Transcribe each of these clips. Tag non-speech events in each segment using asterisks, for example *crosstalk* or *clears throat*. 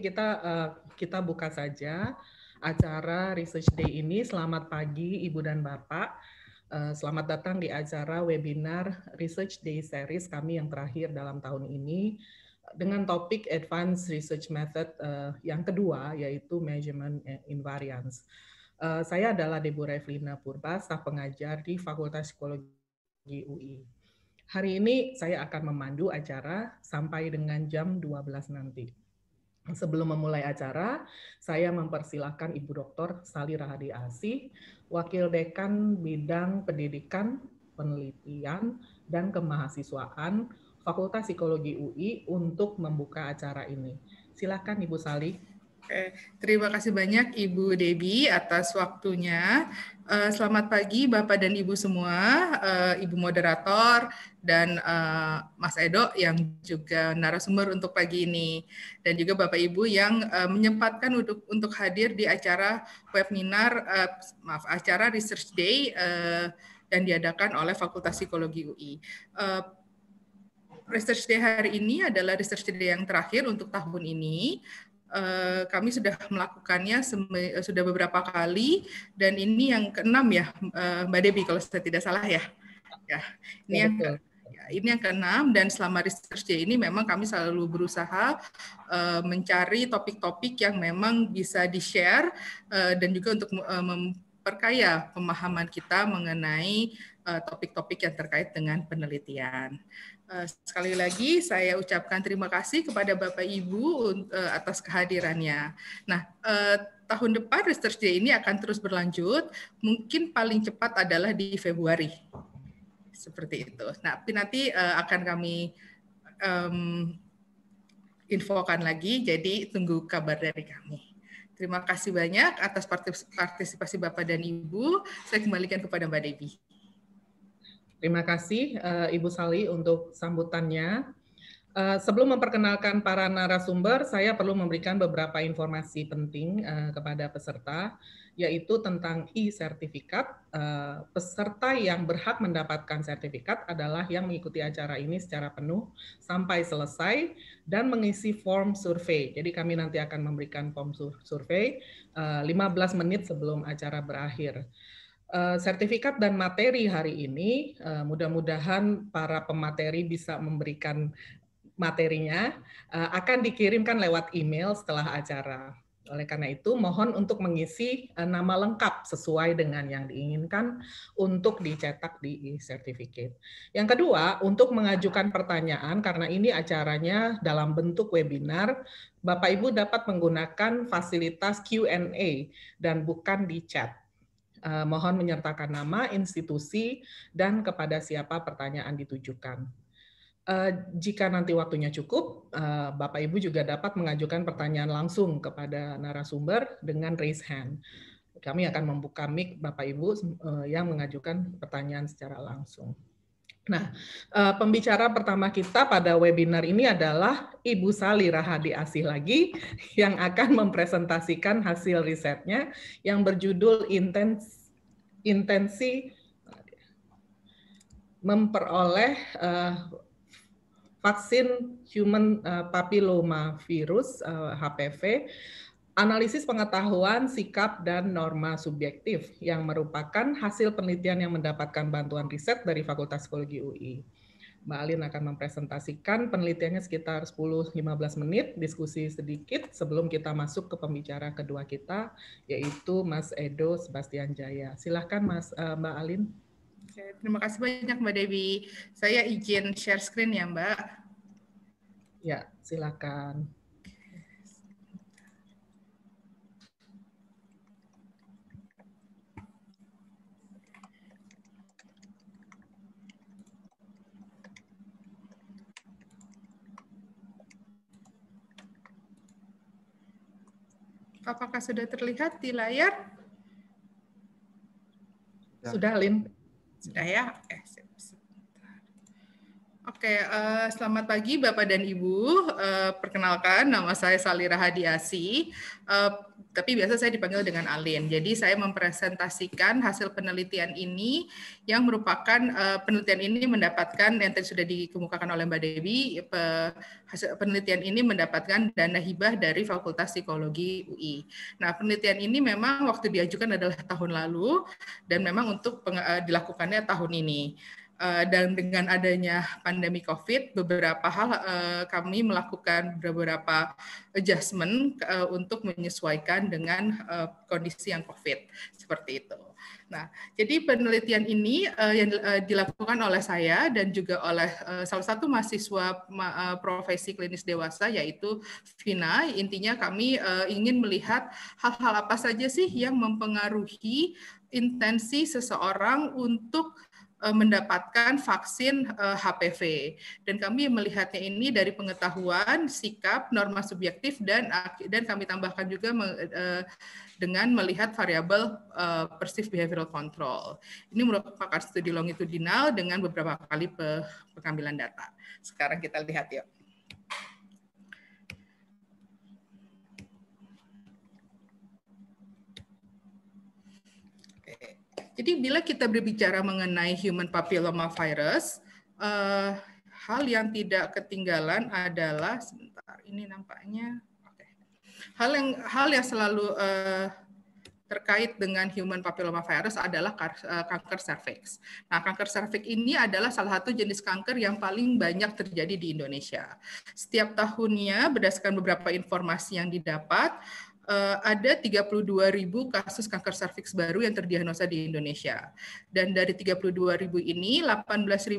kita uh, kita buka saja acara Research Day ini. Selamat pagi Ibu dan Bapak. Uh, selamat datang di acara webinar Research Day Series kami yang terakhir dalam tahun ini dengan topik Advanced Research Method uh, yang kedua yaitu Measurement Invariance. Uh, saya adalah Deborah Evelina Purba, staf pengajar di Fakultas Psikologi UI. Hari ini saya akan memandu acara sampai dengan jam 12 nanti. Sebelum memulai acara, saya mempersilahkan Ibu Dr. Sali Rahadi Asih, Wakil Dekan Bidang Pendidikan, Penelitian, dan Kemahasiswaan Fakultas Psikologi UI untuk membuka acara ini. Silakan Ibu Sali. Oke, terima kasih banyak Ibu Debi atas waktunya. Eh, selamat pagi Bapak dan Ibu semua, eh, Ibu moderator dan eh, Mas Edo yang juga narasumber untuk pagi ini dan juga Bapak Ibu yang menyempatkan untuk untuk hadir di acara webinar maaf acara Research Day uh, yang diadakan oleh Fakultas Psikologi UI. Research Day hari ini adalah Research Day yang terakhir untuk tahun ini. Eh, kami sudah melakukannya eh, sudah beberapa kali dan ini yang keenam ya eh, Mbak Debi kalau saya tidak salah ya. Ya, ini ya, yang ya, ini yang keenam dan selama research day ini memang kami selalu berusaha uh, mencari topik-topik yang memang bisa di-share uh, dan juga untuk uh, memperkaya pemahaman kita mengenai topik-topik uh, topik -topik yang terkait dengan penelitian. Eh, sekali lagi saya ucapkan terima kasih kepada Bapak Ibu eh, atas kehadirannya. Nah, eh, tahun depan research day ini akan terus berlanjut. Mungkin paling cepat adalah di Februari. Seperti itu. Nah, nanti akan kami um, infokan lagi, jadi tunggu kabar dari kami. Terima kasih banyak atas partisipasi Bapak dan Ibu. Saya kembalikan kepada Mbak Devi. Terima kasih uh, Ibu Sali untuk sambutannya. Uh, sebelum memperkenalkan para narasumber, saya perlu memberikan beberapa informasi penting uh, kepada peserta, yaitu tentang e-sertifikat. Uh, peserta yang berhak mendapatkan sertifikat adalah yang mengikuti acara ini secara penuh sampai selesai dan mengisi form survei. Jadi kami nanti akan memberikan form survei 15 menit sebelum acara berakhir. Eh, sertifikat dan materi hari ini. Eh, mudah-mudahan para pemateri bisa memberikan materinya eh, akan dikirimkan lewat email setelah acara. Oleh karena itu, mohon untuk mengisi nama lengkap sesuai dengan yang diinginkan untuk dicetak di sertifikat. Yang kedua, untuk mengajukan pertanyaan, karena ini acaranya dalam bentuk webinar, Bapak-Ibu dapat menggunakan fasilitas Q&A dan bukan di chat eh, mohon menyertakan nama, institusi, dan kepada siapa pertanyaan ditujukan. Eh, jika nanti waktunya cukup, eh, Bapak Ibu juga dapat mengajukan pertanyaan langsung kepada narasumber dengan raise hand. Kami akan membuka mic Bapak Ibu eh, yang mengajukan pertanyaan secara langsung. Nah, eh, pembicara pertama kita pada webinar ini adalah Ibu Sali Rahadi Asih lagi *laughs* yang akan mempresentasikan hasil risetnya yang berjudul intens, intensi memperoleh eh, vaksin human eh, papilloma virus HPV Analisis pengetahuan, sikap, dan norma subjektif yang merupakan hasil penelitian yang mendapatkan bantuan riset dari Fakultas Psikologi UI. Mbak Alin akan mempresentasikan penelitiannya sekitar 10-15 menit, diskusi sedikit sebelum kita masuk ke pembicara kedua kita, yaitu Mas Edo Sebastian Jaya. Silahkan Mas uh, Mbak Alin. terima kasih banyak Mbak Dewi. Saya izin share screen ya Mbak. Ya, silakan. Apakah sudah terlihat di layar? Sudah, Lin. Sudah ya? Oke, Oke, uh, selamat pagi Bapak dan Ibu. Uh, perkenalkan, nama saya Salira Hadiasi, uh, tapi biasa saya dipanggil dengan Alin. Jadi saya mempresentasikan hasil penelitian ini yang merupakan uh, penelitian ini mendapatkan yang tadi sudah dikemukakan oleh Mbak Dewi, pe, hasil penelitian ini mendapatkan dana hibah dari Fakultas Psikologi UI. Nah, penelitian ini memang waktu diajukan adalah tahun lalu dan memang untuk peng, uh, dilakukannya tahun ini. Eh, dan dengan adanya pandemi COVID, beberapa hal eh, kami melakukan beberapa adjustment eh, untuk menyesuaikan dengan kondisi yang COVID seperti itu. Nah, jadi penelitian ini yang dilakukan oleh saya dan juga oleh salah satu mahasiswa profesi klinis dewasa yaitu Vina. Intinya kami ingin melihat hal-hal apa saja sih yang mempengaruhi intensi seseorang untuk Eh, mendapatkan vaksin HPV. Eh, dan kami melihatnya ini dari pengetahuan, sikap, norma subjektif dan dan kami tambahkan juga eh, dengan melihat variabel persif behavioral control. Ini merupakan studi longitudinal dengan beberapa kali pengambilan data. Sekarang kita lihat yuk. Jadi bila kita berbicara mengenai human papilloma virus, uh, eh, hal yang tidak ketinggalan adalah sebentar ini nampaknya okay. hal yang hal yang selalu uh, terkait dengan human papilloma virus adalah eh, kanker serviks. Nah, kanker serviks ini adalah salah satu jenis kanker yang paling banyak terjadi di Indonesia. Setiap tahunnya berdasarkan beberapa informasi yang didapat, uh, ada 32.000 kasus kanker serviks baru yang terdiagnosa di Indonesia. Dan dari 32.000 ini 18.000 uh,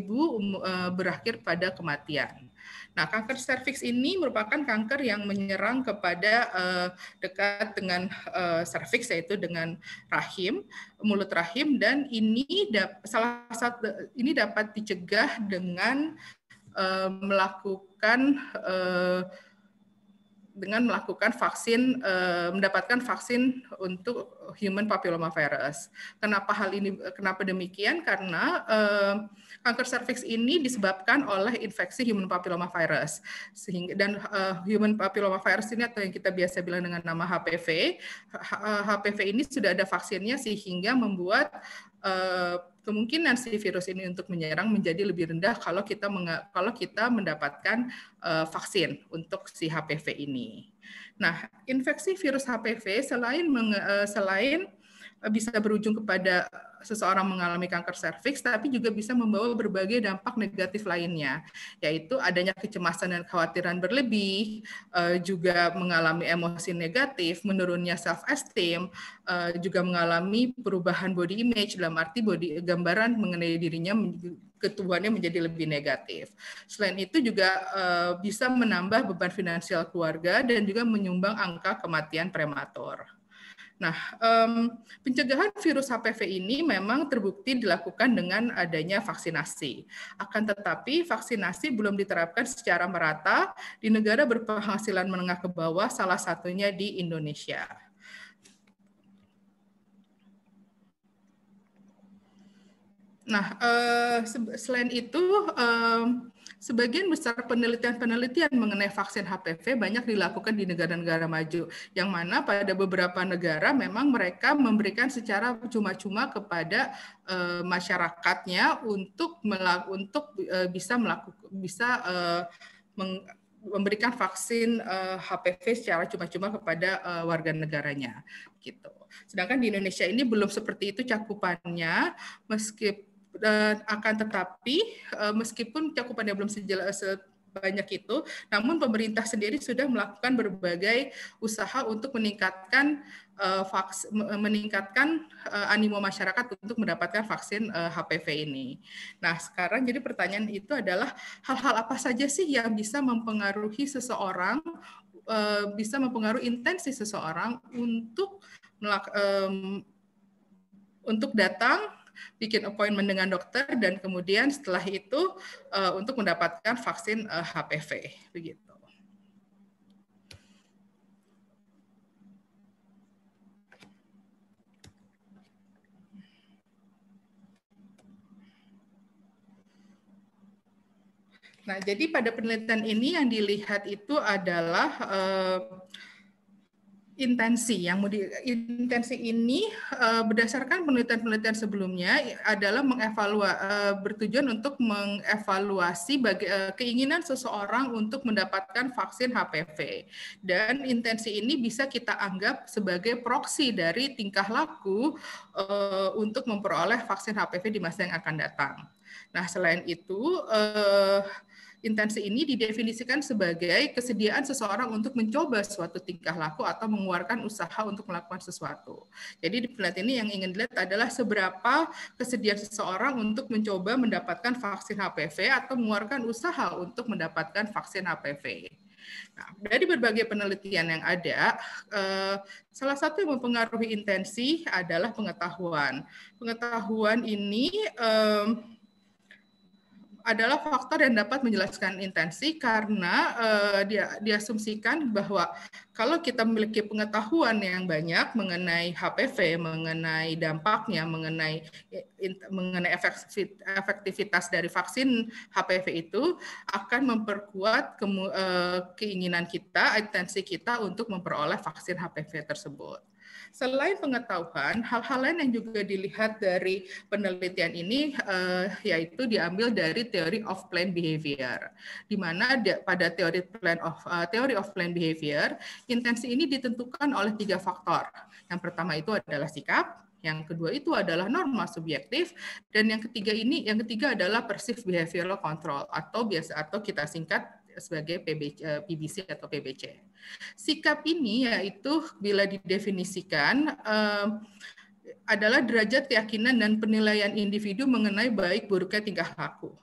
um, eh, berakhir pada kematian. Nah, kanker serviks ini merupakan kanker yang menyerang kepada uh, dekat dengan uh, serviks yaitu dengan rahim, mulut rahim dan ini dap, salah satu ini dapat dicegah dengan uh, melakukan uh, dengan melakukan vaksin eh, mendapatkan vaksin untuk human papilloma virus. Kenapa hal ini kenapa demikian? Karena eh, kanker serviks ini disebabkan oleh infeksi human papilloma virus. Sehingga dan eh, human papilloma virus ini atau yang kita biasa bilang dengan nama HPV, HPV ini sudah ada vaksinnya sehingga membuat Eh, kemungkinan si virus ini untuk menyerang menjadi lebih rendah kalau kita kalau kita mendapatkan uh, vaksin untuk si HPV ini. Nah, infeksi virus HPV selain menge, eh, selain bisa berujung kepada seseorang mengalami kanker serviks, tapi juga bisa membawa berbagai dampak negatif lainnya, yaitu adanya kecemasan dan khawatiran berlebih, eh, juga mengalami emosi negatif, menurunnya self-esteem, eh, juga mengalami perubahan body image dalam arti body gambaran mengenai dirinya ketuanya menjadi lebih negatif. Selain itu juga eh, bisa menambah beban finansial keluarga dan juga menyumbang angka kematian prematur. Nah, um, pencegahan virus HPV ini memang terbukti dilakukan dengan adanya vaksinasi. Akan tetapi, vaksinasi belum diterapkan secara merata di negara berpenghasilan menengah ke bawah, salah satunya di Indonesia. Nah, eh, selain itu, sebagian besar penelitian-penelitian mengenai vaksin HPV banyak dilakukan di negara-negara maju, yang mana pada beberapa negara memang mereka memberikan secara cuma-cuma kepada eh, masyarakatnya untuk untuk eh, bisa melakukan bisa memberikan vaksin HPV secara cuma-cuma kepada warga negaranya gitu. Sedangkan di Indonesia ini belum seperti itu cakupannya meskipun akan tetapi eh, meskipun cakupannya belum sejelas banyak itu, namun pemerintah sendiri sudah melakukan berbagai usaha untuk meningkatkan uh, vaks, meningkatkan uh, animo masyarakat untuk mendapatkan vaksin uh, HPV ini. Nah, sekarang jadi pertanyaan itu adalah hal-hal apa saja sih yang bisa mempengaruhi seseorang uh, bisa mempengaruhi intensi seseorang untuk um, untuk datang bikin appointment dengan dokter dan kemudian setelah itu uh, untuk mendapatkan vaksin uh, eh, HPV begitu. Nah, jadi pada penelitian ini yang dilihat itu adalah uh, intensi yang mudi, intensi ini uh, berdasarkan penelitian-penelitian sebelumnya adalah mengevalua uh, bertujuan untuk mengevaluasi bagi, uh, keinginan seseorang untuk mendapatkan vaksin HPV dan intensi ini bisa kita anggap sebagai proksi dari tingkah laku uh, untuk memperoleh vaksin HPV di masa yang akan datang. Nah, selain itu, intensi ini didefinisikan sebagai kesediaan seseorang untuk mencoba suatu tingkah laku atau mengeluarkan usaha untuk melakukan sesuatu. Jadi di penelitian ini yang ingin dilihat adalah seberapa kesediaan seseorang untuk mencoba mendapatkan vaksin HPV atau mengeluarkan usaha untuk mendapatkan vaksin HPV. Nah, dari berbagai penelitian yang ada, eh, salah satu yang mempengaruhi intensi adalah pengetahuan. Pengetahuan ini eh, adalah faktor yang dapat menjelaskan intensi karena uh, dia diasumsikan bahwa kalau kita memiliki pengetahuan yang banyak mengenai HPV, mengenai dampaknya, mengenai eh, in, mengenai efektivitas dari vaksin HPV itu akan memperkuat kemu, uh, keinginan kita, intensi kita untuk memperoleh vaksin HPV tersebut. Selain pengetahuan, hal-hal lain yang juga dilihat dari penelitian ini eh, yaitu diambil dari teori of plan behavior, di mana pada teori plan of uh, teori of plan behavior intensi ini ditentukan oleh tiga faktor. Yang pertama itu adalah sikap, yang kedua itu adalah norma subjektif dan yang ketiga ini yang ketiga adalah perceived behavioral control atau biasa atau kita singkat sebagai PBC, eh, PBC atau PBC. Sikap ini yaitu bila didefinisikan eh, adalah derajat keyakinan dan penilaian individu mengenai baik buruknya tingkah laku.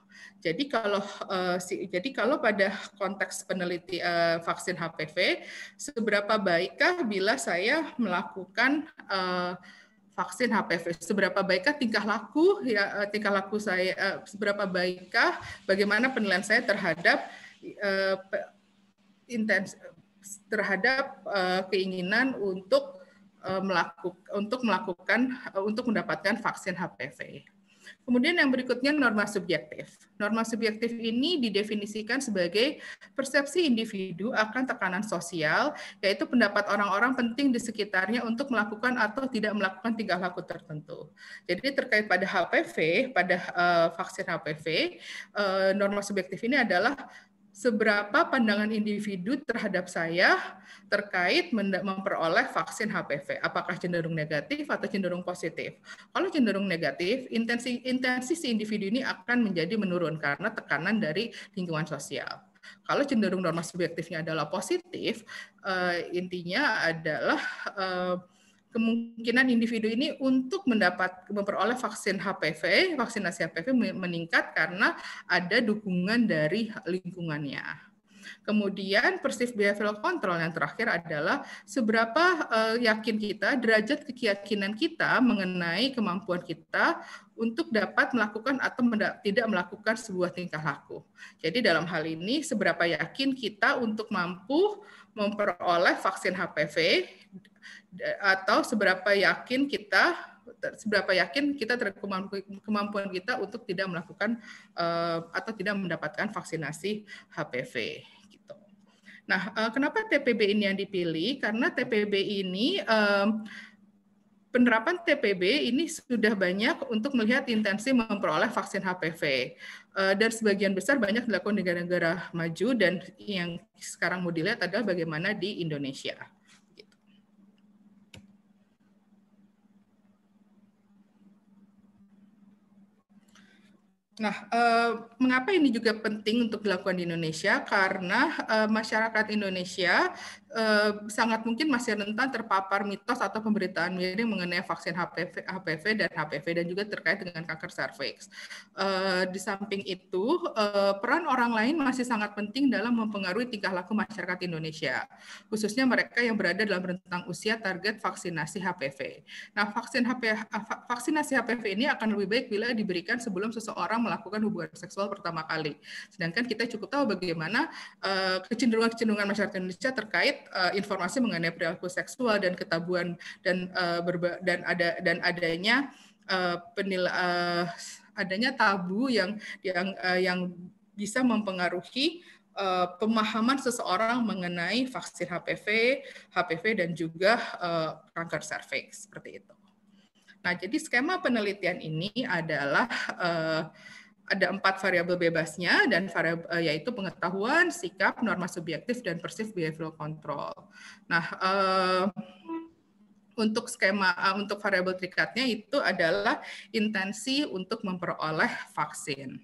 Jadi kalau uh, si, jadi kalau pada konteks peneliti uh, vaksin HPV, seberapa baikkah bila saya melakukan uh, vaksin HPV? Seberapa baikkah tingkah laku ya tingkah laku saya? Uh, seberapa baikkah? Bagaimana penilaian saya terhadap uh, intens terhadap uh, keinginan untuk eh, melakukan untuk melakukan untuk mendapatkan vaksin HPV. Kemudian yang berikutnya norma subjektif. Norma subjektif ini didefinisikan sebagai persepsi individu akan tekanan sosial, yaitu pendapat orang-orang penting di sekitarnya untuk melakukan atau tidak melakukan tingkah laku tertentu. Jadi terkait pada HPV, pada uh, vaksin HPV, uh, norma subjektif ini adalah seberapa pandangan individu terhadap saya terkait memperoleh vaksin HPV, apakah cenderung negatif atau cenderung positif. Kalau cenderung negatif, intensi intensi si individu ini akan menjadi menurun karena tekanan dari lingkungan sosial. Kalau cenderung norma subjektifnya adalah positif, eh, intinya adalah uh, kemungkinan individu ini untuk mendapat memperoleh vaksin HPV, vaksinasi HPV meningkat karena ada dukungan dari lingkungannya. Kemudian persif behavioral control yang terakhir adalah seberapa eh, yakin kita derajat keyakinan kita mengenai kemampuan kita untuk dapat melakukan atau tidak melakukan sebuah tingkah laku. Jadi dalam hal ini seberapa yakin kita untuk mampu memperoleh vaksin HPV atau seberapa yakin kita seberapa yakin kita kemampuan kita untuk tidak melakukan eh, atau tidak mendapatkan vaksinasi HPV gitu. Nah, eh, kenapa TPB ini yang dipilih? Karena TPB ini penerapan TPB ini sudah banyak untuk melihat intensi memperoleh vaksin HPV. Eh, dan sebagian besar banyak dilakukan di negara-negara maju dan yang sekarang mau dilihat adalah bagaimana di Indonesia. Nah, eh, mengapa ini juga penting untuk dilakukan di Indonesia? Karena eh, masyarakat Indonesia Eh, sangat mungkin masih rentan terpapar mitos atau pemberitaan miring mengenai vaksin HPV, HPV dan HPV dan juga terkait dengan kanker serviks. Eh, di samping itu, eh, peran orang lain masih sangat penting dalam mempengaruhi tingkah laku masyarakat Indonesia, khususnya mereka yang berada dalam rentang usia target vaksinasi HPV. Nah, vaksin HPV, vaksinasi HPV ini akan lebih baik bila diberikan sebelum seseorang melakukan hubungan seksual pertama kali. Sedangkan kita cukup tahu bagaimana kecenderungan-kecenderungan masyarakat Indonesia terkait uh, informasi mengenai perilaku seksual dan ketabuan dan uh, berba dan ada dan adanya uh, penila uh, adanya tabu yang yang uh, yang bisa mempengaruhi uh, pemahaman seseorang mengenai vaksin HPV, HPV dan juga uh, kanker serviks seperti itu. Nah, jadi skema penelitian ini adalah uh, ada empat variabel bebasnya dan variabel, eh, yaitu pengetahuan, sikap, norma subjektif dan persif behavioral control. Nah, eh, untuk skema eh, untuk variabel terikatnya itu adalah intensi untuk memperoleh vaksin.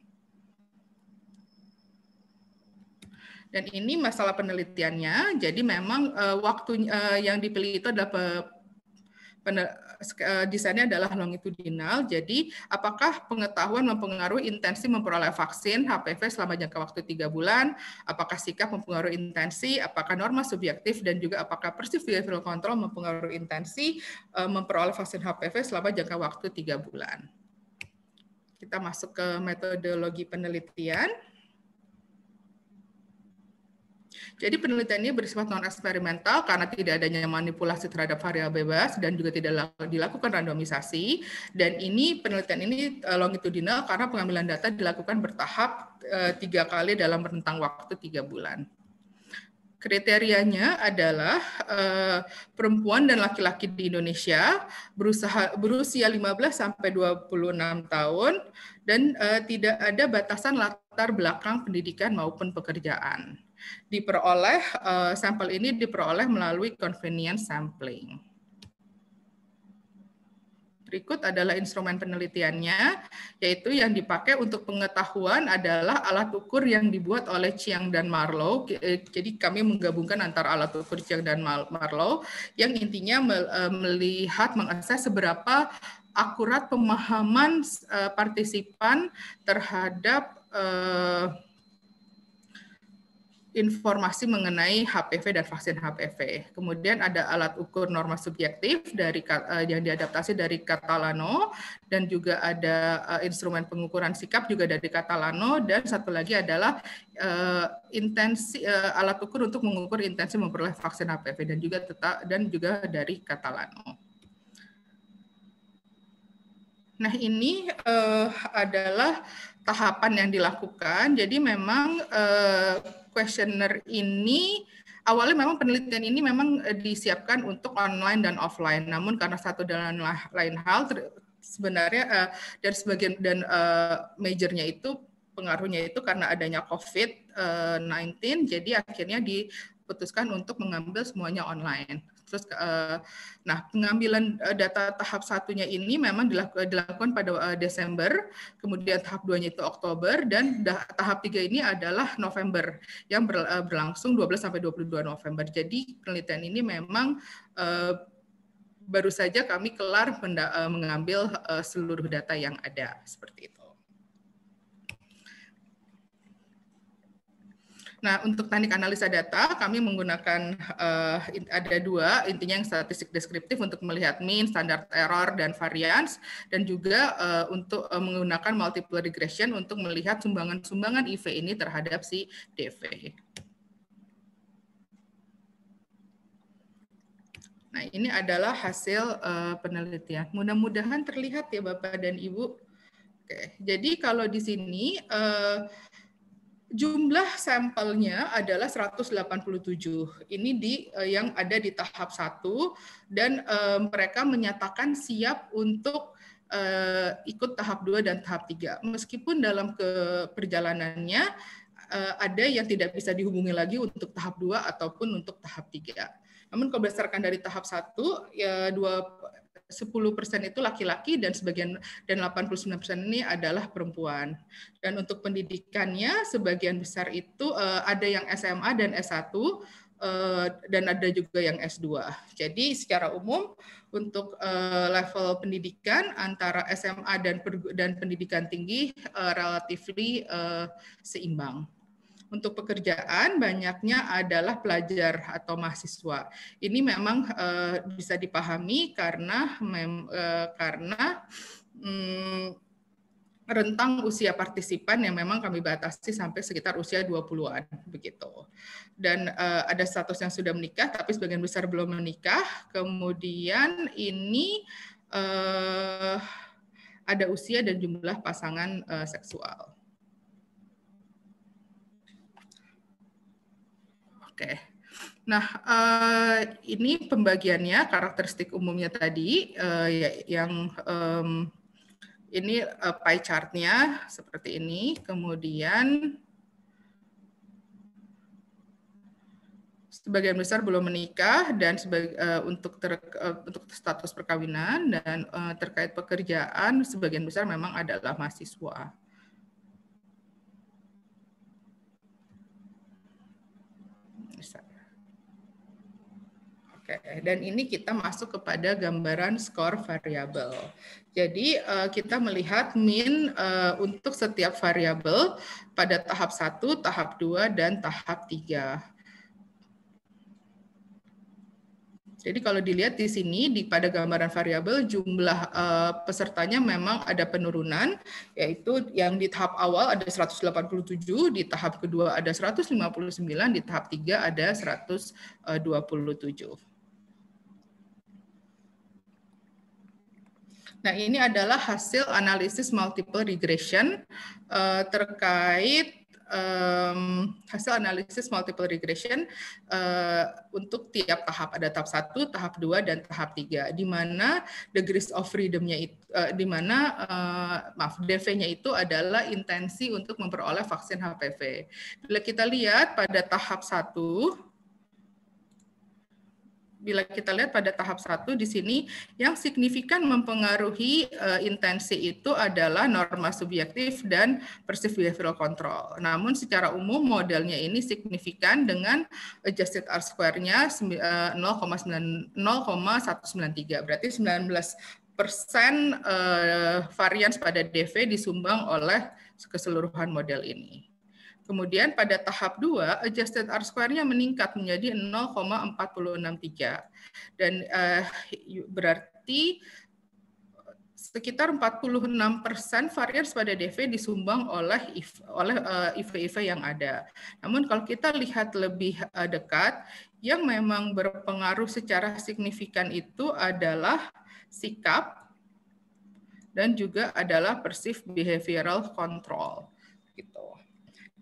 Dan ini masalah penelitiannya. Jadi memang uh, waktu yang dipilih itu adalah Eh, desainnya adalah longitudinal. Jadi apakah pengetahuan mempengaruhi intensi memperoleh vaksin HPV selama jangka waktu tiga bulan? Apakah sikap mempengaruhi intensi? Apakah norma subjektif dan juga apakah persifil control mempengaruhi intensi eh, memperoleh vaksin HPV selama jangka waktu tiga bulan? Kita masuk ke metodologi penelitian jadi penelitian ini bersifat non eksperimental karena tidak adanya manipulasi terhadap variabel bebas dan juga tidak dilakukan randomisasi dan ini penelitian ini eh, longitudinal karena pengambilan data dilakukan bertahap eh, tiga kali dalam rentang waktu tiga bulan kriterianya adalah eh, perempuan dan laki-laki di Indonesia berusaha berusia 15 sampai 26 tahun dan tidak ada batasan latar belakang pendidikan maupun pekerjaan diperoleh uh, sampel ini diperoleh melalui convenience sampling. Berikut adalah instrumen penelitiannya, yaitu yang dipakai untuk pengetahuan adalah alat ukur yang dibuat oleh Chiang dan Marlow. Eh, jadi kami menggabungkan antara alat ukur Chiang dan Marlow, yang intinya eh, melihat, mengakses seberapa akurat pemahaman partisipan terhadap informasi mengenai HPV dan vaksin HPV. Kemudian ada alat ukur norma subjektif dari eh, yang diadaptasi dari Catalano dan juga ada eh, instrumen pengukuran sikap juga dari Catalano dan satu lagi adalah uh, intensi uh, alat ukur untuk mengukur intensi memperoleh vaksin HPV dan juga tetap dan juga dari Catalano. Nah, ini uh, adalah tahapan yang dilakukan. Jadi memang uh, Questioner ini awalnya memang penelitian ini memang eh, disiapkan untuk online dan offline. Namun karena satu dan lain hal sebenarnya eh, dari sebagian dan eh, majornya itu pengaruhnya itu karena adanya COVID-19, jadi akhirnya diputuskan untuk mengambil semuanya online Terus eh, nah pengambilan eh, data tahap satunya ini memang dilakukan, pada eh, Desember, kemudian tahap duanya itu Oktober dan tahap tiga ini adalah November yang ber, uh, berlangsung 12 sampai 22 November. Jadi penelitian ini memang baru saja kami kelar mengambil seluruh data yang ada seperti itu. Nah, untuk teknik analisa data, kami menggunakan uh, ada dua, intinya yang statistik deskriptif untuk melihat mean, standard error, dan variance, dan juga uh, untuk uh, menggunakan multiple regression untuk melihat sumbangan-sumbangan IV ini terhadap si DV. Nah, ini adalah hasil uh, penelitian. Mudah-mudahan terlihat ya Bapak dan Ibu. Oke, jadi kalau di sini uh, Jumlah sampelnya adalah 187. Ini di eh, yang ada di tahap 1 dan eh, mereka menyatakan siap untuk eh, ikut tahap 2 dan tahap 3. Meskipun dalam ke perjalanannya eh, ada yang tidak bisa dihubungi lagi untuk tahap 2 ataupun untuk tahap 3. Namun kalau berdasarkan dari tahap 1 ya dua 10% itu laki-laki dan sebagian dan 89% ini adalah perempuan. Dan untuk pendidikannya sebagian besar itu uh, ada yang SMA dan S1 uh, eh, dan ada juga yang S2. Jadi secara umum untuk uh, level pendidikan antara SMA dan dan pendidikan tinggi uh, relatively uh, seimbang. Untuk pekerjaan banyaknya adalah pelajar atau mahasiswa. Ini memang uh, bisa dipahami karena mem, uh, karena um, rentang usia partisipan yang memang kami batasi sampai sekitar usia 20-an begitu. Dan uh, ada status yang sudah menikah tapi sebagian besar belum menikah. Kemudian ini uh, ada usia dan jumlah pasangan uh, seksual. Oke. Nah, eh, ini pembagiannya karakteristik umumnya tadi eh, ya, yang ini uh, pie chartnya seperti ini. Kemudian sebagian besar belum menikah dan untuk untuk status perkawinan dan terkait pekerjaan sebagian besar memang adalah mahasiswa. Oke, dan ini kita masuk kepada gambaran skor variabel. Jadi eh, kita melihat min eh, untuk setiap variabel pada tahap 1, tahap 2, dan tahap 3. Jadi kalau dilihat di sini di pada gambaran variabel jumlah uh, pesertanya memang ada penurunan yaitu yang di tahap awal ada 187, di tahap kedua ada 159, di tahap tiga ada 127. Nah, ini adalah hasil analisis multiple regression uh, terkait um, hasil analisis multiple regression uh, untuk tiap tahap ada tahap 1, tahap 2 dan tahap 3 di mana degrees of freedom-nya itu uh, eh, di mana uh, maaf DV-nya itu adalah intensi untuk memperoleh vaksin HPV. Bila kita lihat pada tahap 1 bila kita lihat pada tahap satu di sini yang signifikan mempengaruhi uh, intensi itu adalah norma subjektif dan perceived behavioral control. Namun secara umum modelnya ini signifikan dengan adjusted R square-nya 0,193 eh, berarti 19 persen uh, varians pada DV disumbang oleh keseluruhan model ini. Kemudian pada tahap 2, adjusted R-square-nya meningkat menjadi 0,463. Dan uh, berarti sekitar 46 persen variance pada DV disumbang oleh oleh eh, IV-IV yang ada. Namun kalau kita lihat lebih uh, dekat, yang memang berpengaruh secara signifikan itu adalah sikap dan juga adalah perceived behavioral control. Gitu.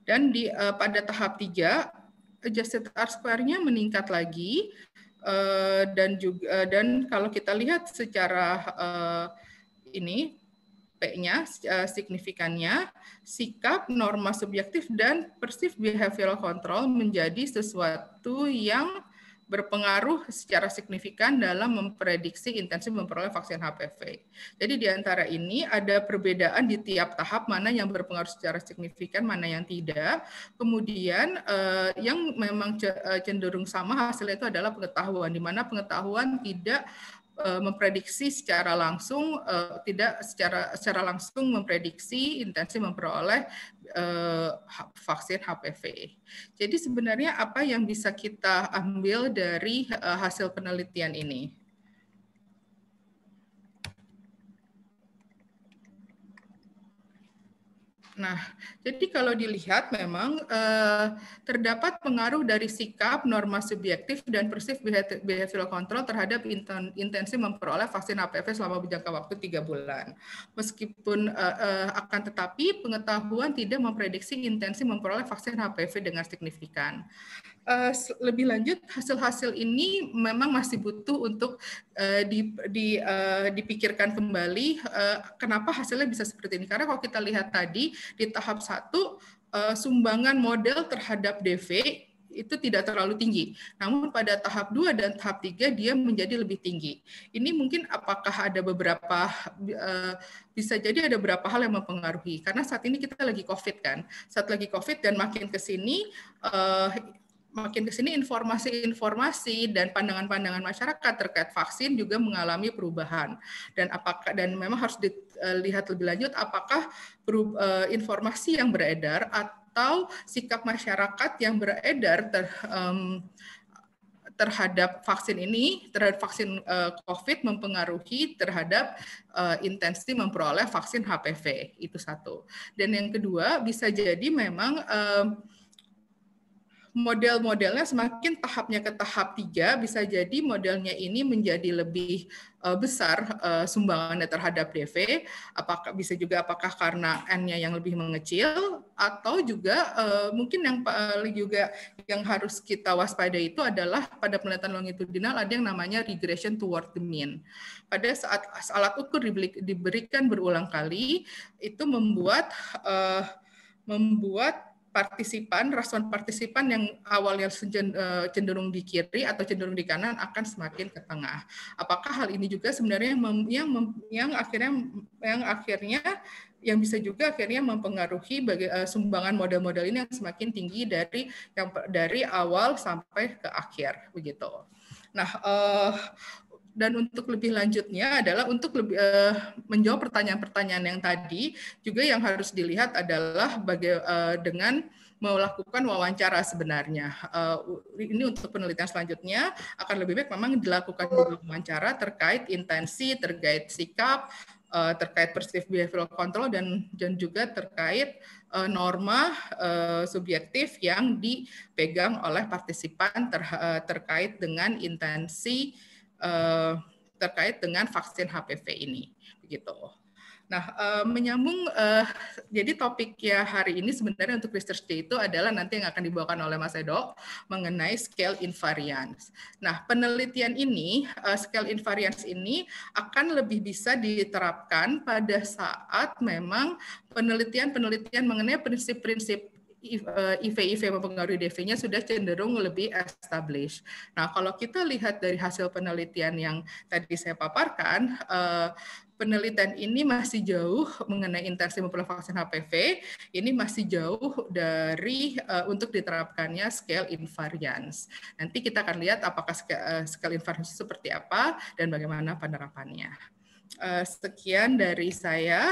Dan di uh, pada tahap 3 adjusted R square-nya meningkat lagi uh, dan juga uh, dan kalau kita lihat secara uh, ini P-nya uh, signifikannya sikap norma subjektif dan perceived behavioral control menjadi sesuatu yang berpengaruh secara signifikan dalam memprediksi intensif memperoleh vaksin HPV. Jadi di antara ini ada perbedaan di tiap tahap mana yang berpengaruh secara signifikan, mana yang tidak. Kemudian eh, yang memang eh, cenderung sama hasilnya itu adalah pengetahuan, di mana pengetahuan tidak eh, memprediksi secara langsung tidak secara secara langsung memprediksi intensif memperoleh Eh, vaksin HPV. E. Jadi sebenarnya apa yang bisa kita ambil dari eh, hasil penelitian ini? Nah, jadi kalau dilihat memang eh, terdapat pengaruh dari sikap, norma subjektif, dan persif behavioral control terhadap intensi memperoleh vaksin HPV selama jangka waktu tiga bulan. Meskipun eh, eh, akan tetapi pengetahuan tidak memprediksi intensi memperoleh vaksin HPV dengan signifikan. Uh, lebih lanjut hasil-hasil ini memang masih butuh untuk uh, di, di, uh, dipikirkan kembali uh, kenapa hasilnya bisa seperti ini karena kalau kita lihat tadi di tahap satu eh, sumbangan modal terhadap DV itu tidak terlalu tinggi. Namun pada tahap 2 dan tahap 3 dia menjadi lebih tinggi. Ini mungkin apakah ada beberapa eh, bisa jadi ada beberapa hal yang mempengaruhi karena saat ini kita lagi Covid kan. Saat lagi Covid dan makin ke sini eh, makin ke sini informasi-informasi dan pandangan-pandangan masyarakat terkait vaksin juga mengalami perubahan dan apakah dan memang harus dilihat eh, lebih lanjut apakah eh, informasi yang beredar atau sikap masyarakat yang beredar ter, um, terhadap vaksin ini terhadap vaksin uh, COVID mempengaruhi terhadap uh, intensi memperoleh vaksin HPV itu satu dan yang kedua bisa jadi memang uh, model-modelnya semakin tahapnya ke tahap tiga bisa jadi modelnya ini menjadi lebih eh, besar eh, sumbangannya terhadap DV apakah bisa juga apakah karena n-nya yang lebih mengecil atau juga eh, mungkin yang paling juga yang harus kita waspada itu adalah pada penelitian longitudinal ada yang namanya regression toward the mean pada saat alat ukur diberikan berulang kali itu membuat membuat partisipan, respon partisipan yang awalnya eh, cenderung di kiri atau cenderung di kanan akan semakin ke tengah. Apakah hal ini juga sebenarnya yang yang akhirnya yang akhirnya yang bisa juga akhirnya mempengaruhi bagi, uh, sumbangan modal-modal ini yang semakin tinggi dari yang dari awal sampai ke akhir begitu. Nah, uh, dan untuk lebih lanjutnya adalah untuk lebih uh, menjawab pertanyaan-pertanyaan yang tadi juga yang harus dilihat adalah baga uh, dengan melakukan wawancara sebenarnya. Uh, ini untuk penelitian selanjutnya akan lebih baik memang dilakukan juga wawancara terkait intensi, terkait sikap, uh, terkait perceived behavioral control dan dan juga terkait uh, norma uh, subjektif yang dipegang oleh partisipan ter, terkait dengan intensi uh, terkait dengan vaksin HPV ini begitu. Nah, uh, menyambung uh, jadi topik ya hari ini sebenarnya untuk research day itu adalah nanti yang akan dibawakan oleh Mas Edo mengenai scale invariance. Nah, penelitian ini uh, scale invariance ini akan lebih bisa diterapkan pada saat memang penelitian-penelitian mengenai prinsip-prinsip IV-IV eh, mempengaruhi DV-nya sudah cenderung lebih established. Nah, kalau kita lihat dari hasil penelitian yang tadi saya paparkan, eh, penelitian ini masih jauh mengenai intensi memperoleh vaksin HPV, ini masih jauh dari eh, untuk diterapkannya scale invariance. Nanti kita akan lihat apakah scale, invariance seperti apa dan bagaimana penerapannya. sekian dari saya.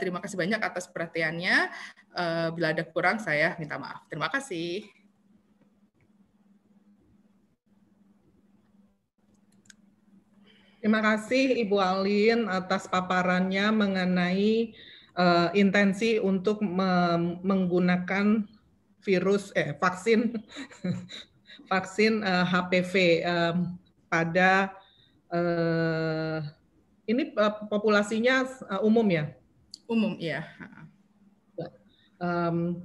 terima kasih banyak atas perhatiannya. Eh, bila ada kurang, saya minta maaf. Terima kasih. Terima kasih Ibu Alin atas paparannya mengenai uh, intensi untuk menggunakan virus eh vaksin *laughs* vaksin uh, eh, HPV um, pada uh, ini uh, populasinya uh, umum ya? Umum ya. Um,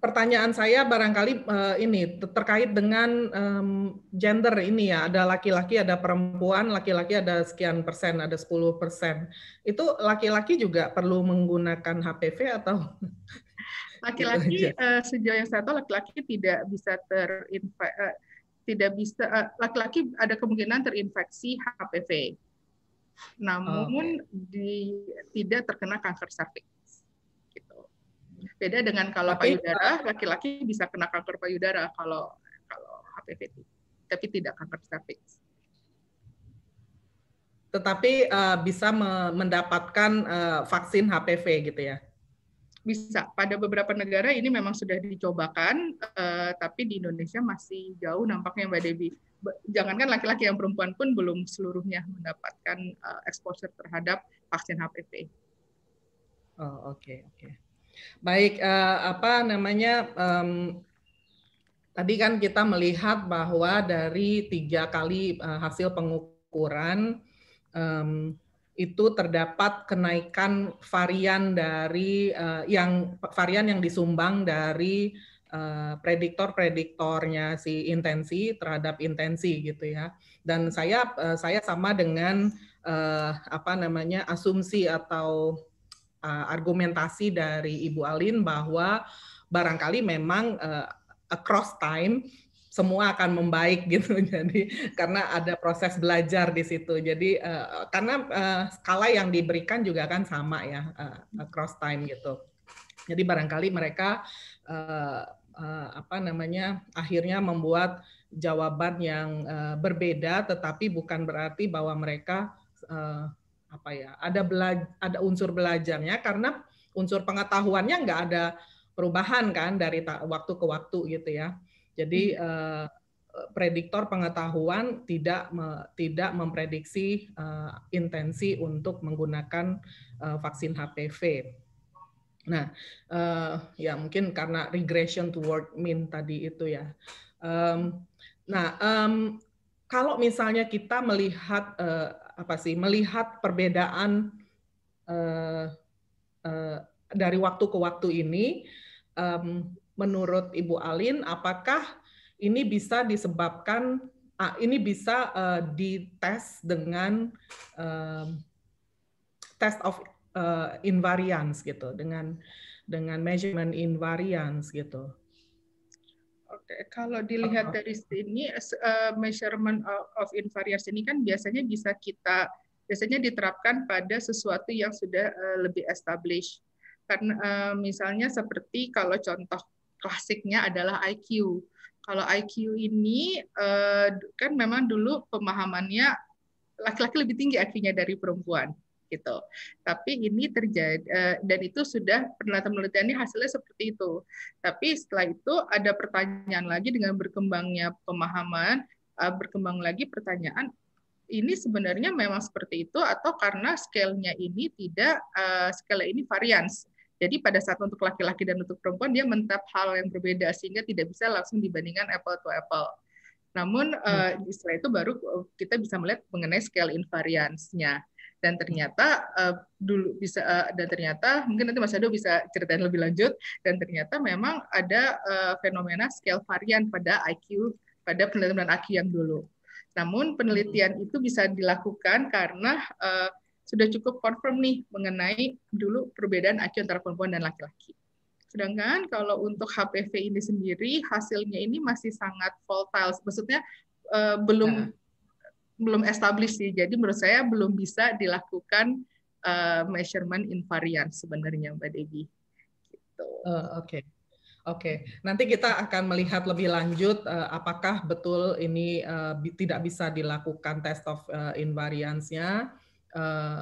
pertanyaan saya barangkali uh, ini terkait dengan um, gender ini ya ada laki-laki ada perempuan laki-laki ada sekian persen ada 10 persen itu laki-laki juga perlu menggunakan HPV atau laki-laki uh, sejauh yang saya tahu laki-laki tidak bisa terinfeksi uh, eh, tidak bisa laki laki-laki ada kemungkinan terinfeksi HPV namun okay. di, tidak terkena kanker serviks Beda dengan kalau payudara, eh, laki-laki bisa kena kanker payudara kalau kalau HPV. Tapi tidak kanker cervix tetapi uh, bisa me mendapatkan uh, vaksin HPV gitu ya? Bisa. Pada beberapa negara ini memang sudah dicobakan, uh, tapi di Indonesia masih jauh nampaknya Mbak Devi. Jangankan laki-laki yang perempuan pun belum seluruhnya mendapatkan uh, exposure terhadap vaksin HPV. Oh oke okay, oke. Okay. Baik, uh, apa namanya? Um, tadi kan kita melihat bahwa dari tiga kali uh, hasil pengukuran um, itu terdapat kenaikan varian dari uh, yang varian yang disumbang dari prediktor-prediktornya si intensi terhadap intensi gitu ya. Dan saya saya sama dengan apa namanya asumsi atau uh, argumentasi dari Ibu Alin bahwa barangkali memang uh, across time semua akan membaik *laughs* gitu jadi karena ada proses belajar di situ jadi uh, karena uh, skala yang diberikan juga kan sama ya uh, across time gitu jadi barangkali mereka uh, uh, apa namanya akhirnya membuat jawaban yang uh, berbeda tetapi bukan berarti bahwa mereka uh, apa ya ada bela, ada unsur belajarnya karena unsur pengetahuannya nggak ada perubahan kan dari waktu ke waktu gitu ya jadi hmm. eh, eh, prediktor pengetahuan tidak me, tidak memprediksi eh, intensi untuk menggunakan eh, vaksin HPV nah eh, ya mungkin karena regression toward mean tadi itu ya um, nah um, kalau misalnya kita melihat uh, apa sih melihat perbedaan uh, uh, dari waktu ke waktu ini, um, menurut Ibu Alin, apakah ini bisa disebabkan uh, ini bisa uh, dites dengan uh, test of uh, invariance gitu, dengan dengan measurement invariance gitu. Oke, okay. kalau dilihat dari sini e, measurement of, of invariance ini kan biasanya bisa kita biasanya diterapkan pada sesuatu yang sudah e, lebih established. Karena e, misalnya seperti kalau contoh klasiknya adalah IQ. Kalau IQ ini kan memang dulu pemahamannya laki-laki lebih tinggi IQ-nya dari perempuan gitu. Tapi ini terjadi eh, dan itu sudah penelitian ini hasilnya seperti itu. Tapi setelah itu ada pertanyaan lagi dengan berkembangnya pemahaman, eh, berkembang lagi pertanyaan ini sebenarnya memang seperti itu atau karena scale ini tidak eh, skala ini varians jadi pada saat untuk laki-laki dan untuk perempuan dia mentap hal yang berbeda sehingga tidak bisa langsung dibandingkan apple to apple. Namun hmm. uh, setelah itu baru kita bisa melihat mengenai scale invariance-nya dan ternyata uh, dulu bisa uh, dan ternyata mungkin nanti Mas Ado bisa ceritain lebih lanjut dan ternyata memang ada uh, fenomena scale varian pada IQ pada penelitian IQ yang dulu. Namun penelitian hmm. itu bisa dilakukan karena uh, sudah cukup confirm nih mengenai dulu perbedaan IQ antara perempuan dan laki-laki. Sedangkan kalau untuk HPV ini sendiri hasilnya ini masih sangat volatile, maksudnya uh, belum nah belum established sih. Jadi menurut saya belum bisa dilakukan uh, measurement invariant sebenarnya Mbak Devi. Uh, Oke. Okay. Oke, okay. nanti kita akan melihat lebih lanjut uh, apakah betul ini uh, bi tidak bisa dilakukan test of uh, invariance-nya. Uh,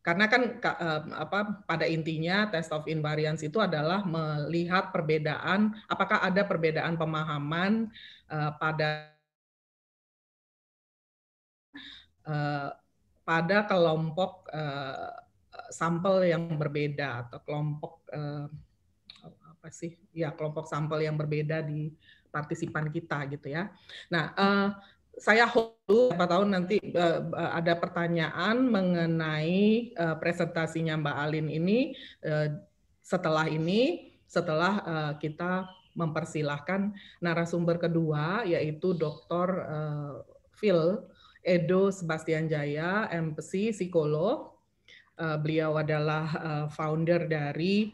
karena kan uh, apa pada intinya test of invariance itu adalah melihat perbedaan apakah ada perbedaan pemahaman uh, pada Eh, pada kelompok uh, sampel yang berbeda atau kelompok uh, apa sih ya kelompok sampel yang berbeda di partisipan kita gitu ya. Nah, uh, saya hold apa tahun nanti uh, ada pertanyaan mengenai uh, presentasinya Mbak Alin ini uh, setelah ini setelah uh, kita mempersilahkan narasumber kedua yaitu Dr. Uh, Phil Edo Sebastian Jaya, MPC, psikolog. Eh, beliau adalah eh, founder dari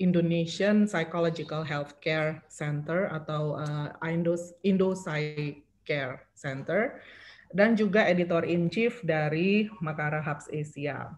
Indonesian Psychological Healthcare Center atau uh, eh, Indo Care Center dan juga editor in chief dari Makara Hubs Asia.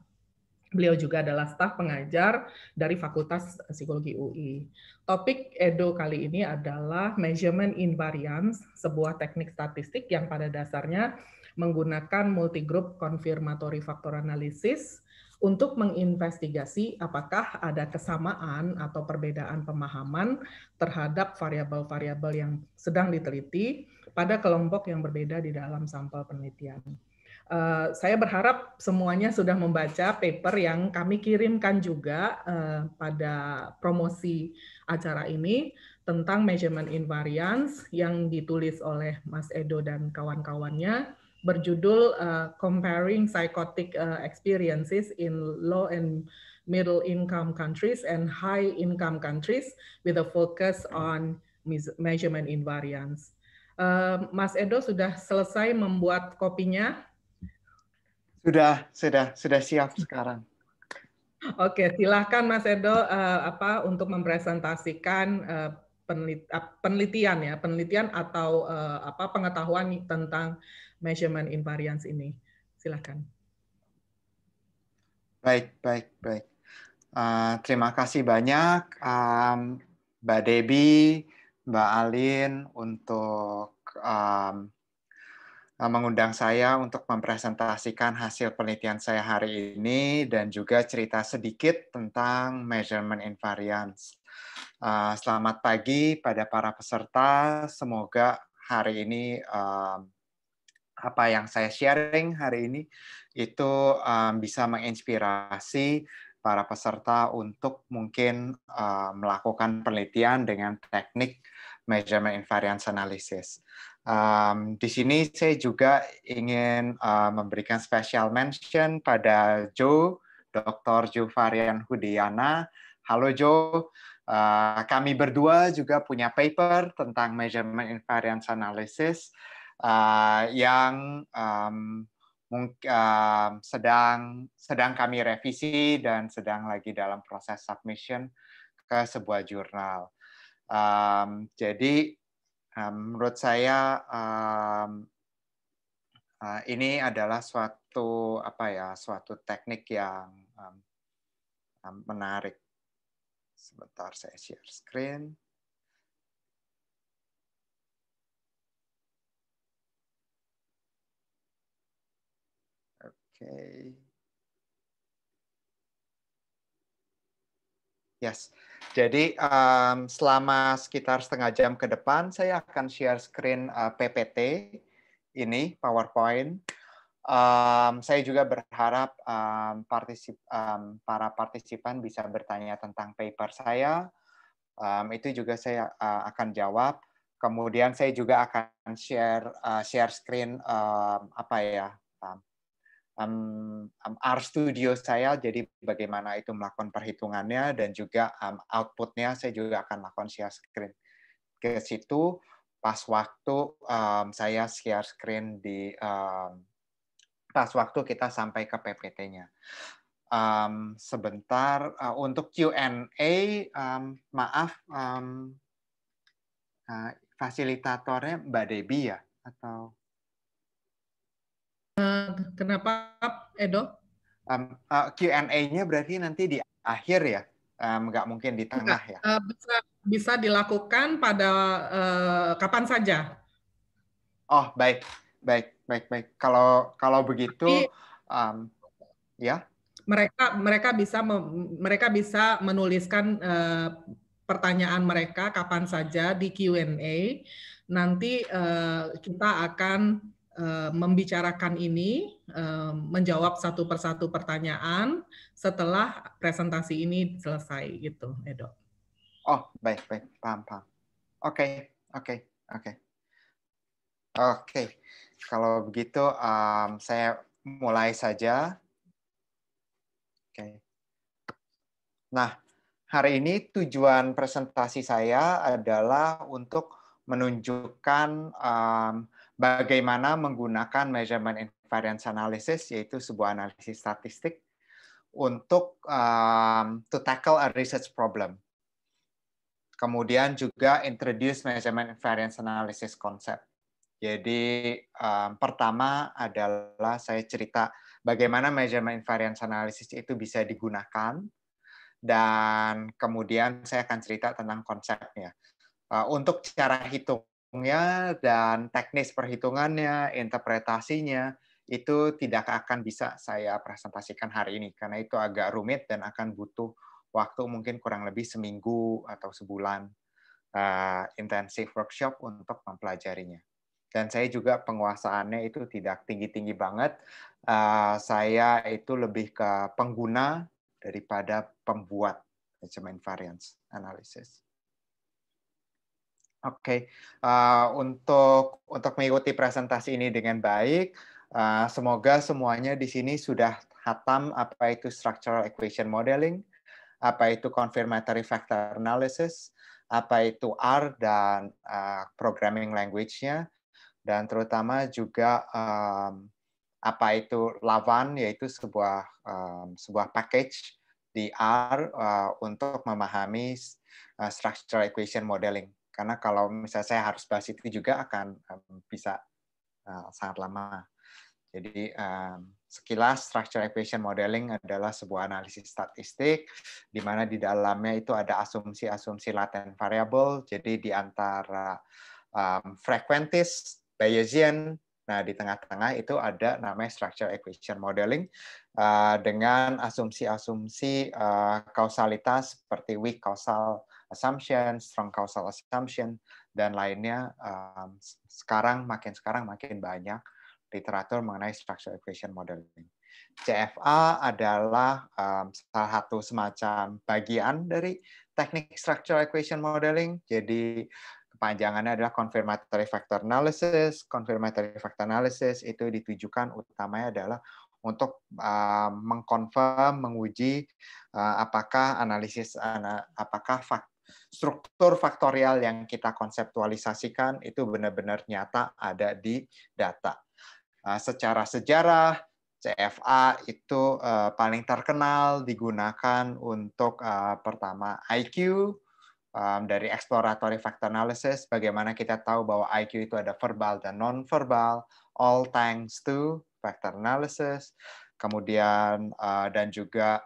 Beliau juga adalah staf pengajar dari Fakultas Psikologi UI. Topik Edo kali ini adalah measurement invariance, sebuah teknik statistik yang pada dasarnya menggunakan multi group confirmatory factor analysis untuk menginvestigasi apakah ada kesamaan atau perbedaan pemahaman terhadap variabel-variabel yang sedang diteliti pada kelompok yang berbeda di dalam sampel penelitian. Uh, saya berharap semuanya sudah membaca paper yang kami kirimkan juga uh, pada promosi acara ini tentang measurement invariance yang ditulis oleh Mas Edo dan kawan-kawannya berjudul uh, Comparing Psychotic uh, Experiences in Low and Middle Income Countries and High Income Countries with a focus on measurement invariance. Uh, eh, Mas Edo sudah selesai membuat kopinya? Sudah, sudah, sudah siap sekarang. Oke, okay, silahkan Mas Edo uh, apa untuk mempresentasikan uh, penelitian ya penelitian atau uh, apa pengetahuan tentang measurement invariance ini. Silakan. Baik, baik, baik. Uh, terima kasih banyak um, Mbak Debi, Mbak Alin untuk um, mengundang saya untuk mempresentasikan hasil penelitian saya hari ini dan juga cerita sedikit tentang measurement invariance. Uh, selamat pagi pada para peserta. Semoga hari ini um, apa yang saya sharing hari ini itu um, bisa menginspirasi para peserta untuk mungkin uh, melakukan penelitian dengan teknik measurement invariance analysis. Um, di sini saya juga ingin uh, memberikan special mention pada Joe, Dr. Joe Varian Hudiana. Halo Joe, uh, kami berdua juga punya paper tentang measurement invariance analysis uh, yang um, uh, sedang sedang kami revisi dan sedang lagi dalam proses submission ke sebuah jurnal. Um, jadi um, menurut saya um, uh, ini adalah suatu apa ya suatu teknik yang menarik. Sebentar saya share screen. Okay. Yes, jadi um, selama sekitar setengah jam ke depan saya akan share screen uh, PPT ini PowerPoint. Um, saya juga berharap um, partisip, um, para partisipan bisa bertanya tentang paper saya. Um, itu juga saya uh, akan jawab. Kemudian saya juga akan share uh, share screen um, apa ya um, um, um, R Studio saya, jadi bagaimana itu melakukan perhitungannya dan juga um, outputnya saya juga akan lakukan share screen ke situ pas waktu um, saya share screen di um, pas waktu kita sampai ke PPT-nya. Um, sebentar uh, untuk Q&A, um, maaf um, uh, fasilitatornya Mbak Debi ya atau Eh, kenapa, Edo? Um, uh, eh, Q&A-nya berarti nanti di akhir ya, nggak um, mungkin di tengah ya? Eh, bisa, bisa dilakukan pada uh, kapan saja. Oh baik, baik, baik, baik. Kalau kalau begitu, um, ya. Mereka mereka bisa mereka bisa menuliskan uh, pertanyaan mereka kapan saja di Q&A. Nanti uh, kita akan Eh, membicarakan ini, eh, menjawab satu persatu pertanyaan setelah presentasi ini selesai gitu, Edo. Oh, baik, baik, paham, paham. Oke, oke, oke, oke. Kalau begitu, um, saya mulai saja. Oke. Nah, hari ini tujuan presentasi saya adalah untuk menunjukkan um, bagaimana menggunakan measurement invariance analysis, yaitu sebuah analisis statistik, untuk um, to tackle a research problem. Kemudian juga introduce measurement invariance analysis concept. Jadi um, pertama adalah saya cerita bagaimana measurement invariance analysis itu bisa digunakan dan kemudian saya akan cerita tentang konsepnya. Eh, untuk cara hitungnya dan teknis perhitungannya, interpretasinya itu tidak akan bisa saya presentasikan hari ini karena itu agak rumit dan akan butuh waktu mungkin kurang lebih seminggu atau sebulan uh, eh, intensif workshop untuk mempelajarinya. Dan saya juga penguasaannya itu tidak tinggi-tinggi banget. Uh, saya itu lebih ke pengguna daripada pembuat manajemen variance analysis. Oke, okay. uh, eh, untuk untuk mengikuti presentasi ini dengan baik, uh, semoga semuanya di sini sudah hatam apa itu structural equation modeling, apa itu confirmatory factor analysis, apa itu R dan uh, programming language-nya, dan terutama juga um, apa itu lawan yaitu sebuah um, sebuah package di R uh, untuk memahami uh, structural equation modeling karena kalau misalnya saya harus bahas itu juga akan bisa eh, sangat lama. Jadi sekilas structure equation modeling adalah sebuah analisis statistik di mana di dalamnya itu ada asumsi-asumsi laten variable. Jadi di antara um, frequentist, Bayesian, nah di tengah-tengah itu ada namanya structure equation modeling eh, dengan asumsi-asumsi eh, kausalitas seperti weak causal assumption, strong causal assumption, dan lainnya um, sekarang makin sekarang makin banyak literatur mengenai structural equation modeling. CFA adalah um, salah satu semacam bagian dari teknik structural equation modeling. Jadi kepanjangannya adalah confirmatory factor analysis. Confirmatory factor analysis itu ditujukan utamanya adalah untuk uh, mengkonfirm, menguji uh, apakah analisis uh, apakah fak struktur faktorial yang kita konseptualisasikan itu benar-benar nyata ada di data. Eh, secara sejarah, CFA itu eh, paling terkenal digunakan untuk eh, pertama IQ, um, dari exploratory factor analysis, bagaimana kita tahu bahwa IQ itu ada verbal dan non-verbal, all thanks to factor analysis, kemudian uh, dan juga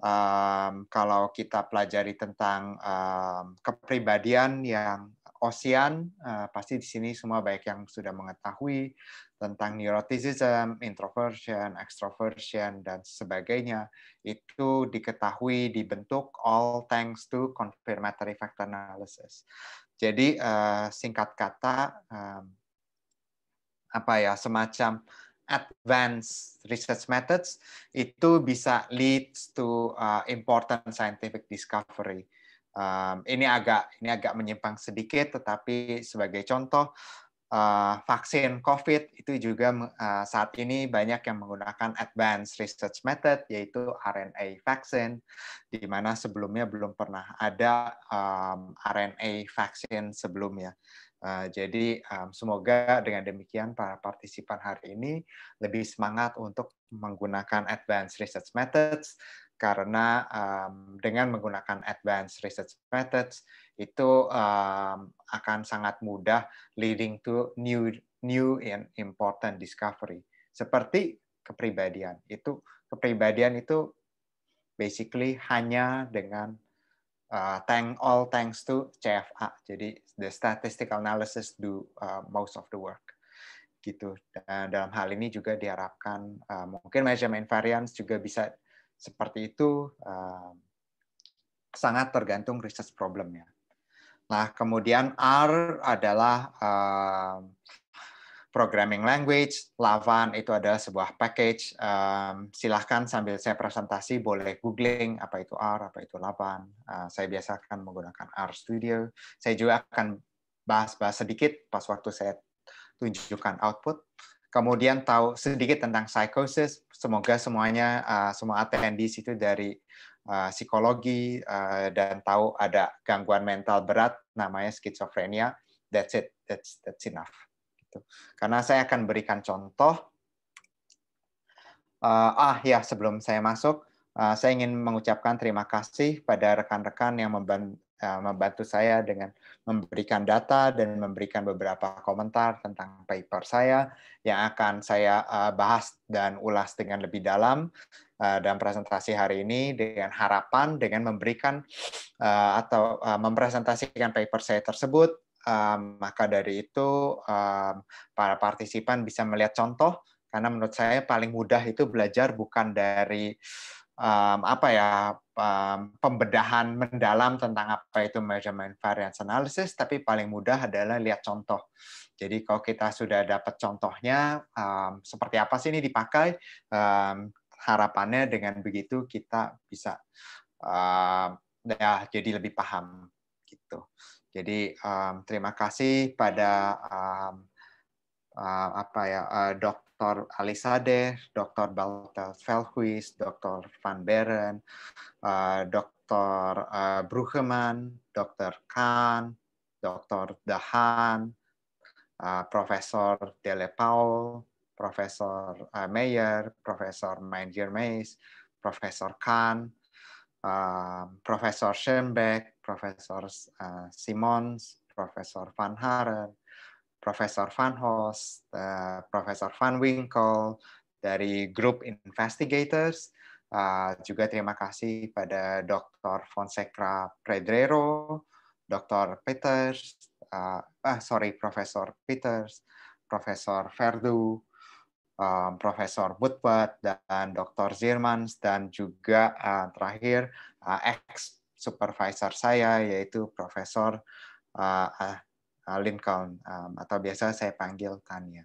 um, kalau kita pelajari tentang um, kepribadian yang Ocean, uh, eh, pasti di sini semua baik yang sudah mengetahui tentang neuroticism, introversion, extroversion, dan sebagainya, itu diketahui dibentuk all thanks to confirmatory factor analysis. Jadi uh, singkat kata, um, apa ya, semacam uh, advanced research methods itu bisa lead to uh, important scientific discovery. Um, ini agak ini agak menyimpang sedikit, tetapi sebagai contoh uh, vaksin COVID itu juga uh, saat ini banyak yang menggunakan advanced research method yaitu RNA vaksin, di mana sebelumnya belum pernah ada um, RNA vaksin sebelumnya. Eh, jadi um, semoga dengan demikian para partisipan hari ini lebih semangat untuk menggunakan advanced research methods karena um, dengan menggunakan advanced research methods itu um, akan sangat mudah leading to new new and important discovery seperti kepribadian itu kepribadian itu basically hanya dengan uh, all thanks to CFA. Jadi the statistical analysis do uh, most of the work gitu. Dan dalam hal ini juga diharapkan uh, mungkin measurement variance juga bisa seperti itu uh, sangat tergantung research problemnya. Nah kemudian R adalah uh, programming language, Lavan itu adalah sebuah package. Um, silahkan sambil saya presentasi boleh googling apa itu R, apa itu Lavan. Uh, saya biasakan menggunakan R Studio. Saya juga akan bahas-bahas sedikit pas waktu saya tunjukkan output. Kemudian tahu sedikit tentang psychosis. Semoga semuanya uh, semua attendees itu dari uh, psikologi uh, dan tahu ada gangguan mental berat namanya skizofrenia. That's it. That's that's enough gitu. Karena saya akan berikan contoh. Uh, ah ya sebelum saya masuk, uh, saya ingin mengucapkan terima kasih pada rekan-rekan yang eh, membantu, saya dengan memberikan data dan memberikan beberapa komentar tentang paper saya yang akan saya bahas dan ulas dengan lebih dalam uh, dalam presentasi hari ini dengan harapan dengan memberikan atau mempresentasikan paper saya tersebut Um, maka dari itu um, para partisipan bisa melihat contoh karena menurut saya paling mudah itu belajar bukan dari um, apa ya um, pembedahan mendalam tentang apa itu measurement variance analysis tapi paling mudah adalah lihat contoh. Jadi kalau kita sudah dapat contohnya um, seperti apa sih ini dipakai um, harapannya dengan begitu kita bisa uh, ya jadi lebih paham gitu. Jadi um, terima kasih pada um, uh, apa ya uh, Dr. Alisade, Dr. Baltel Felhuis, Dr. Van Beren, uh, Dr. Uh, Brueggemann, Dr. Kahn, Dr. Dahan, uh, Profesor Dele Paul, Profesor uh, Mayer, Profesor Mein Mays, Profesor Khan, uh, Profesor Schembeck, Profesor uh, Simons, Profesor Van Haren, Profesor Van Host, uh, eh, Profesor Van Winkle dari grup investigators. Uh, juga terima kasih pada Dr. Fonseca Pedrero, Dr. Peters, uh, ah, sorry Profesor Peters, Profesor Verdu, um, Profesor Butbat dan Dr. Zirmans dan juga uh, terakhir uh, supervisor saya yaitu Profesor uh, uh, uh Lincoln um, atau biasa saya panggil Tania.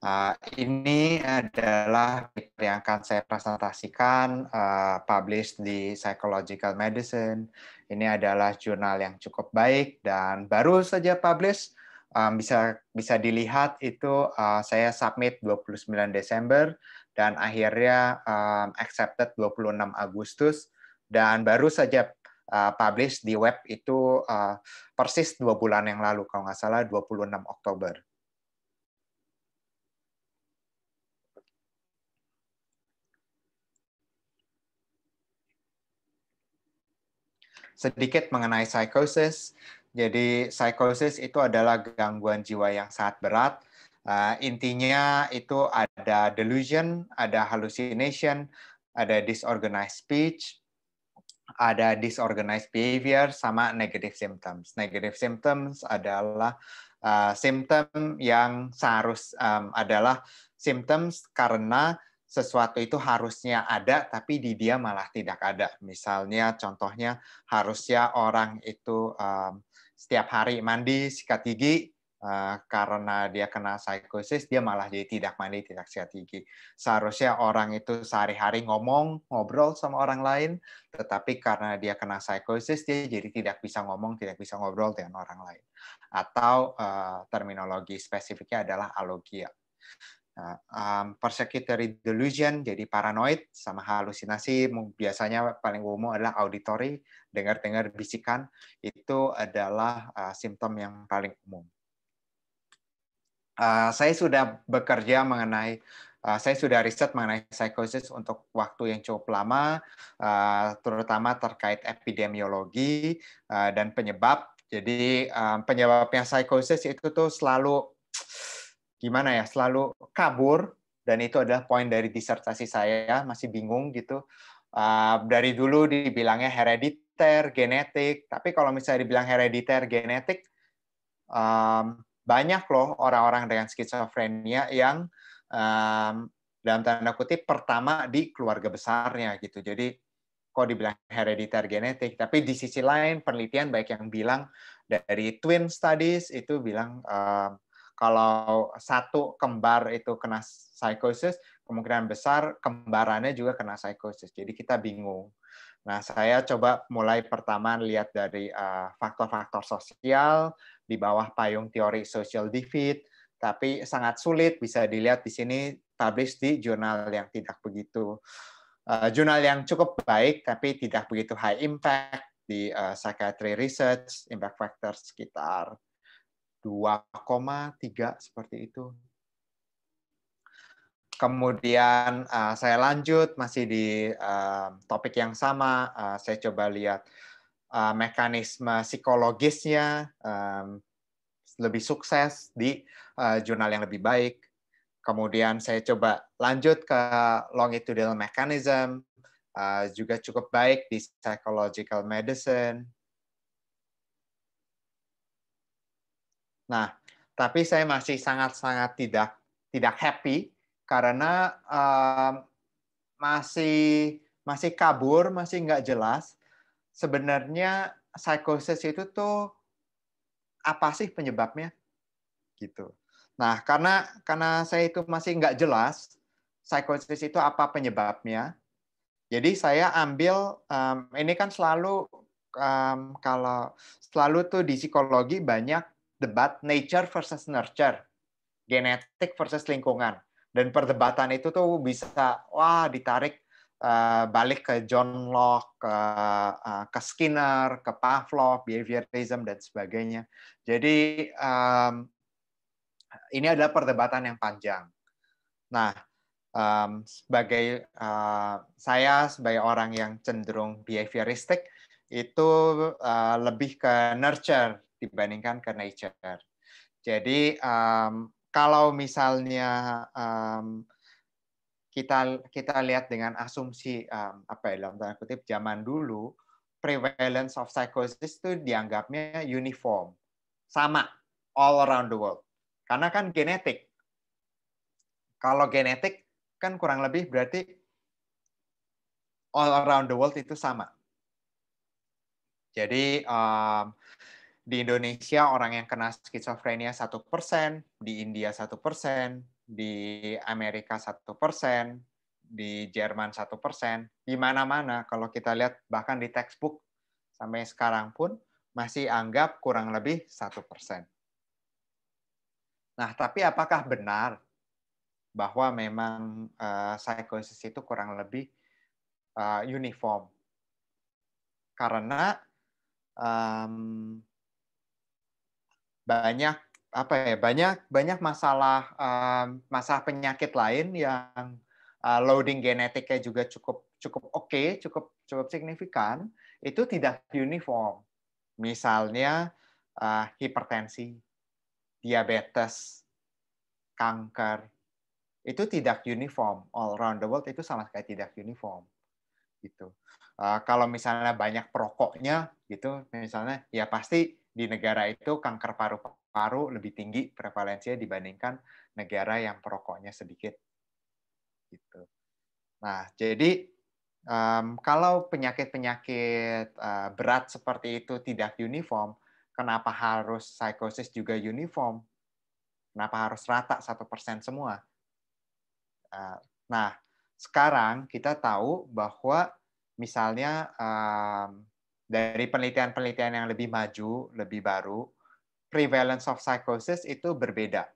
Uh, ini adalah yang akan saya presentasikan, uh, published di Psychological Medicine. Ini adalah jurnal yang cukup baik dan baru saja publish. Um, bisa bisa dilihat itu uh, saya submit 29 Desember dan akhirnya um, accepted 26 Agustus dan baru saja uh, publish di web itu uh, persis dua bulan yang lalu kalau nggak salah 26 Oktober. Sedikit mengenai psikosis. Jadi psikosis itu adalah gangguan jiwa yang sangat berat Uh, intinya itu ada delusion, ada hallucination, ada disorganized speech, ada disorganized behavior, sama negative symptoms. Negative symptoms adalah uh, symptom yang seharus um, adalah symptoms karena sesuatu itu harusnya ada tapi di dia malah tidak ada. Misalnya contohnya harusnya orang itu um, setiap hari mandi sikat gigi Eh, karena dia kena psikosis, dia malah jadi tidak mandi, tidak sihat gigi. Seharusnya orang itu sehari-hari ngomong, ngobrol sama orang lain, tetapi karena dia kena psikosis, dia jadi tidak bisa ngomong, tidak bisa ngobrol dengan orang lain. Atau uh, terminologi spesifiknya adalah alogia. Uh, nah, um, persecutory delusion, jadi paranoid sama halusinasi, biasanya paling umum adalah auditory, dengar-dengar bisikan, itu adalah uh, simptom yang paling umum. Eh, saya sudah bekerja mengenai Uh, saya sudah riset mengenai psikosis untuk waktu yang cukup lama, uh, terutama terkait epidemiologi uh, dan penyebab. Jadi um, penyebabnya psikosis itu tuh selalu gimana ya, selalu kabur dan itu adalah poin dari disertasi saya ya, masih bingung gitu. Uh, dari dulu dibilangnya herediter, genetik, tapi kalau misalnya dibilang herediter, genetik, um, banyak loh orang-orang dengan skizofrenia yang um, dalam tanda kutip pertama di keluarga besarnya gitu. Jadi kok dibilang hereditary genetik, tapi di sisi lain penelitian baik yang bilang dari twin studies itu bilang um, kalau satu kembar itu kena psikosis, kemungkinan besar kembarannya juga kena psikosis. Jadi kita bingung. Nah, saya coba mulai pertama lihat dari faktor-faktor uh, faktor -faktor sosial, di bawah payung teori social defeat, tapi sangat sulit bisa dilihat di sini publish di jurnal yang tidak begitu eh, jurnal yang cukup baik tapi tidak begitu high impact di uh, psychiatry research impact factor sekitar 2,3 seperti itu. Kemudian eh, saya lanjut masih di topik yang sama, saya coba lihat Uh, mekanisme psikologisnya um, lebih sukses di uh, jurnal yang lebih baik. Kemudian saya coba lanjut ke longitudinal mechanism, uh, juga cukup baik di psychological medicine. Nah, tapi saya masih sangat-sangat tidak tidak happy karena uh, masih masih kabur, masih nggak jelas sebenarnya psikosis itu tuh apa sih penyebabnya gitu. Nah karena karena saya itu masih nggak jelas psikosis itu apa penyebabnya, jadi saya ambil um, ini kan selalu um, kalau selalu tuh di psikologi banyak debat nature versus nurture, genetik versus lingkungan dan perdebatan itu tuh bisa wah ditarik Eh, balik ke John Locke, ke, uh, ke Skinner, ke Pavlov, behaviorism dan sebagainya. Jadi um, ini adalah perdebatan yang panjang. Nah, um, sebagai uh, saya sebagai orang yang cenderung behavioristik itu uh, lebih ke nurture dibandingkan ke nature. Jadi um, kalau misalnya um, kita kita lihat dengan asumsi um, apa ya dalam tanda kutip zaman dulu prevalence of psychosis itu dianggapnya uniform sama all around the world karena kan genetik kalau genetik kan kurang lebih berarti all around the world itu sama jadi um, di Indonesia orang yang kena skizofrenia satu persen di India satu persen di Amerika satu persen, di Jerman satu persen, di mana-mana kalau kita lihat bahkan di textbook sampai sekarang pun masih anggap kurang lebih satu persen. Nah, tapi apakah benar bahwa memang uh, eh, psikosis itu kurang lebih eh, uniform? Karena um, banyak apa ya banyak banyak masalah um, masalah penyakit lain yang uh, loading genetiknya juga cukup cukup oke okay, cukup cukup signifikan itu tidak uniform misalnya uh, hipertensi diabetes kanker itu tidak uniform all around the world itu sama sekali tidak uniform gitu uh, kalau misalnya banyak perokoknya gitu misalnya ya pasti di negara itu kanker paru-paru paru lebih tinggi prevalensinya dibandingkan negara yang perokoknya sedikit. Gitu. Nah, jadi um, kalau penyakit-penyakit uh, berat seperti itu tidak uniform, kenapa harus psikosis juga uniform? Kenapa harus rata satu persen semua? Uh, nah, sekarang kita tahu bahwa misalnya um, dari penelitian-penelitian yang lebih maju, lebih baru, prevalence of psychosis itu berbeda.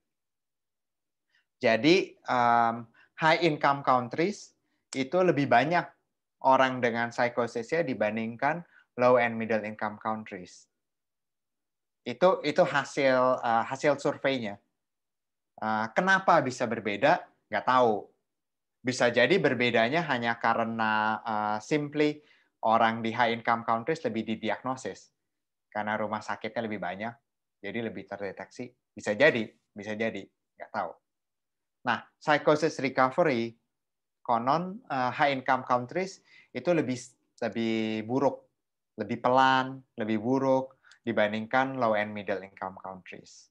Jadi um, high income countries itu lebih banyak orang dengan ya dibandingkan low and middle income countries. Itu itu hasil uh, hasil surveinya. Uh, kenapa bisa berbeda? Gak tahu. Bisa jadi berbedanya hanya karena uh, simply orang di high income countries lebih didiagnosis karena rumah sakitnya lebih banyak jadi lebih terdeteksi. Bisa jadi, bisa jadi, nggak tahu. Nah, psychosis recovery konon uh, high income countries itu lebih lebih buruk, lebih pelan, lebih buruk dibandingkan low and middle income countries.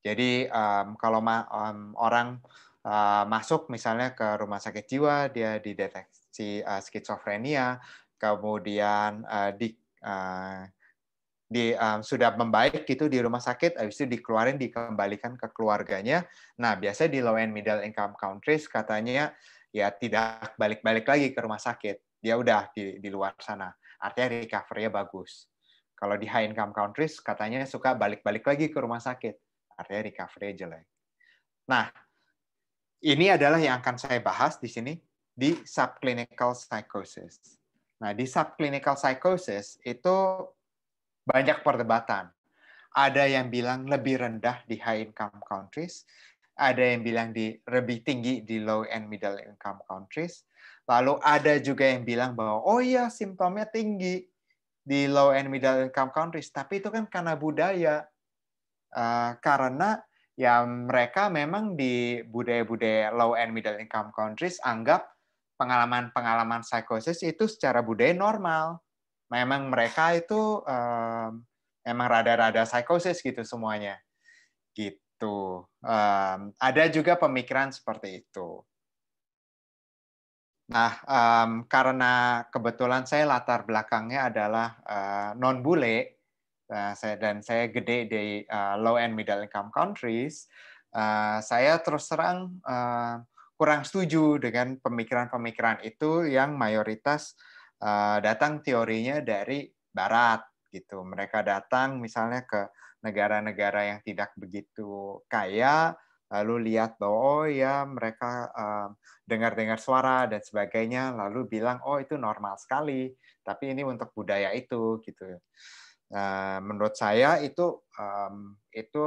Jadi um, kalau ma um, orang uh, masuk misalnya ke rumah sakit jiwa, dia dideteksi uh, skizofrenia, kemudian uh, di, uh, di um, sudah membaik gitu di rumah sakit habis itu dikeluarin dikembalikan ke keluarganya. Nah, biasanya di low and middle income countries katanya ya tidak balik-balik lagi ke rumah sakit. Dia ya udah di di luar sana. Artinya recovery-nya bagus. Kalau di high income countries katanya suka balik-balik lagi ke rumah sakit. Artinya recovery jelek. Nah, ini adalah yang akan saya bahas di sini di subclinical psychosis. Nah, di subclinical psychosis itu banyak perdebatan. Ada yang bilang lebih rendah di high income countries, ada yang bilang di lebih tinggi di low and middle income countries. Lalu ada juga yang bilang bahwa oh iya simptomnya tinggi di low and middle income countries, tapi itu kan karena budaya. Uh, karena ya mereka memang di budaya-budaya low and middle income countries anggap pengalaman-pengalaman psikosis itu secara budaya normal memang mereka itu um, emang rada-rada psikosis gitu semuanya gitu um, ada juga pemikiran seperti itu nah um, karena kebetulan saya latar belakangnya adalah uh, eh, non bule uh, eh, saya dan saya gede di uh, low and middle income countries uh, saya terus terang uh, kurang setuju dengan pemikiran-pemikiran itu yang mayoritas Eh, datang teorinya dari Barat gitu. Mereka datang misalnya ke negara-negara yang tidak begitu kaya, lalu lihat bahwa oh ya mereka eh, dengar-dengar suara dan sebagainya, lalu bilang oh itu normal sekali, tapi ini untuk budaya itu gitu. Eh, menurut saya itu itu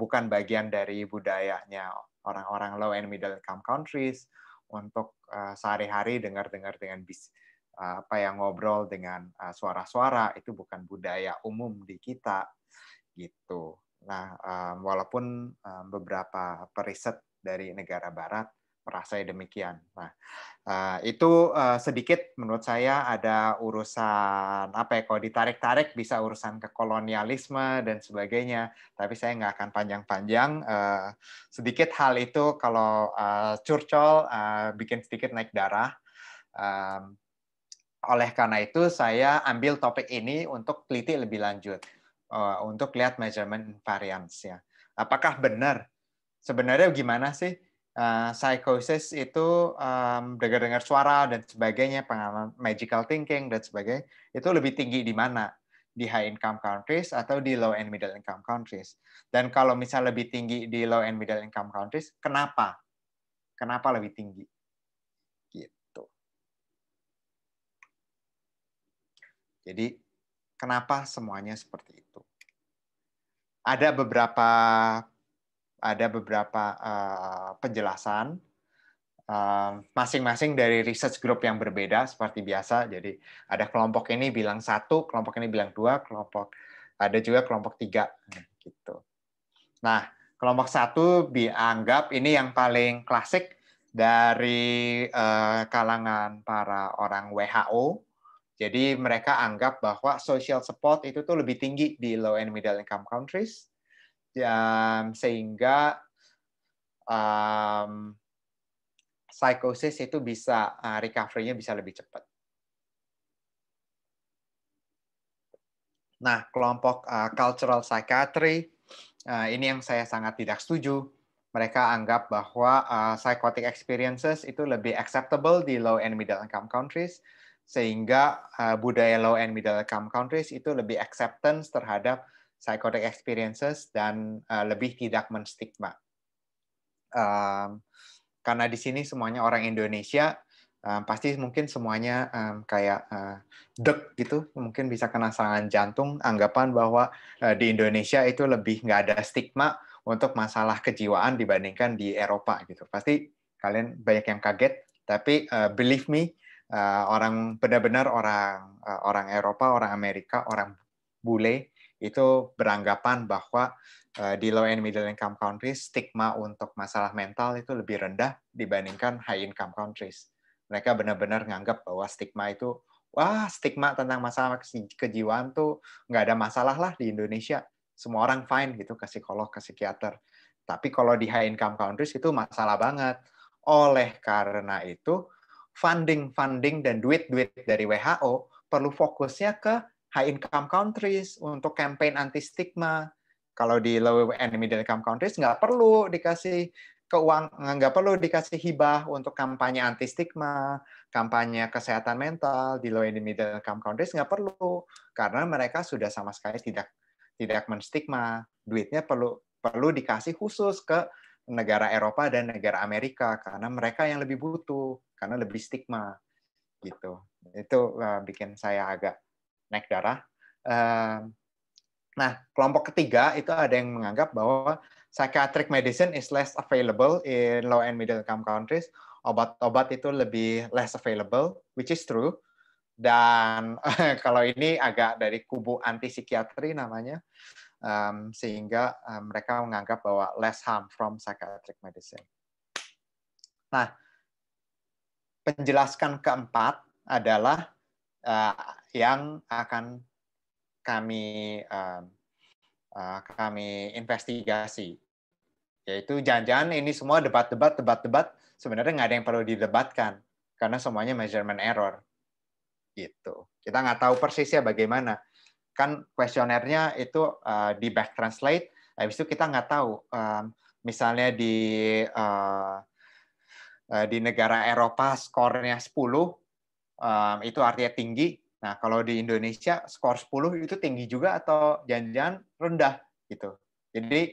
bukan bagian dari budayanya orang-orang low and middle income countries untuk sehari-hari dengar-dengar dengan bis Eh, apa yang ngobrol dengan eh, suara-suara itu bukan budaya umum di kita gitu. Nah, eh, walaupun beberapa periset dari negara barat merasa demikian. Nah, itu sedikit menurut saya ada urusan apa ya? Kalau ditarik-tarik bisa urusan ke kolonialisme dan sebagainya. Tapi saya nggak akan panjang-panjang. Sedikit hal itu kalau curcol bikin sedikit naik darah. Um, oleh karena itu saya ambil topik ini untuk teliti lebih lanjut uh, untuk lihat measurement variance ya. Apakah benar? Sebenarnya gimana sih uh, psychosis itu um, dengar-dengar suara dan sebagainya, pengalaman magical thinking dan sebagainya itu lebih tinggi di mana? Di high income countries atau di low and middle income countries? Dan kalau misalnya lebih tinggi di low and middle income countries, kenapa? Kenapa lebih tinggi? Jadi kenapa semuanya seperti itu? Ada beberapa ada beberapa uh, penjelasan eh, masing-masing uh, dari research group yang berbeda seperti biasa. Jadi ada kelompok ini bilang satu, kelompok ini bilang dua, kelompok ada juga kelompok tiga nah, gitu. Nah kelompok satu dianggap ini yang paling klasik dari uh, kalangan para orang WHO jadi mereka anggap bahwa social support itu tuh lebih tinggi di low and middle income countries, um, sehingga um, psikosis itu bisa uh, recovery-nya bisa lebih cepat. Nah, kelompok uh, cultural psychiatry uh, ini yang saya sangat tidak setuju. Mereka anggap bahwa uh, psychotic experiences itu lebih acceptable di low and middle income countries, sehingga uh, budaya low and middle income countries itu lebih acceptance terhadap psychotic experiences dan uh, lebih tidak menstigma. Uh, karena di sini semuanya orang Indonesia, uh, pasti mungkin semuanya um, kayak uh, deg gitu, mungkin bisa kena serangan jantung, anggapan bahwa uh, di Indonesia itu lebih nggak ada stigma untuk masalah kejiwaan dibandingkan di Eropa gitu. Pasti kalian banyak yang kaget, tapi uh, believe me, uh, orang benar-benar orang uh, orang Eropa, orang Amerika, orang bule itu beranggapan bahwa uh, di low and middle income countries stigma untuk masalah mental itu lebih rendah dibandingkan high income countries. Mereka benar-benar nganggap bahwa stigma itu wah stigma tentang masalah kejiwaan tuh nggak ada masalah lah di Indonesia. Semua orang fine gitu ke psikolog, ke psikiater. Tapi kalau di high income countries itu masalah banget. Oleh karena itu, funding-funding dan duit-duit dari WHO perlu fokusnya ke high income countries untuk campaign anti stigma. Kalau di low and middle income countries nggak perlu dikasih keuangan, nggak perlu dikasih hibah untuk kampanye anti stigma, kampanye kesehatan mental di low and middle income countries nggak perlu karena mereka sudah sama sekali tidak tidak menstigma. Duitnya perlu perlu dikasih khusus ke negara Eropa dan negara Amerika karena mereka yang lebih butuh karena lebih stigma gitu itu uh, bikin saya agak naik darah uh, nah kelompok ketiga itu ada yang menganggap bahwa psychiatric medicine is less available in low and middle income countries obat-obat itu lebih less available which is true dan *laughs* kalau ini agak dari kubu anti psikiatri namanya um, sehingga um, mereka menganggap bahwa less harm from psychiatric medicine. Nah, penjelaskan keempat adalah uh, yang akan kami uh, uh, kami investigasi yaitu jangan-jangan ini semua debat-debat debat-debat sebenarnya nggak ada yang perlu didebatkan karena semuanya measurement error gitu kita nggak tahu persisnya bagaimana kan kuesionernya itu uh, di back translate habis itu kita nggak tahu um, misalnya di uh, Eh, di negara Eropa skornya 10 itu artinya tinggi. Nah, kalau di Indonesia skor 10 itu tinggi juga atau jangan-jangan rendah gitu. Jadi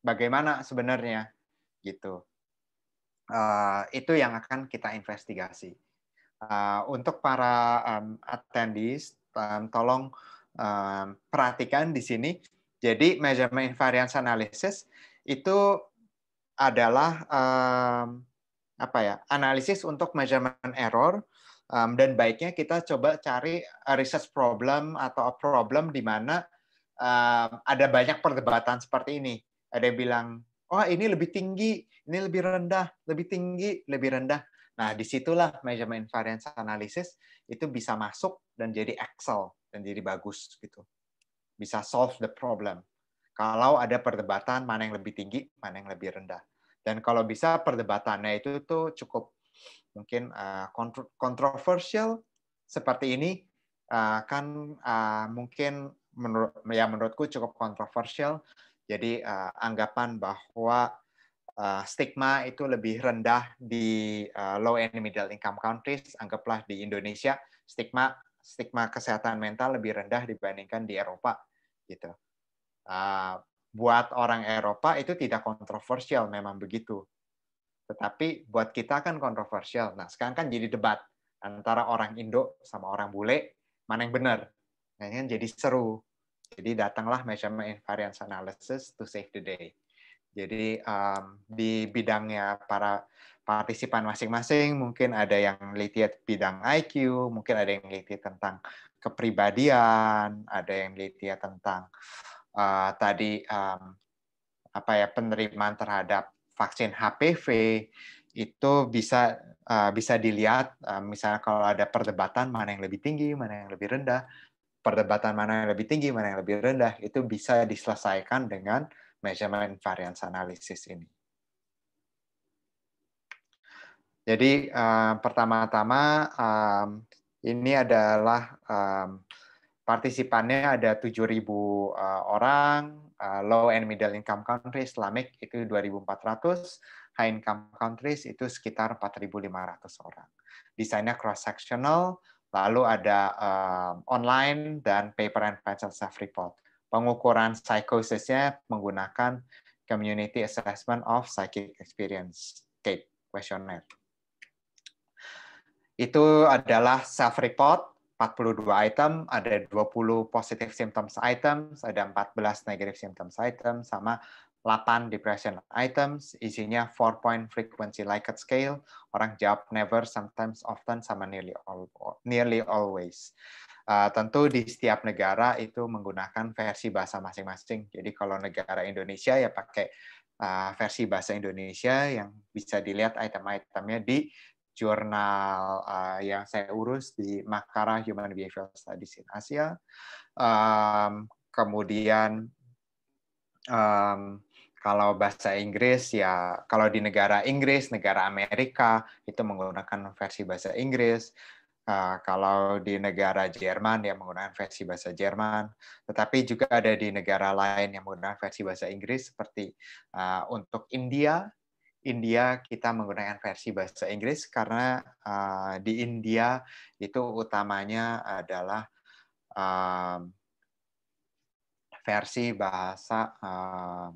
bagaimana sebenarnya gitu. Eh, itu yang akan kita investigasi. Eh, untuk para attendees, tolong perhatikan di sini. Jadi measurement invariance analysis itu adalah um, apa ya analisis untuk measurement error um, dan baiknya kita coba cari uh, research problem atau problem di mana um, ada banyak perdebatan seperti ini ada yang bilang oh ini lebih tinggi ini lebih rendah lebih tinggi lebih rendah nah disitulah measurement variance analysis itu bisa masuk dan jadi excel dan jadi bagus gitu bisa solve the problem kalau ada perdebatan mana yang lebih tinggi mana yang lebih rendah dan kalau bisa perdebatannya itu tuh cukup mungkin eh, kontroversial seperti ini eh, kan eh, mungkin menurut ya menurutku cukup kontroversial. Jadi anggapan bahwa stigma itu lebih rendah di low and middle income countries, anggaplah di Indonesia stigma stigma kesehatan mental lebih rendah dibandingkan di Eropa gitu buat orang Eropa itu tidak kontroversial memang begitu. Tetapi buat kita kan kontroversial. Nah, sekarang kan jadi debat antara orang Indo sama orang bule, mana yang benar. Nah, ini kan jadi seru. Jadi datanglah measurement invariance analysis to save the day. Jadi um, di bidangnya para partisipan masing-masing mungkin ada yang melihat bidang IQ, mungkin ada yang melihat tentang kepribadian, ada yang melihat tentang uh, tadi um, apa ya penerimaan terhadap vaksin HPV itu bisa uh, bisa dilihat uh, misalnya kalau ada perdebatan mana yang lebih tinggi mana yang lebih rendah perdebatan mana yang lebih tinggi mana yang lebih rendah itu bisa diselesaikan dengan measurement variance analysis ini. Jadi uh, pertama-tama um, ini adalah um, partisipannya ada 7.000 uh, eh, orang, uh, low and middle income countries, Islamic itu 2.400, high income countries itu sekitar 4.500 orang. Desainnya cross sectional, lalu ada uh, online dan paper and pencil self report. Pengukuran psychosisnya menggunakan community assessment of psychic experience state questionnaire. Itu adalah self report 42 item, ada 20 positive symptoms item, ada 14 negative symptoms item, sama 8 depression items, isinya 4 point frequency Likert scale, orang jawab never, sometimes, often, sama nearly, all, nearly always. Uh, tentu di setiap negara itu menggunakan versi bahasa masing-masing. Jadi kalau negara Indonesia ya pakai uh, versi bahasa Indonesia yang bisa dilihat item-itemnya di jurnal uh, yang saya urus di Makara Human Behavioral Studies in Asia. Um, kemudian um, kalau bahasa Inggris ya kalau di negara Inggris, negara Amerika itu menggunakan versi bahasa Inggris. Uh, kalau di negara Jerman ya menggunakan versi bahasa Jerman, tetapi juga ada di negara lain yang menggunakan versi bahasa Inggris seperti uh, untuk India India kita menggunakan versi bahasa Inggris karena uh, di India itu utamanya adalah uh, versi bahasa uh,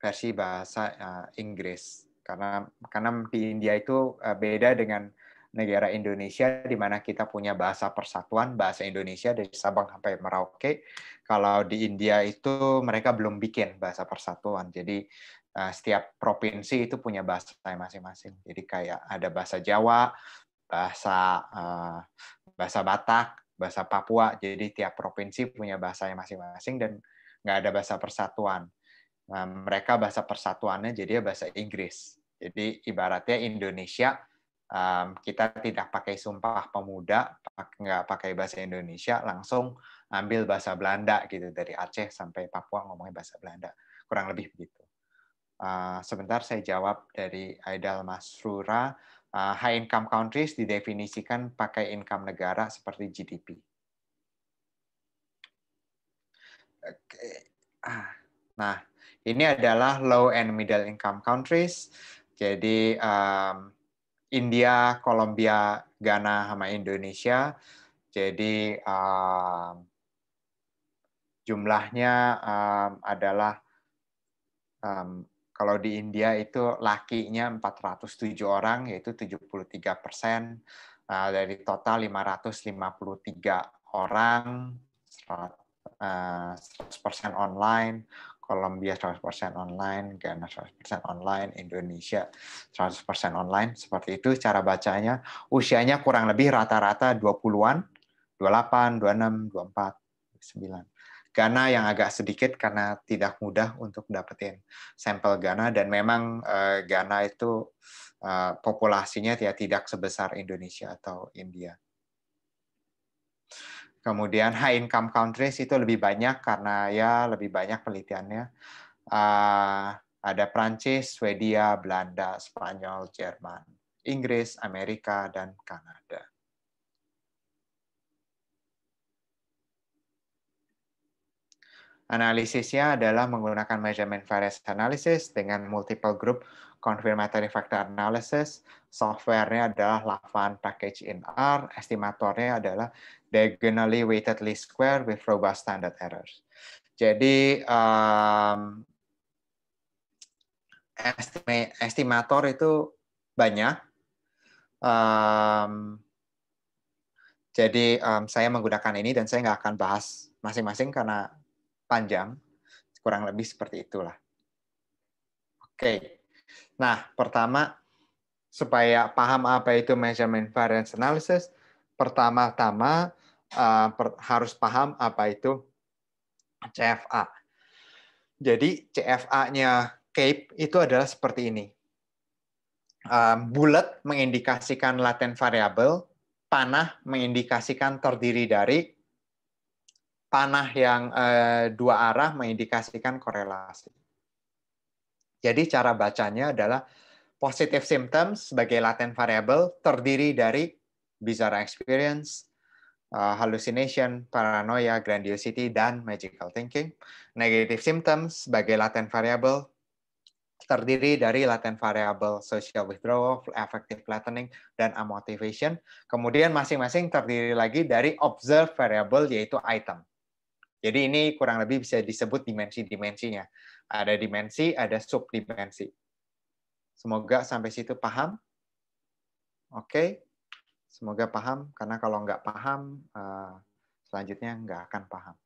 versi bahasa uh, Inggris karena karena di India itu uh, beda dengan negara Indonesia di mana kita punya bahasa persatuan bahasa Indonesia dari Sabang sampai Merauke. Kalau di India itu mereka belum bikin bahasa persatuan. Jadi Eh, setiap provinsi itu punya bahasa masing-masing. Jadi kayak ada bahasa Jawa, bahasa eh, bahasa Batak, bahasa Papua. Jadi tiap provinsi punya bahasa masing-masing dan nggak ada bahasa persatuan. Nah, mereka bahasa persatuannya jadi bahasa Inggris. Jadi ibaratnya Indonesia kita tidak pakai sumpah pemuda, nggak pakai bahasa Indonesia, langsung ambil bahasa Belanda gitu dari Aceh sampai Papua ngomongin bahasa Belanda. Kurang lebih begitu. Ah, sebentar saya jawab dari Aidal Masrura. Uh, high income countries didefinisikan pakai income negara seperti GDP. Okay. Ah, nah, ini adalah low and middle income countries. Jadi um, India, Kolombia, Ghana, sama Indonesia. Jadi um, jumlahnya um, adalah um, kalau di India itu lakinya 407 orang, yaitu 73 persen. Uh, dari total 553 orang, 100 ah, persen online, Kolombia 100% online, Ghana 100% online, Indonesia 100% online. Seperti itu cara bacanya. Usianya kurang lebih rata-rata 20-an, 28, 26, 24, 9. Ghana yang agak sedikit karena tidak mudah untuk dapetin sampel Ghana dan memang uh, Ghana itu uh, populasinya ya tidak sebesar Indonesia atau India. Kemudian high income countries itu lebih banyak karena ya lebih banyak penelitiannya. Uh, ada Prancis, Swedia, Belanda, Spanyol, Jerman, Inggris, Amerika, dan Kanada. Analisisnya adalah menggunakan measurement variance analysis dengan multiple group confirmatory factor analysis. Softwarenya adalah Lavan package in R. Estimatornya adalah diagonally weighted least square with robust standard errors. Jadi um, estimator itu banyak. Um, jadi um, saya menggunakan ini dan saya nggak akan bahas masing-masing karena panjang, kurang lebih seperti itulah. Oke, nah pertama supaya paham apa itu measurement variance analysis, pertama-tama eh, harus paham apa itu CFA. Jadi CFA-nya CAPE itu adalah seperti ini. Eh, bulat mengindikasikan latent variable, panah mengindikasikan terdiri dari panah yang eh, dua arah mengindikasikan korelasi. Jadi cara bacanya adalah positive symptoms sebagai latent variable terdiri dari bizarre experience, eh, hallucination, paranoia, grandiosity, dan magical thinking. Negative symptoms sebagai latent variable terdiri dari latent variable social withdrawal, affective flattening, dan amotivation. Kemudian masing-masing terdiri lagi dari observed variable yaitu item. Jadi ini kurang lebih bisa disebut dimensi-dimensinya. Ada dimensi, ada subdimensi. Semoga sampai situ paham. Oke, okay. semoga paham karena kalau nggak paham, eh, selanjutnya nggak akan paham.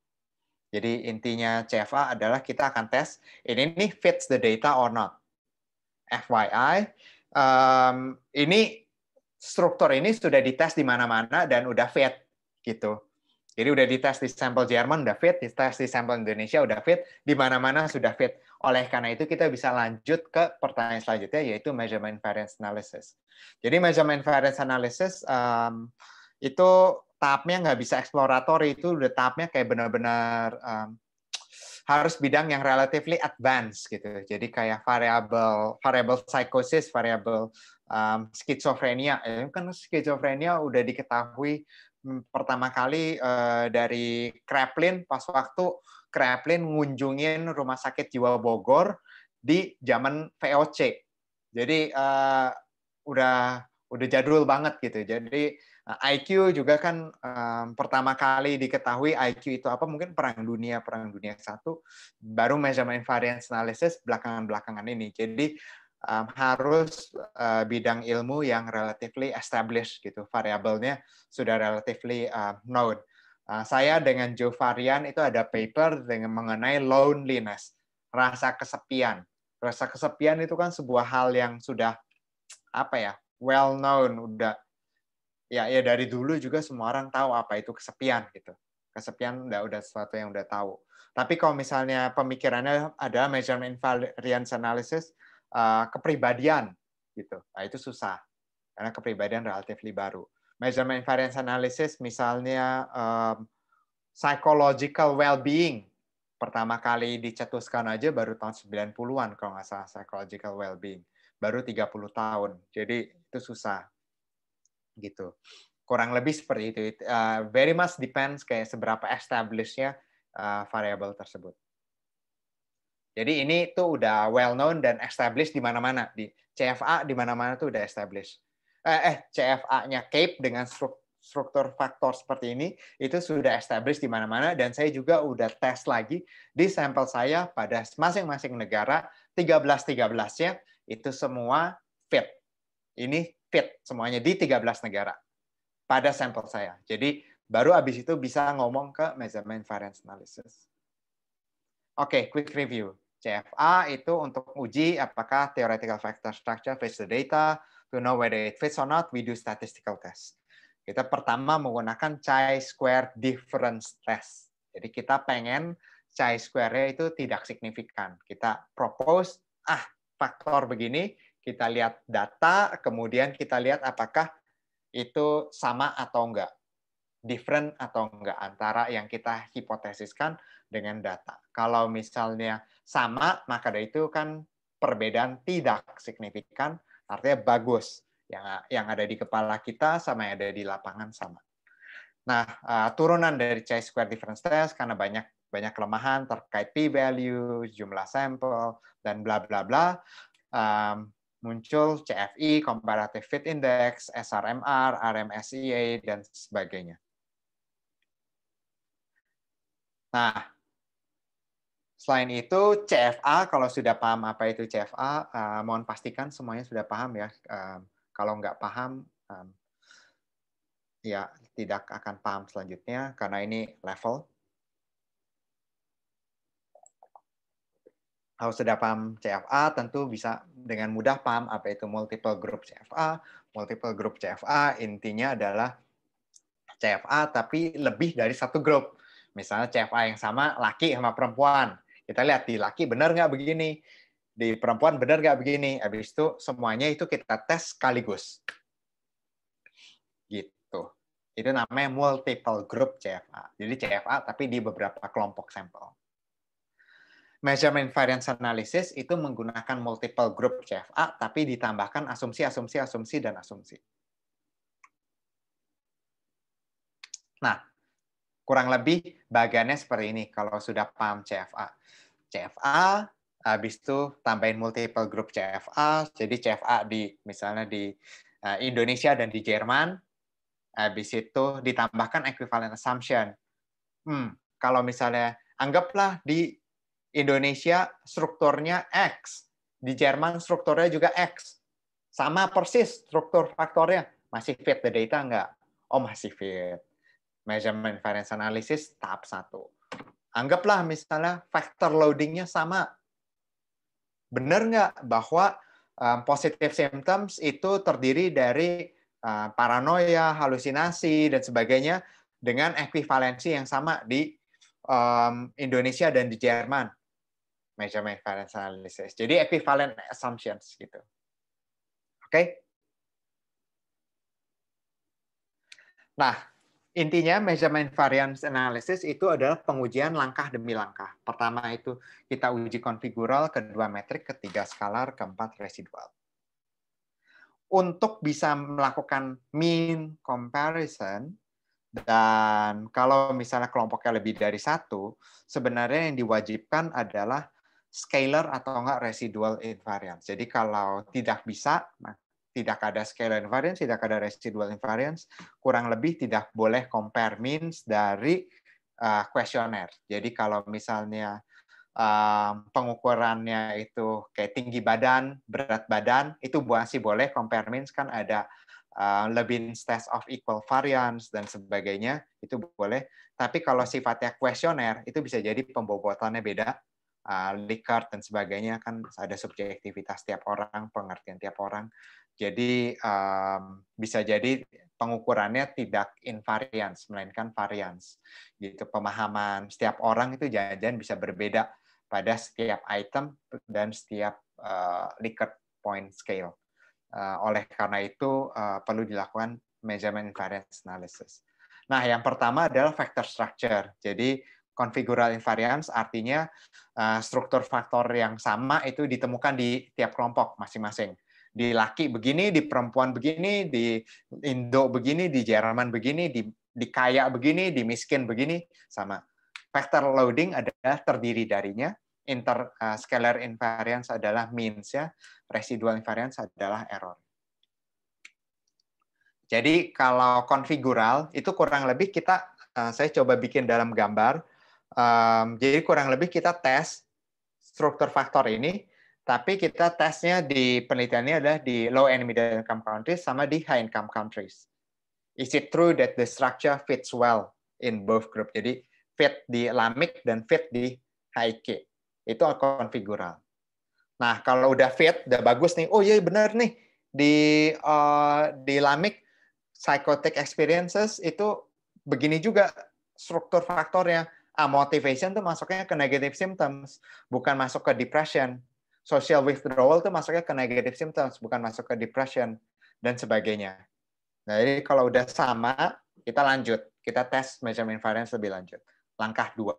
Jadi intinya CFA adalah kita akan tes ini nih fits the data or not. FYI, um, ini struktur ini sudah dites di mana-mana dan udah fit gitu. Jadi udah dites di sampel Jerman udah fit, dites di sampel Indonesia udah fit, di mana-mana sudah fit. Oleh karena itu kita bisa lanjut ke pertanyaan selanjutnya yaitu measurement variance analysis. Jadi measurement variance analysis um, itu tahapnya nggak bisa eksploratory itu udah tahapnya kayak benar-benar um, harus bidang yang relatively advance gitu. Jadi kayak variable variable psikosis, variable um, skizofrenia. Ya, kan skizofrenia udah diketahui Hmm, pertama kali uh, dari Kraplin pas waktu Kraplin ngunjungin rumah sakit jiwa Bogor di zaman VOC. Jadi uh, udah udah jadul banget gitu. Jadi uh, eh, IQ juga kan um, pertama kali diketahui IQ itu apa mungkin perang dunia perang dunia satu baru measurement variance analysis belakangan belakangan ini. Jadi um, harus uh, bidang ilmu yang relatively established gitu variabelnya sudah relatively uh, known. Uh, saya dengan Joe Varian itu ada paper dengan mengenai loneliness, rasa kesepian. Rasa kesepian itu kan sebuah hal yang sudah apa ya well known udah ya ya dari dulu juga semua orang tahu apa itu kesepian gitu. Kesepian udah udah sesuatu yang udah tahu. Tapi kalau misalnya pemikirannya adalah measurement invariance analysis, Eh, kepribadian gitu. Nah, itu susah karena kepribadian relatif baru. Measurement invariance analysis misalnya um, psychological well-being pertama kali dicetuskan aja baru tahun 90-an kalau nggak salah psychological well-being. Baru 30 tahun. Jadi itu susah. Gitu. Kurang lebih seperti itu. It, uh, very much depends kayak seberapa establishnya uh, eh, variabel tersebut. Jadi ini tuh udah well known dan established di mana-mana di CFA di mana-mana tuh udah established. Eh, eh CFA-nya CAPE dengan struktur faktor seperti ini itu sudah established di mana-mana dan saya juga udah tes lagi di sampel saya pada masing-masing negara 13-13 ya itu semua fit. Ini fit semuanya di 13 negara pada sampel saya. Jadi baru habis itu bisa ngomong ke measurement variance analysis. Oke, okay, quick review. CFA itu untuk uji apakah theoretical factor structure fits the data. To know whether it fits or not, we do statistical test. Kita pertama menggunakan chi-square difference test. Jadi kita pengen chi-square-nya itu tidak signifikan. Kita propose, ah faktor begini, kita lihat data, kemudian kita lihat apakah itu sama atau enggak different atau enggak antara yang kita hipotesiskan dengan data. Kalau misalnya sama, maka dari itu kan perbedaan tidak signifikan, artinya bagus. Yang, yang ada di kepala kita sama yang ada di lapangan sama. Nah, uh, turunan dari chi-square difference test karena banyak banyak kelemahan terkait p-value, jumlah sampel, dan bla bla bla. Um, muncul CFI, Comparative Fit Index, SRMR, RMSEA, dan sebagainya. Nah, selain itu CFA kalau sudah paham apa itu CFA, eh, mohon pastikan semuanya sudah paham ya. kalau nggak paham, ya tidak akan paham selanjutnya karena ini level. Kalau sudah paham CFA, tentu bisa dengan mudah paham apa itu multiple group CFA. Multiple group CFA intinya adalah CFA tapi lebih dari satu grup. Misalnya CFA yang sama laki sama perempuan. Kita lihat di laki benar nggak begini, di perempuan benar nggak begini. Habis itu semuanya itu kita tes sekaligus. Gitu. Itu namanya multiple group CFA. Jadi CFA tapi di beberapa kelompok sampel. Measurement variance analysis itu menggunakan multiple group CFA tapi ditambahkan asumsi, asumsi, asumsi, dan asumsi. Nah, Kurang lebih bagiannya seperti ini kalau sudah paham CFA. CFA habis itu tambahin multiple group CFA. Jadi CFA di misalnya di eh, Indonesia dan di Jerman. Habis itu ditambahkan equivalent assumption. Hmm, kalau misalnya anggaplah di Indonesia strukturnya X, di Jerman strukturnya juga X. Sama persis struktur faktornya. Masih fit the data enggak? Oh, masih fit measurement variance analysis tahap satu. Anggaplah misalnya factor loadingnya sama. Benar nggak bahwa um, positive symptoms itu terdiri dari uh, paranoia, halusinasi, dan sebagainya dengan ekuivalensi yang sama di um, Indonesia dan di Jerman. Measurement variance analysis. Jadi equivalent assumptions gitu. Oke? Okay? Nah, Intinya measurement variance analysis itu adalah pengujian langkah demi langkah. Pertama itu kita uji konfigural, kedua metrik, ketiga skalar, keempat residual. Untuk bisa melakukan mean comparison, dan kalau misalnya kelompoknya lebih dari satu, sebenarnya yang diwajibkan adalah scalar atau enggak residual invariance. Jadi kalau tidak bisa, nah, tidak ada scalar invariance, tidak ada residual invariance, kurang lebih tidak boleh compare means dari eh, kuesioner. Uh, Jadi kalau misalnya um, pengukurannya itu kayak tinggi badan, berat badan, itu masih boleh compare means kan ada uh, eh, Levin test of equal variance dan sebagainya, itu boleh. Tapi kalau sifatnya kuesioner, itu bisa jadi pembobotannya beda, uh, Likert dan sebagainya kan ada subjektivitas tiap orang, pengertian tiap orang. Jadi um, bisa jadi pengukurannya tidak invarians, melainkan varians. Gitu pemahaman setiap orang itu jajan bisa berbeda pada setiap item dan setiap uh, Likert point scale. Uh, oleh karena itu uh, perlu dilakukan measurement invariance analysis. Nah, yang pertama adalah factor structure. Jadi configural invariance artinya struktur faktor yang sama itu ditemukan di tiap kelompok masing-masing di laki begini, di perempuan begini, di Indo begini, di Jerman begini, di, di kaya begini, di miskin begini, sama. Factor loading adalah terdiri darinya, inter uh, scalar invariance adalah means ya, residual invariance adalah error. Jadi kalau konfigural itu kurang lebih kita uh, saya coba bikin dalam gambar. Um, jadi kurang lebih kita tes struktur faktor ini tapi kita tesnya di penelitiannya adalah di low and middle income countries sama di high income countries. Is it true that the structure fits well in both group? Jadi fit di lamik dan fit di HIK. Itu konfigural. Nah, kalau udah fit, udah bagus nih. Oh iya benar nih di uh, di lamik psychotic experiences itu begini juga struktur faktornya. Ah, motivation tuh masuknya ke negative symptoms, bukan masuk ke depression social withdrawal itu masuknya ke negative symptoms, bukan masuk ke depression dan sebagainya. Nah, jadi kalau udah sama, kita lanjut. Kita tes measurement variance lebih lanjut. Langkah dua.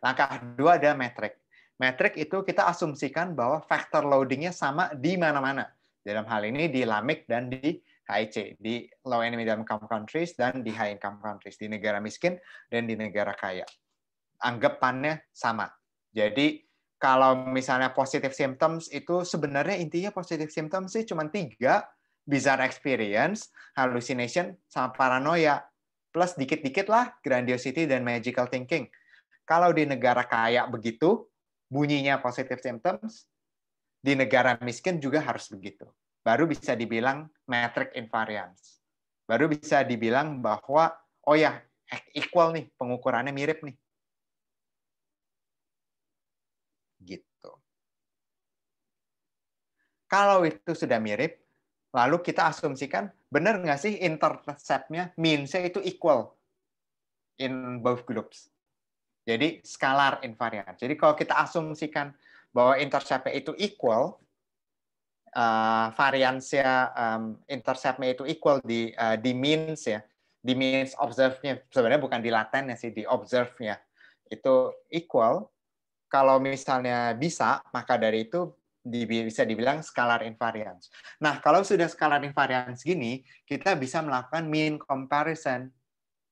Langkah dua ada metric. Metric itu kita asumsikan bahwa factor loadingnya sama di mana-mana. Dalam hal ini di LAMIC dan di HIC, di low and medium income countries dan di high income countries, di negara miskin dan di negara kaya. Anggapannya sama. Jadi kalau misalnya positif symptoms itu sebenarnya intinya positif symptoms sih cuma tiga, bizarre experience, hallucination, sama paranoia. Plus dikit-dikit lah grandiosity dan magical thinking. Kalau di negara kaya begitu, bunyinya positive symptoms, di negara miskin juga harus begitu. Baru bisa dibilang metric invariance. Baru bisa dibilang bahwa, oh ya, equal nih, pengukurannya mirip nih. Kalau itu sudah mirip, lalu kita asumsikan benar nggak sih interceptnya mean-nya itu equal in both groups. Jadi skalar invariant. Jadi kalau kita asumsikan bahwa interceptnya itu equal, uh, variansnya um, interceptnya itu equal di uh, di means ya, di means observe-nya sebenarnya bukan di latennya sih, di observe-nya itu equal. Kalau misalnya bisa, maka dari itu bisa dibilang skalar invariance. Nah, kalau sudah skalar invariance gini, kita bisa melakukan mean comparison.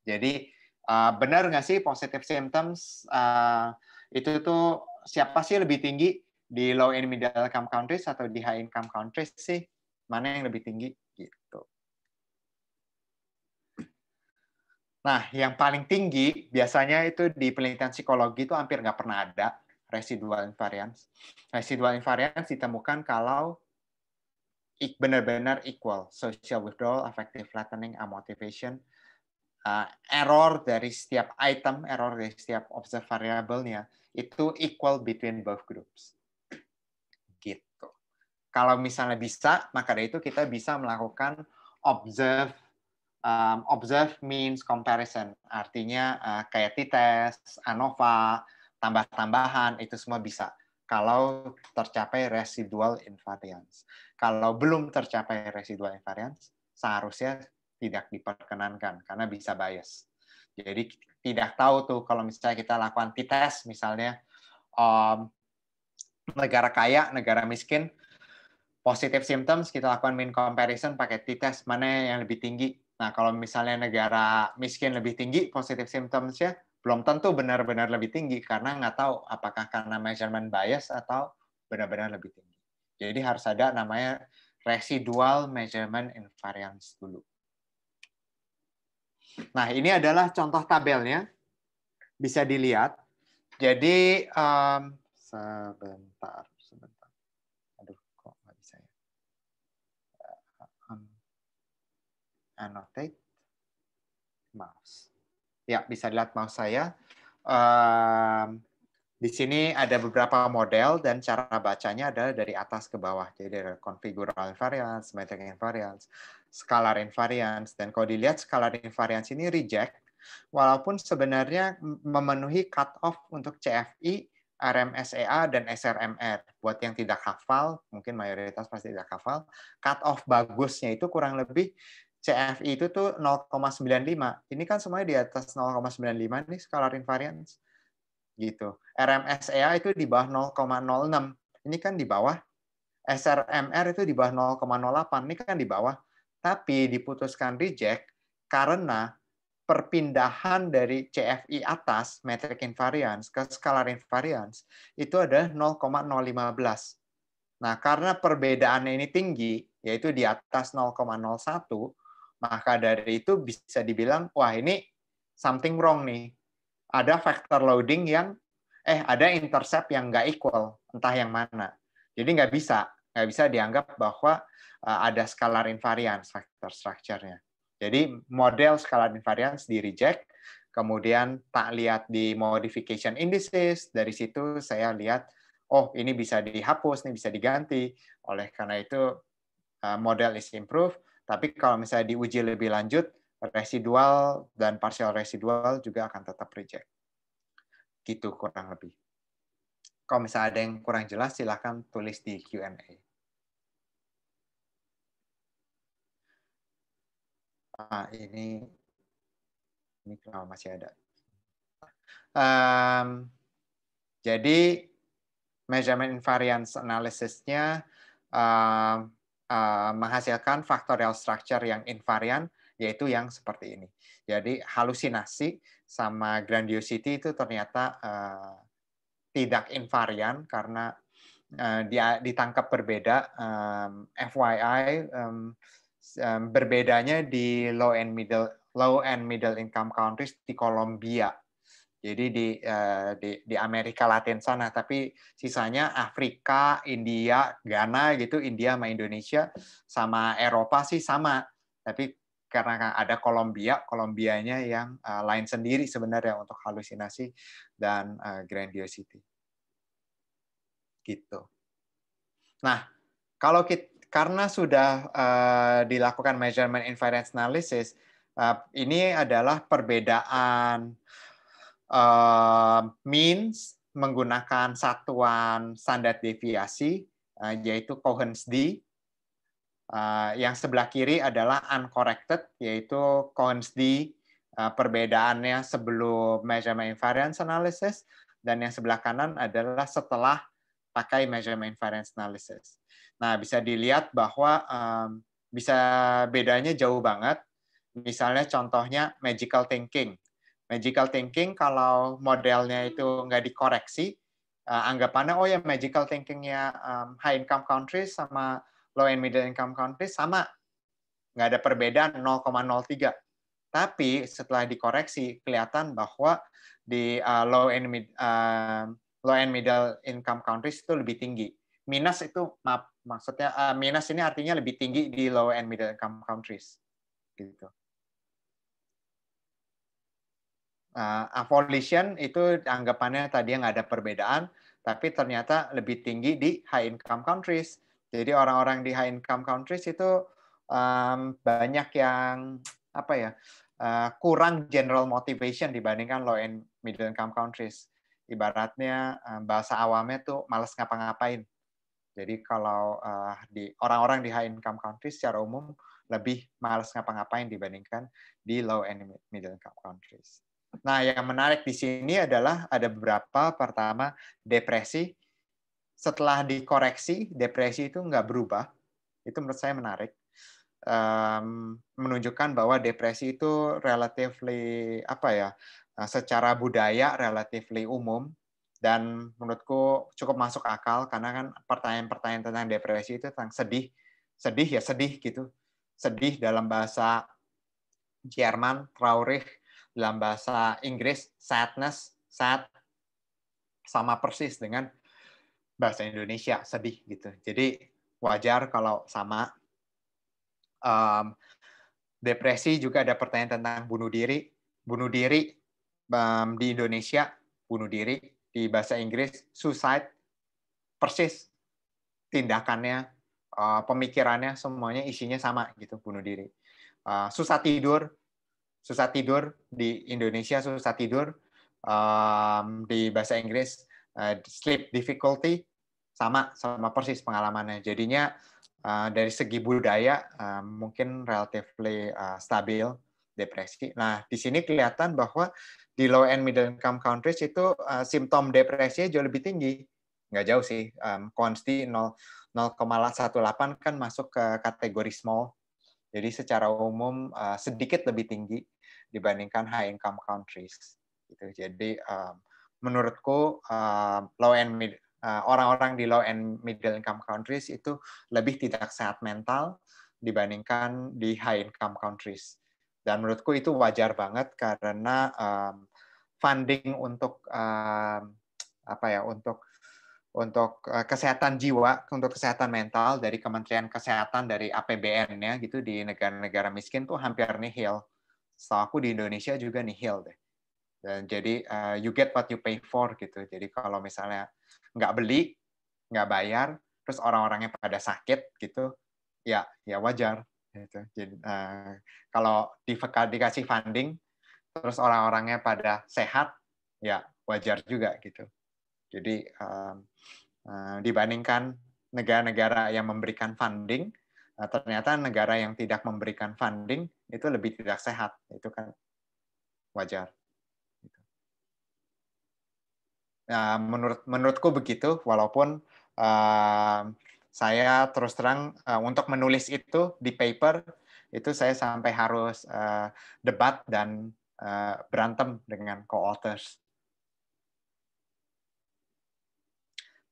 Jadi, eh, benar nggak sih positive symptoms eh, itu tuh siapa sih lebih tinggi di low and middle income countries atau di high income countries sih? Mana yang lebih tinggi? Gitu. Nah, yang paling tinggi biasanya itu di penelitian psikologi itu hampir nggak pernah ada residual invariance. Residual invariance ditemukan kalau benar-benar equal social withdrawal, affective flattening, amortization, uh, error dari setiap item, error dari setiap observed variabelnya itu equal between both groups. Gitu. Kalau misalnya bisa, maka dari itu kita bisa melakukan observe um, observe means comparison. Artinya uh, kayak t-test, ANOVA, tambah-tambahan itu semua bisa kalau tercapai residual invariance. Kalau belum tercapai residual invariance, seharusnya tidak diperkenankan karena bisa bias. Jadi tidak tahu tuh kalau misalnya kita lakukan t-test misalnya um, negara kaya, negara miskin, positive symptoms kita lakukan mean comparison pakai t-test mana yang lebih tinggi. Nah, kalau misalnya negara miskin lebih tinggi positive symptoms-nya, belum tentu benar-benar lebih tinggi karena nggak tahu apakah karena measurement bias atau benar-benar lebih tinggi. Jadi harus ada namanya residual measurement invariance dulu. Nah, ini adalah contoh tabelnya. Bisa dilihat. Jadi, um, sebentar, sebentar. Aduh, kok nggak bisa ya. annotate. Ya, bisa dilihat mouse saya. Uh, di sini ada beberapa model dan cara bacanya adalah dari atas ke bawah. Jadi ada configural invariance, symmetric invariance, scalar invariance. Dan kalau dilihat scalar invariance ini reject, walaupun sebenarnya memenuhi cutoff untuk CFI, RMSEA, dan SRMR. Buat yang tidak hafal, mungkin mayoritas pasti tidak hafal, cutoff bagusnya itu kurang lebih CFI itu tuh 0,95. Ini kan semuanya di atas 0,95 nih scalar invariance. Gitu. RMSEA itu di bawah 0,06. Ini kan di bawah. SRMR itu di bawah 0,08. Ini kan di bawah. Tapi diputuskan reject karena perpindahan dari CFI atas metric invariance ke scalar invariance itu lima 0,015. Nah, karena perbedaannya ini tinggi, yaitu di atas 0,01, maka dari itu bisa dibilang, wah ini something wrong nih. Ada factor loading yang, eh ada intercept yang nggak equal, entah yang mana. Jadi nggak bisa, nggak bisa dianggap bahwa eh, ada scalar invariance factor structure-nya. Jadi model scalar invariance di reject, kemudian tak lihat di modification indices, dari situ saya lihat, oh ini bisa dihapus, ini bisa diganti. Oleh karena itu eh, model is improved, tapi kalau misalnya diuji lebih lanjut, residual dan partial residual juga akan tetap reject. Gitu kurang lebih. Kalau misalnya ada yang kurang jelas, silahkan tulis di Q&A. Ah, ini ini kalau masih ada? Um, jadi measurement invariance analysis-nya um, Eh, menghasilkan faktorial structure yang invarian, yaitu yang seperti ini. Jadi halusinasi sama grandiosity itu ternyata uh, tidak invarian karena eh, dia ditangkap berbeda. Um, FYI, um, um, berbedanya di low and middle low and middle income countries di Kolombia jadi di, uh, di di Amerika Latin sana, tapi sisanya Afrika, India, Ghana gitu, India sama Indonesia sama Eropa sih sama. Tapi karena ada Kolombia, Kolombianya yang uh, lain sendiri sebenarnya untuk halusinasi dan uh, grandiosity. Gitu. Nah, kalau kita karena sudah uh, dilakukan measurement inference analysis, uh, ini adalah perbedaan uh, means menggunakan satuan standar deviasi uh, yaitu Cohen's d. Uh, yang sebelah kiri adalah uncorrected yaitu Cohen's d uh, perbedaannya sebelum measurement invariance analysis dan yang sebelah kanan adalah setelah pakai measurement invariance analysis. Nah, bisa dilihat bahwa um, bisa bedanya jauh banget. Misalnya contohnya magical thinking Magical thinking kalau modelnya hmm. itu nggak dikoreksi, uh, anggapannya oh ya magical thinkingnya um, high income countries sama low and middle income countries sama, nggak ada perbedaan 0,03. Tapi setelah dikoreksi kelihatan bahwa di uh, low and mid, uh, low and middle income countries itu lebih tinggi. Minus itu maaf maksudnya uh, minus ini artinya lebih tinggi di low and middle income countries. Gitu. Uh, eh, abolition itu anggapannya tadi yang ada perbedaan, tapi ternyata lebih tinggi di high income countries. Jadi orang-orang di high income countries itu um, banyak yang apa ya uh, kurang general motivation dibandingkan low and middle income countries. Ibaratnya um, bahasa awamnya tuh males ngapa-ngapain. Jadi kalau uh, di orang-orang di high income countries secara umum lebih males ngapa-ngapain dibandingkan di low and middle income countries. Nah, yang menarik di sini adalah ada beberapa pertama depresi setelah dikoreksi depresi itu nggak berubah. Itu menurut saya menarik. Um, menunjukkan bahwa depresi itu relatively apa ya eh, secara budaya relatively umum dan menurutku cukup masuk akal karena kan pertanyaan-pertanyaan tentang depresi itu tentang sedih sedih ya sedih gitu sedih dalam bahasa Jerman traurig dalam bahasa Inggris sadness sad sama persis dengan bahasa Indonesia sedih gitu jadi wajar kalau sama um, depresi juga ada pertanyaan tentang bunuh diri bunuh diri um, di Indonesia bunuh diri di bahasa Inggris suicide persis tindakannya uh, pemikirannya semuanya isinya sama gitu bunuh diri uh, susah tidur susah tidur di Indonesia susah tidur um, di bahasa Inggris uh, sleep difficulty sama sama persis pengalamannya jadinya uh, dari segi budaya uh, mungkin relatively uh, stabil depresi nah di sini kelihatan bahwa di low and middle income countries itu uh, simptom depresi jauh lebih tinggi nggak jauh sih um, konsti 0,18 kan masuk ke kategori small jadi secara umum uh, sedikit lebih tinggi dibandingkan high income countries. Gitu. Jadi um, menurutku uh, low and mid, uh, orang-orang di low and middle income countries itu lebih tidak sehat mental dibandingkan di high income countries. Dan menurutku itu wajar banget karena um, funding untuk um, apa ya untuk untuk eh, kesehatan jiwa, untuk kesehatan mental dari Kementerian Kesehatan dari apbn ya gitu di negara-negara miskin tuh hampir nihil. Setelah aku di Indonesia juga nihil deh. Dan jadi uh, you get what you pay for gitu. Jadi kalau misalnya nggak beli, nggak bayar, terus orang-orangnya pada sakit gitu, ya ya wajar. Gitu. Jadi uh, kalau di, dikasih funding, terus orang-orangnya pada sehat, ya wajar juga gitu. Jadi uh, uh, dibandingkan negara-negara yang memberikan funding, uh, ternyata negara yang tidak memberikan funding itu lebih tidak sehat. Itu kan wajar. Gitu. Nah, menurut menurutku begitu, walaupun uh, saya terus terang uh, untuk menulis itu di paper itu saya sampai harus uh, debat dan uh, berantem dengan co-authors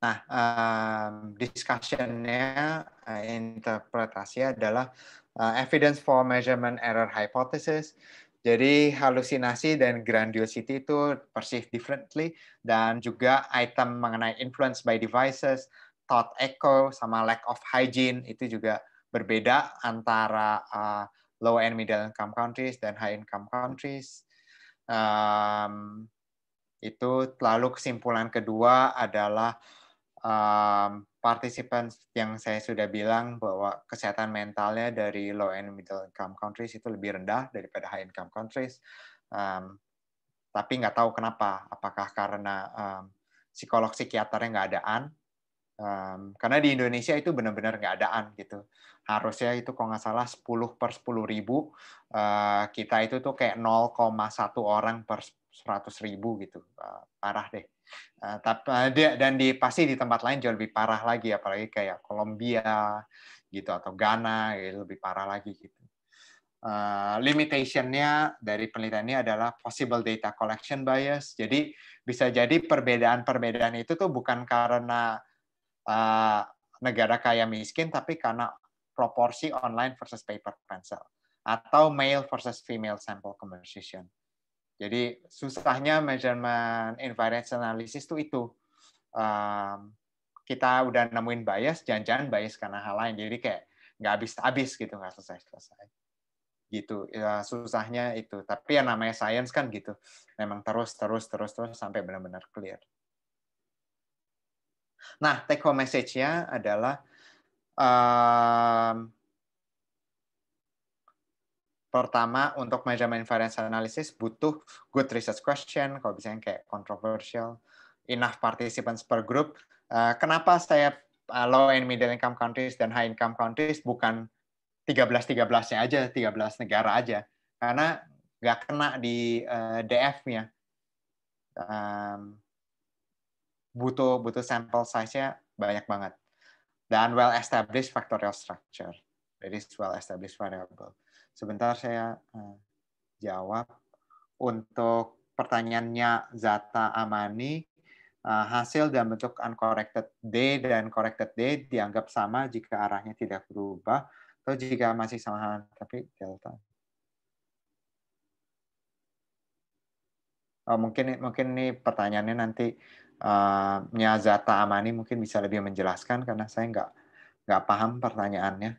Nah, um, discussionnya uh, interpretasi adalah uh, evidence for measurement error hypothesis. Jadi halusinasi dan grandiosity itu perceived differently dan juga item mengenai influence by devices, thought echo sama lack of hygiene itu juga berbeda antara uh, low and middle income countries dan high income countries. Um, itu lalu kesimpulan kedua adalah um, partisipan yang saya sudah bilang bahwa kesehatan mentalnya dari low and middle income countries itu lebih rendah daripada high income countries. Um, tapi nggak tahu kenapa, apakah karena um, psikolog psikiaternya nggak adaan? Um, karena di Indonesia itu benar-benar nggak adaan gitu. Harusnya itu kalau nggak salah 10 per 10 ribu, uh, kita itu tuh kayak 0,1 orang per 100 ribu gitu. Uh, parah deh Eh, tapi eh, dan di pasti di tempat lain jauh lebih parah lagi apalagi kayak Kolombia gitu atau Ghana gitu, lebih parah lagi gitu. Uh, limitationnya dari penelitian ini adalah possible data collection bias. Jadi bisa jadi perbedaan-perbedaan itu tuh bukan karena uh, negara kaya miskin, tapi karena proporsi online versus paper pencil atau male versus female sample conversation. Jadi susahnya measurement invariance analysis itu itu. Um, ehm, kita udah nemuin bias, jangan-jangan bias karena hal lain. Jadi kayak nggak habis-habis gitu, nggak selesai-selesai. Gitu, ya, susahnya itu. Tapi yang namanya science kan gitu. Memang terus, terus, terus, terus sampai benar-benar clear. Nah, take home message-nya adalah um, pertama untuk measurement variance analysis butuh good research question kalau bisa yang kayak controversial enough participants per group uh, kenapa saya uh, low and middle income countries dan high income countries bukan 13 13-nya aja 13 negara aja karena nggak kena di uh, eh, DF-nya um, butuh butuh sample size-nya banyak banget dan well established factorial structure that is well established variable Sebentar saya eh, jawab. Untuk pertanyaannya Zata Amani, eh, hasil dalam bentuk uncorrected D dan corrected D dianggap sama jika arahnya tidak berubah atau jika masih sama tapi delta. Oh, mungkin mungkin ini pertanyaannya nanti uh, Zata Amani mungkin bisa lebih menjelaskan karena saya nggak nggak paham pertanyaannya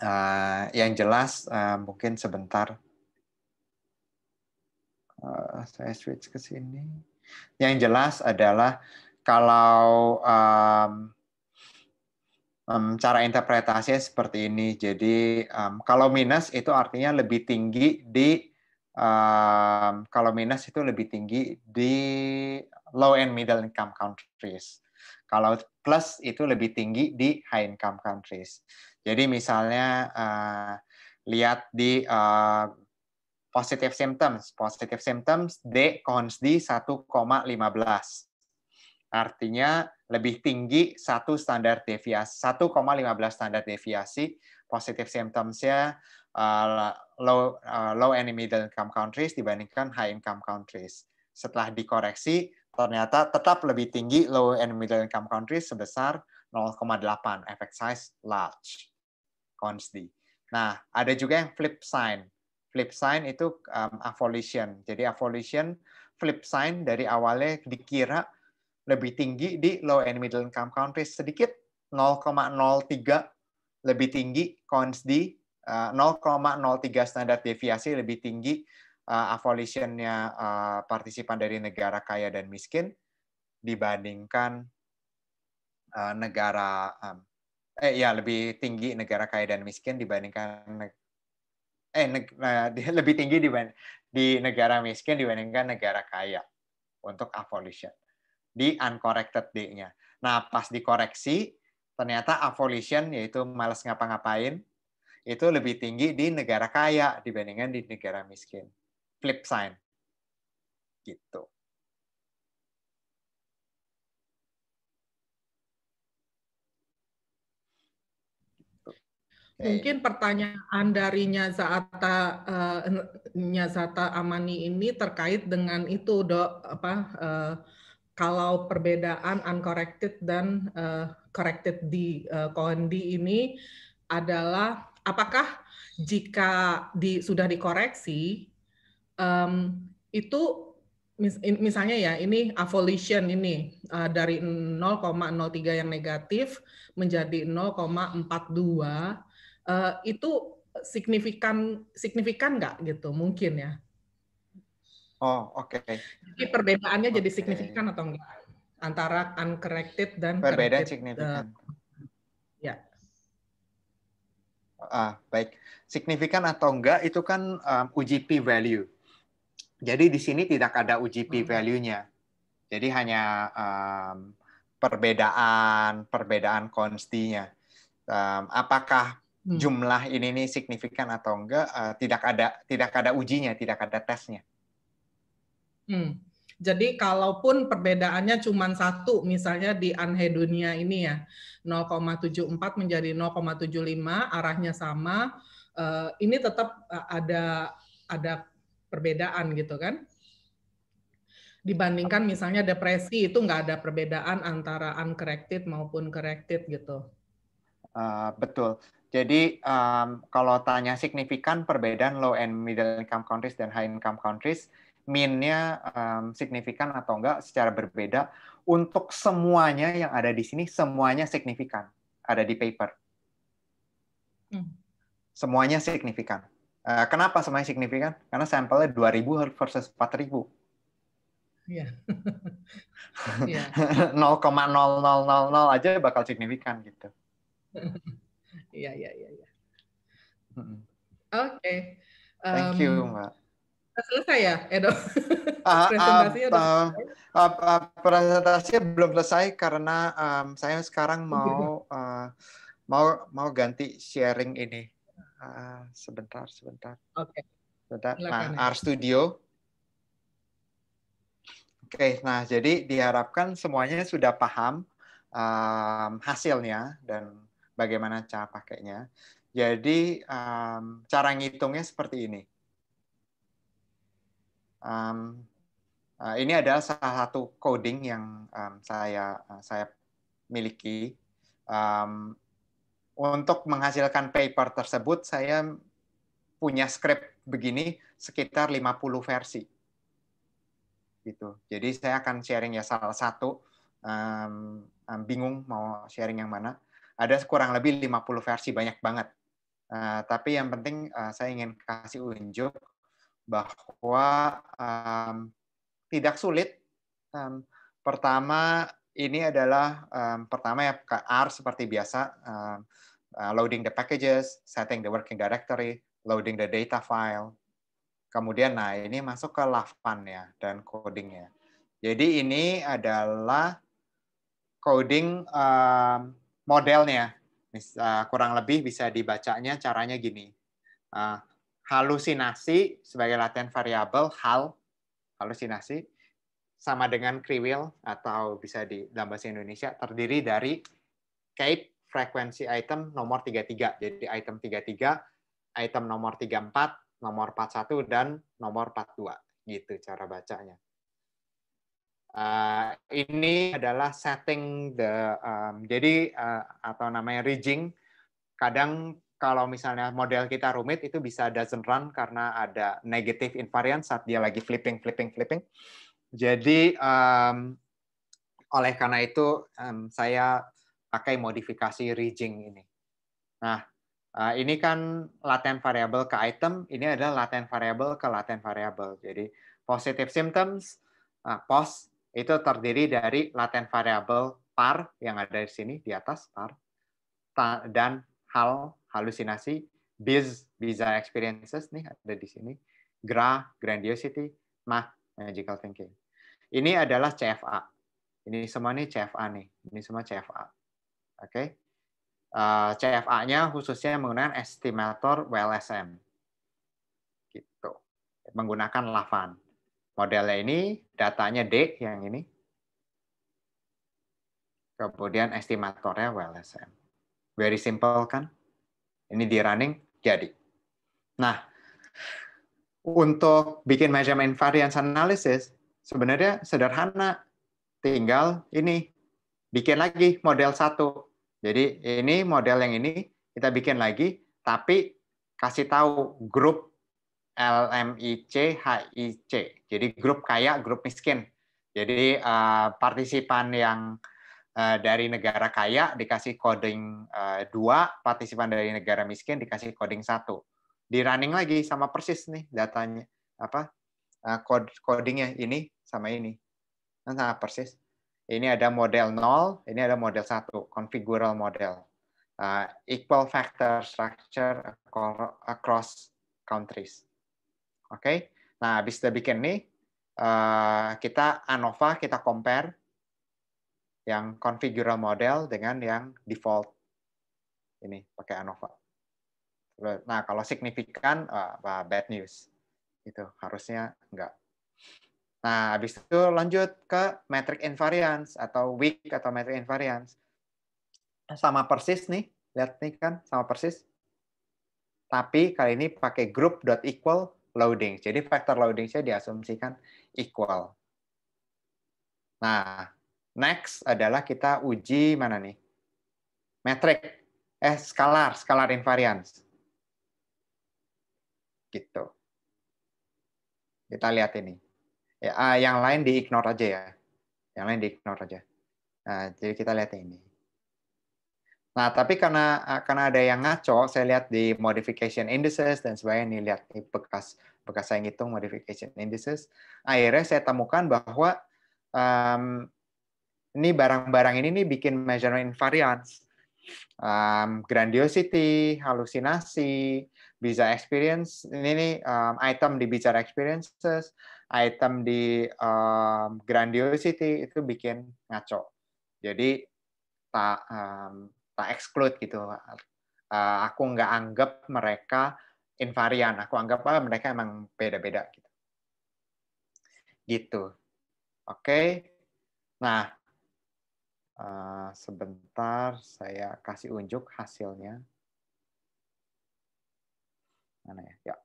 uh, yang jelas uh, mungkin sebentar uh, saya switch ke sini. Yang jelas adalah kalau um, um, cara interpretasinya seperti ini. Jadi um, kalau minus itu artinya lebih tinggi di um, kalau minus itu lebih tinggi di low and middle income countries. Kalau plus itu lebih tinggi di high income countries. Jadi misalnya uh, lihat di uh, positive symptoms, positive symptoms D cons D 1,15. Artinya lebih tinggi satu standar deviasi 1,15 standar deviasi positive symptomsnya uh, low uh, low and middle income countries dibandingkan high income countries. Setelah dikoreksi Ternyata tetap lebih tinggi low and middle income countries sebesar 0,8 effect size large constantly. Nah, ada juga yang flip sign. Flip sign itu um, avolition. Jadi avolition flip sign dari awalnya dikira lebih tinggi di low and middle income countries sedikit 0,03 lebih tinggi cons 0,03 uh, standar deviasi lebih tinggi uh, avolitionnya uh, partisipan dari negara kaya dan miskin dibandingkan uh, negara um, eh ya lebih tinggi negara kaya dan miskin dibandingkan eh ne uh, *laughs* lebih tinggi dibanding di negara miskin dibandingkan negara kaya untuk avolition di uncorrected D-nya. Nah, pas dikoreksi ternyata avolition yaitu males ngapa-ngapain itu lebih tinggi di negara kaya dibandingkan di negara miskin flip sign. Gitu. gitu. Mungkin pertanyaan dari Nyazata uh, Nyazata Amani ini terkait dengan itu, dok apa uh, kalau perbedaan uncorrected dan uh, corrected di uh, Condi ini adalah apakah jika di, sudah dikoreksi um, itu misalnya ya ini avolition ini uh, dari 0,03 yang negatif menjadi 0,42 uh, eh, itu signifikan signifikan nggak gitu mungkin ya? Oh oke. Okay. Jadi perbedaannya okay. jadi signifikan atau enggak antara uncorrected dan perbedaan signifikan. Uh, ya. Ah baik signifikan atau enggak itu kan um, UGP value jadi di sini tidak ada uji p hmm. value-nya. Jadi hanya um, perbedaan perbedaan konstinya. Um, apakah hmm. jumlah ini nih signifikan atau enggak? Uh, tidak ada tidak ada ujinya, tidak ada tesnya. Hmm. Jadi kalaupun perbedaannya cuma satu, misalnya di anhedonia ini ya, 0,74 menjadi 0,75, arahnya sama, uh, ini tetap e, ada ada perbedaan gitu kan dibandingkan misalnya depresi itu nggak ada perbedaan antara uncorrected maupun corrected gitu. Uh, betul. Jadi um, kalau tanya signifikan perbedaan low and middle income countries dan high income countries, mean um, signifikan atau enggak secara berbeda untuk semuanya yang ada di sini semuanya signifikan ada di paper. Hmm. Semuanya signifikan. Eh, kenapa semuanya signifikan? Karena sampelnya 2000 versus 4000. Iya. *laughs* iya. nol 0,0000 aja bakal signifikan gitu. *laughs* Iya, iya, iya, iya. Oke. Thank you, Mbak. Selesai ya, Edo? *laughs* Ah, ah, presentasinya ah, Presentasi belum selesai karena saya sekarang mau uh, mau mau ganti sharing ini sebentar, sebentar. Oke. Okay. Sebentar. nah, R Studio. Oke, okay, nah jadi diharapkan semuanya sudah paham um, hasilnya dan bagaimana cara pakainya. Jadi um, cara ngitungnya seperti ini. Um, uh, ini adalah salah satu coding yang um, saya uh, saya miliki. Um, untuk menghasilkan paper tersebut saya punya script begini sekitar 50 versi. Gitu. Jadi saya akan sharing ya salah satu um, bingung mau sharing yang mana. Ada kurang lebih 50 versi banyak banget. Uh, tapi yang penting uh, saya ingin kasih unjuk bahwa um, tidak sulit. Um, pertama ini adalah um, pertama ya R seperti biasa. Um, uh, loading the packages, setting the working directory, loading the data file. Kemudian, nah ini masuk ke ya dan codingnya. Jadi ini adalah coding um, modelnya. Mis, uh, kurang lebih bisa dibacanya caranya gini. Uh, halusinasi sebagai laten variabel hal halusinasi sama dengan kriwil atau bisa di dalam bahasa Indonesia terdiri dari kait frekuensi item nomor 33. Jadi item 33, item nomor 34, nomor 41, dan nomor 42. Gitu cara bacanya. Uh, ini adalah setting the um, jadi uh, eh, atau namanya rigging. Kadang kalau misalnya model kita rumit itu bisa doesn't run karena ada negative invariance saat dia lagi flipping flipping flipping. Jadi um, oleh karena itu um, saya pakai modifikasi rigging ini. Nah, eh, ini kan latent variable ke item, ini adalah latent variable ke latent variable. Jadi positive symptoms, eh, pos itu terdiri dari latent variable par yang ada di sini di atas par dan hal halusinasi biz bizarre experiences nih ada di sini gra grandiosity mah magical thinking ini adalah CFA ini semua nih CFA nih ini semua CFA Oke. Okay? Uh, eh, CFA-nya khususnya menggunakan estimator WLSM. Gitu. Menggunakan Lavan. Modelnya ini datanya D yang ini. Kemudian estimatornya WLSM. Very simple kan? Ini di running jadi. Nah, untuk bikin measurement variance analysis sebenarnya sederhana. Tinggal ini bikin lagi model satu jadi ini model yang ini kita bikin lagi, tapi kasih tahu grup LMIC, HIC. Jadi grup kaya, grup miskin. Jadi uh, partisipan yang uh, dari negara kaya dikasih coding uh, eh, 2, partisipan dari negara miskin dikasih coding satu. Di running lagi sama persis nih datanya. Apa? Uh, codingnya ini sama ini. Nah, sama persis. Ini ada model 0, ini ada model 1, configural model. Uh, equal factor structure across countries. Oke, okay? nah habis kita bikin nih, uh, kita ANOVA, kita compare yang configural model dengan yang default. Ini pakai ANOVA. Nah, kalau signifikan, uh, bad news. Itu harusnya enggak. Nah, habis itu lanjut ke metric invariance atau weak atau metric invariance. Sama persis nih, lihat nih kan, sama persis. Tapi kali ini pakai group dot equal loading. Jadi factor loading saya diasumsikan equal. Nah, next adalah kita uji mana nih? Metric. Eh, skalar, skalar invariance. Gitu. Kita lihat ini. Ya, ah, yang lain di ignore aja ya. Yang lain di ignore aja. Nah, jadi kita lihat ini. Nah, tapi karena ah, karena ada yang ngaco, saya lihat di modification indices dan sebagainya ini lihat di bekas bekas saya ngitung modification indices, akhirnya saya temukan bahwa um, ini barang-barang ini nih bikin measurement invariance, um, grandiosity, halusinasi, bisa experience ini nih um, item di bicara experiences, item di um, grandiosity itu bikin ngaco. Jadi tak um, tak exclude gitu. Uh, aku nggak anggap mereka invarian. Aku anggap apa? Ah, mereka emang beda-beda gitu. gitu. Oke. Okay. Nah, uh, sebentar saya kasih unjuk hasilnya. Mana ya? Ya.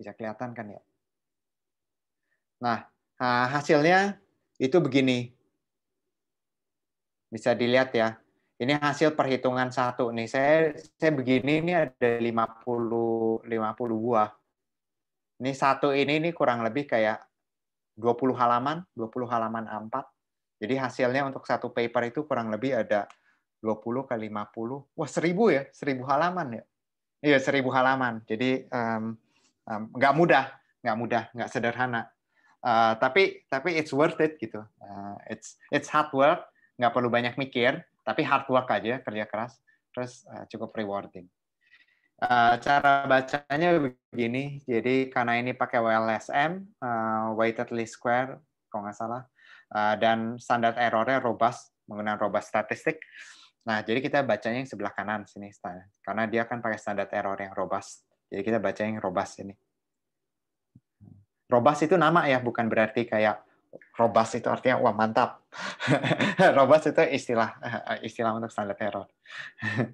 Bisa kelihatan kan ya? Nah, hasilnya itu begini. Bisa dilihat ya. Ini hasil perhitungan satu nih. Saya saya begini ini ada 50 50 buah. Ini satu ini ini kurang lebih kayak 20 halaman, 20 halaman A4. Jadi hasilnya untuk satu paper itu kurang lebih ada 20 kali 50. Wah, 1000 ya, 1000 halaman ya. Iya, 1000 halaman. Jadi um, nggak mudah nggak mudah nggak sederhana uh, tapi tapi it's worth it gitu uh, it's it's hard work nggak perlu banyak mikir tapi hard work aja kerja keras terus uh, cukup rewarding uh, cara bacanya begini jadi karena ini pakai WLSM uh, weighted least square kalau nggak salah uh, dan standar errornya robust menggunakan robust statistik Nah, jadi kita bacanya yang sebelah kanan sini, karena dia akan pakai standar error yang robust. Jadi kita baca yang robas ini. Robas itu nama ya, bukan berarti kayak robas itu artinya wah mantap. *laughs* robas itu istilah eh, istilah untuk standar error. *laughs*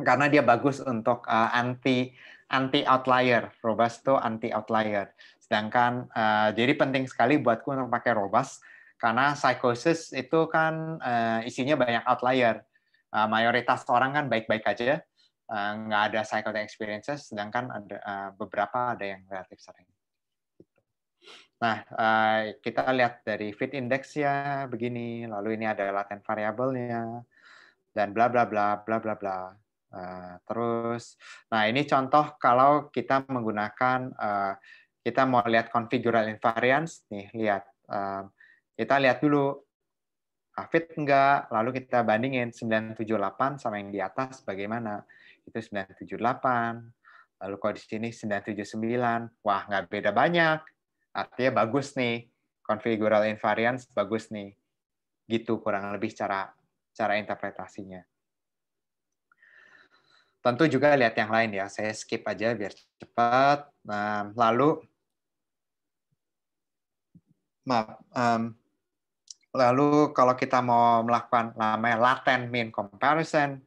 karena dia bagus untuk eh, anti anti outlier. Robas itu anti outlier. Sedangkan eh, jadi penting sekali buatku untuk pakai robas karena psychosis itu kan isinya banyak outlier. mayoritas orang kan baik-baik aja Eh, nggak uh, ada cycling experiences, sedangkan ada uh, beberapa ada yang relatif sering. Nah, uh, kita lihat dari fit index ya begini, lalu ini ada latent variabelnya, dan bla bla bla bla bla bla. Uh, terus, nah ini contoh kalau kita menggunakan uh, kita mau lihat configural invariance, nih lihat uh, kita lihat dulu ah, fit enggak, lalu kita bandingin 978 sama yang di atas bagaimana itu 978. Lalu kalau di sini 979, wah nggak beda banyak. Artinya bagus nih, configural invariance bagus nih. Gitu kurang lebih cara cara interpretasinya. Tentu juga lihat yang lain ya, saya skip aja biar cepat. Nah, lalu maaf, um, lalu kalau kita mau melakukan namanya latent mean comparison,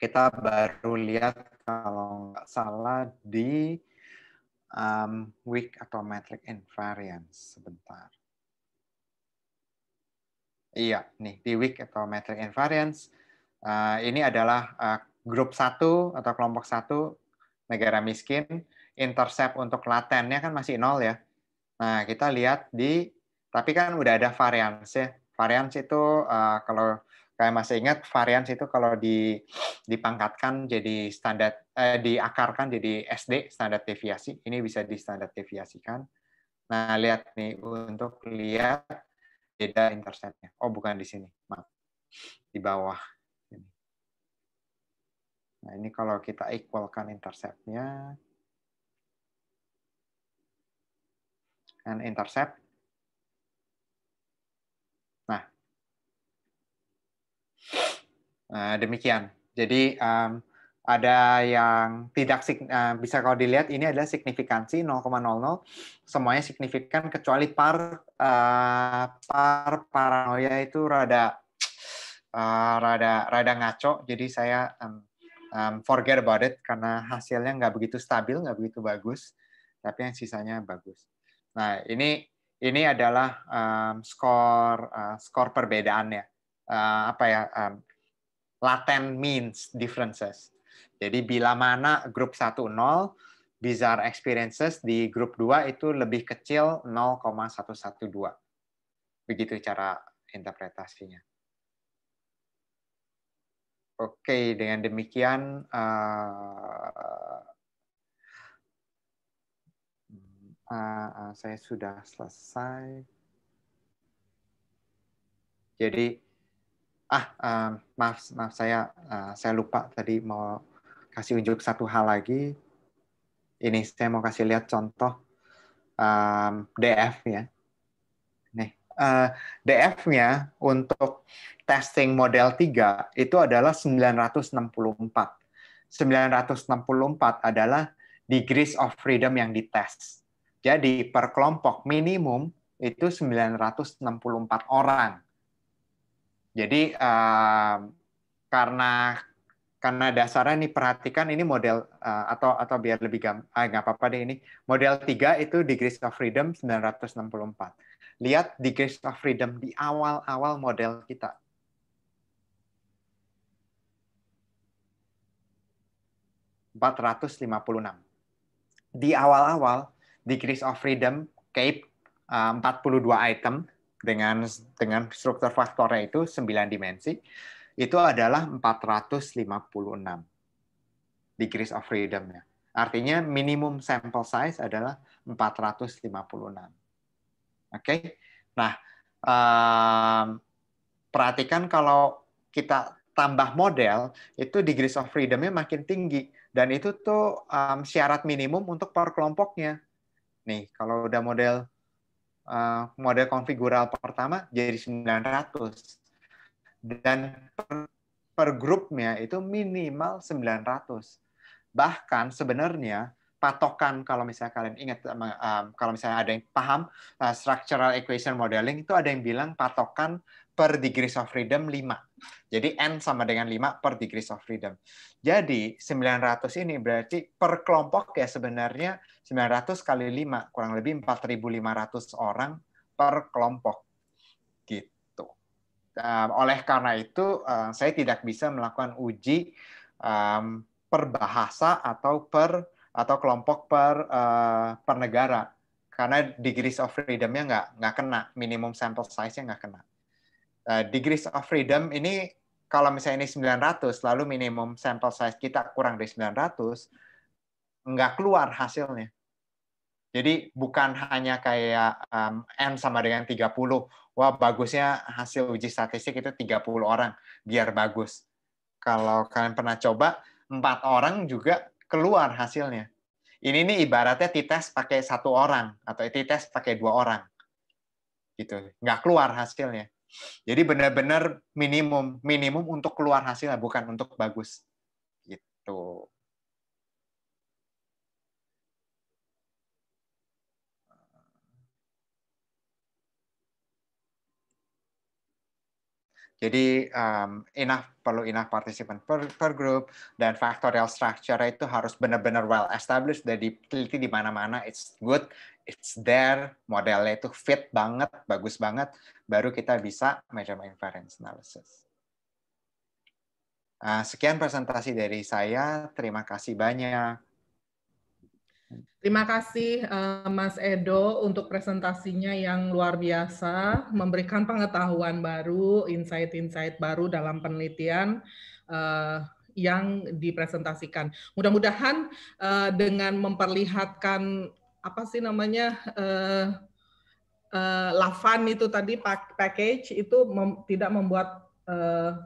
kita baru lihat kalau nggak salah di um, weak atau metric invariance sebentar. Iya, nih di weak atau metric invariance uh, ini adalah uh, grup satu atau kelompok satu negara miskin intercept untuk latennya kan masih nol ya. Nah kita lihat di tapi kan udah ada variance ya. Variance itu uh, kalau Kayak masih ingat varians itu kalau di dipangkatkan jadi standar eh, diakarkan jadi SD standar deviasi. Ini bisa di standar deviasikan. Nah, lihat nih untuk lihat beda interseptnya. Oh, bukan di sini, maaf. Di bawah. Nah, ini kalau kita equalkan interceptnya. kan intercept. Nah, Eh, demikian. Jadi um, ada yang tidak uh, bisa kalau dilihat ini adalah signifikansi 0,00 semuanya signifikan kecuali par uh, par paranoia itu rada uh, rada rada ngaco. Jadi saya um, um, forget about it karena hasilnya nggak begitu stabil, nggak begitu bagus. Tapi yang sisanya bagus. Nah ini ini adalah um, skor uh, skor perbedaannya. Uh, apa ya um, latent means differences. Jadi bila mana grup 1 0, bizarre experiences di grup 2 itu lebih kecil 0,112. Begitu cara interpretasinya. Oke, dengan demikian uh, uh, uh, saya sudah selesai. Jadi ah um, maaf maaf saya uh, saya lupa tadi mau kasih unjuk satu hal lagi ini saya mau kasih lihat contoh um, eh, DF ya nih uh, DF-nya untuk testing model 3 itu adalah 964 964 adalah degrees of freedom yang dites jadi per kelompok minimum itu 964 orang jadi uh, karena karena dasarnya ini perhatikan ini model uh, atau atau biar lebih gam ah nggak apa-apa deh ini model 3 itu degrees of freedom 964. Lihat degrees of freedom di awal-awal model kita. empat ratus lima puluh enam Di awal-awal, degrees of freedom, CAPE, puluh dua item, dengan dengan struktur faktornya itu 9 dimensi itu adalah 456 degrees of freedom-nya. Artinya minimum sample size adalah 456. Oke. Okay? Nah, um, perhatikan kalau kita tambah model itu degrees of freedom-nya makin tinggi dan itu tuh um, syarat minimum untuk per kelompoknya. Nih, kalau udah model uh, model konfigural pertama jadi 900 dan per, per grupnya itu minimal 900 bahkan sebenarnya patokan kalau misalnya kalian ingat um, kalau misalnya ada yang paham uh, structural equation modeling itu ada yang bilang patokan per degrees of freedom 5. Jadi N sama dengan 5 per degrees of freedom. Jadi 900 ini berarti per kelompok ya sebenarnya 900 kali 5 kurang lebih 4.500 orang per kelompok. Gitu. Nah, oleh karena itu eh, saya tidak bisa melakukan uji per bahasa atau per atau kelompok per eh, per negara karena degrees of freedom-nya nggak nggak kena minimum sample size-nya nggak kena. Eh, degrees of freedom ini kalau misalnya ini 900, lalu minimum sample size kita kurang dari 900, nggak keluar hasilnya. Jadi bukan hanya kayak um, N sama dengan 30. Wah, bagusnya hasil uji statistik itu 30 orang, biar bagus. Kalau kalian pernah coba, empat orang juga keluar hasilnya. Ini nih ibaratnya t-test pakai satu orang, atau t-test pakai dua orang. gitu Nggak keluar hasilnya. Jadi benar-benar minimum, minimum untuk keluar hasil bukan untuk bagus. Gitu. Jadi um, enough perlu enough participant per, per group dan factorial structure itu harus benar-benar well established dan diteliti di mana-mana it's good it's there, modelnya itu fit banget, bagus banget, baru kita bisa measurement inference analysis. Nah, sekian presentasi dari saya. Terima kasih banyak. Terima kasih uh, Mas Edo untuk presentasinya yang luar biasa, memberikan pengetahuan baru, insight-insight baru dalam penelitian uh, yang dipresentasikan. Mudah-mudahan uh, dengan memperlihatkan apa sih namanya uh, uh, Lavan itu tadi package itu mem tidak membuat uh,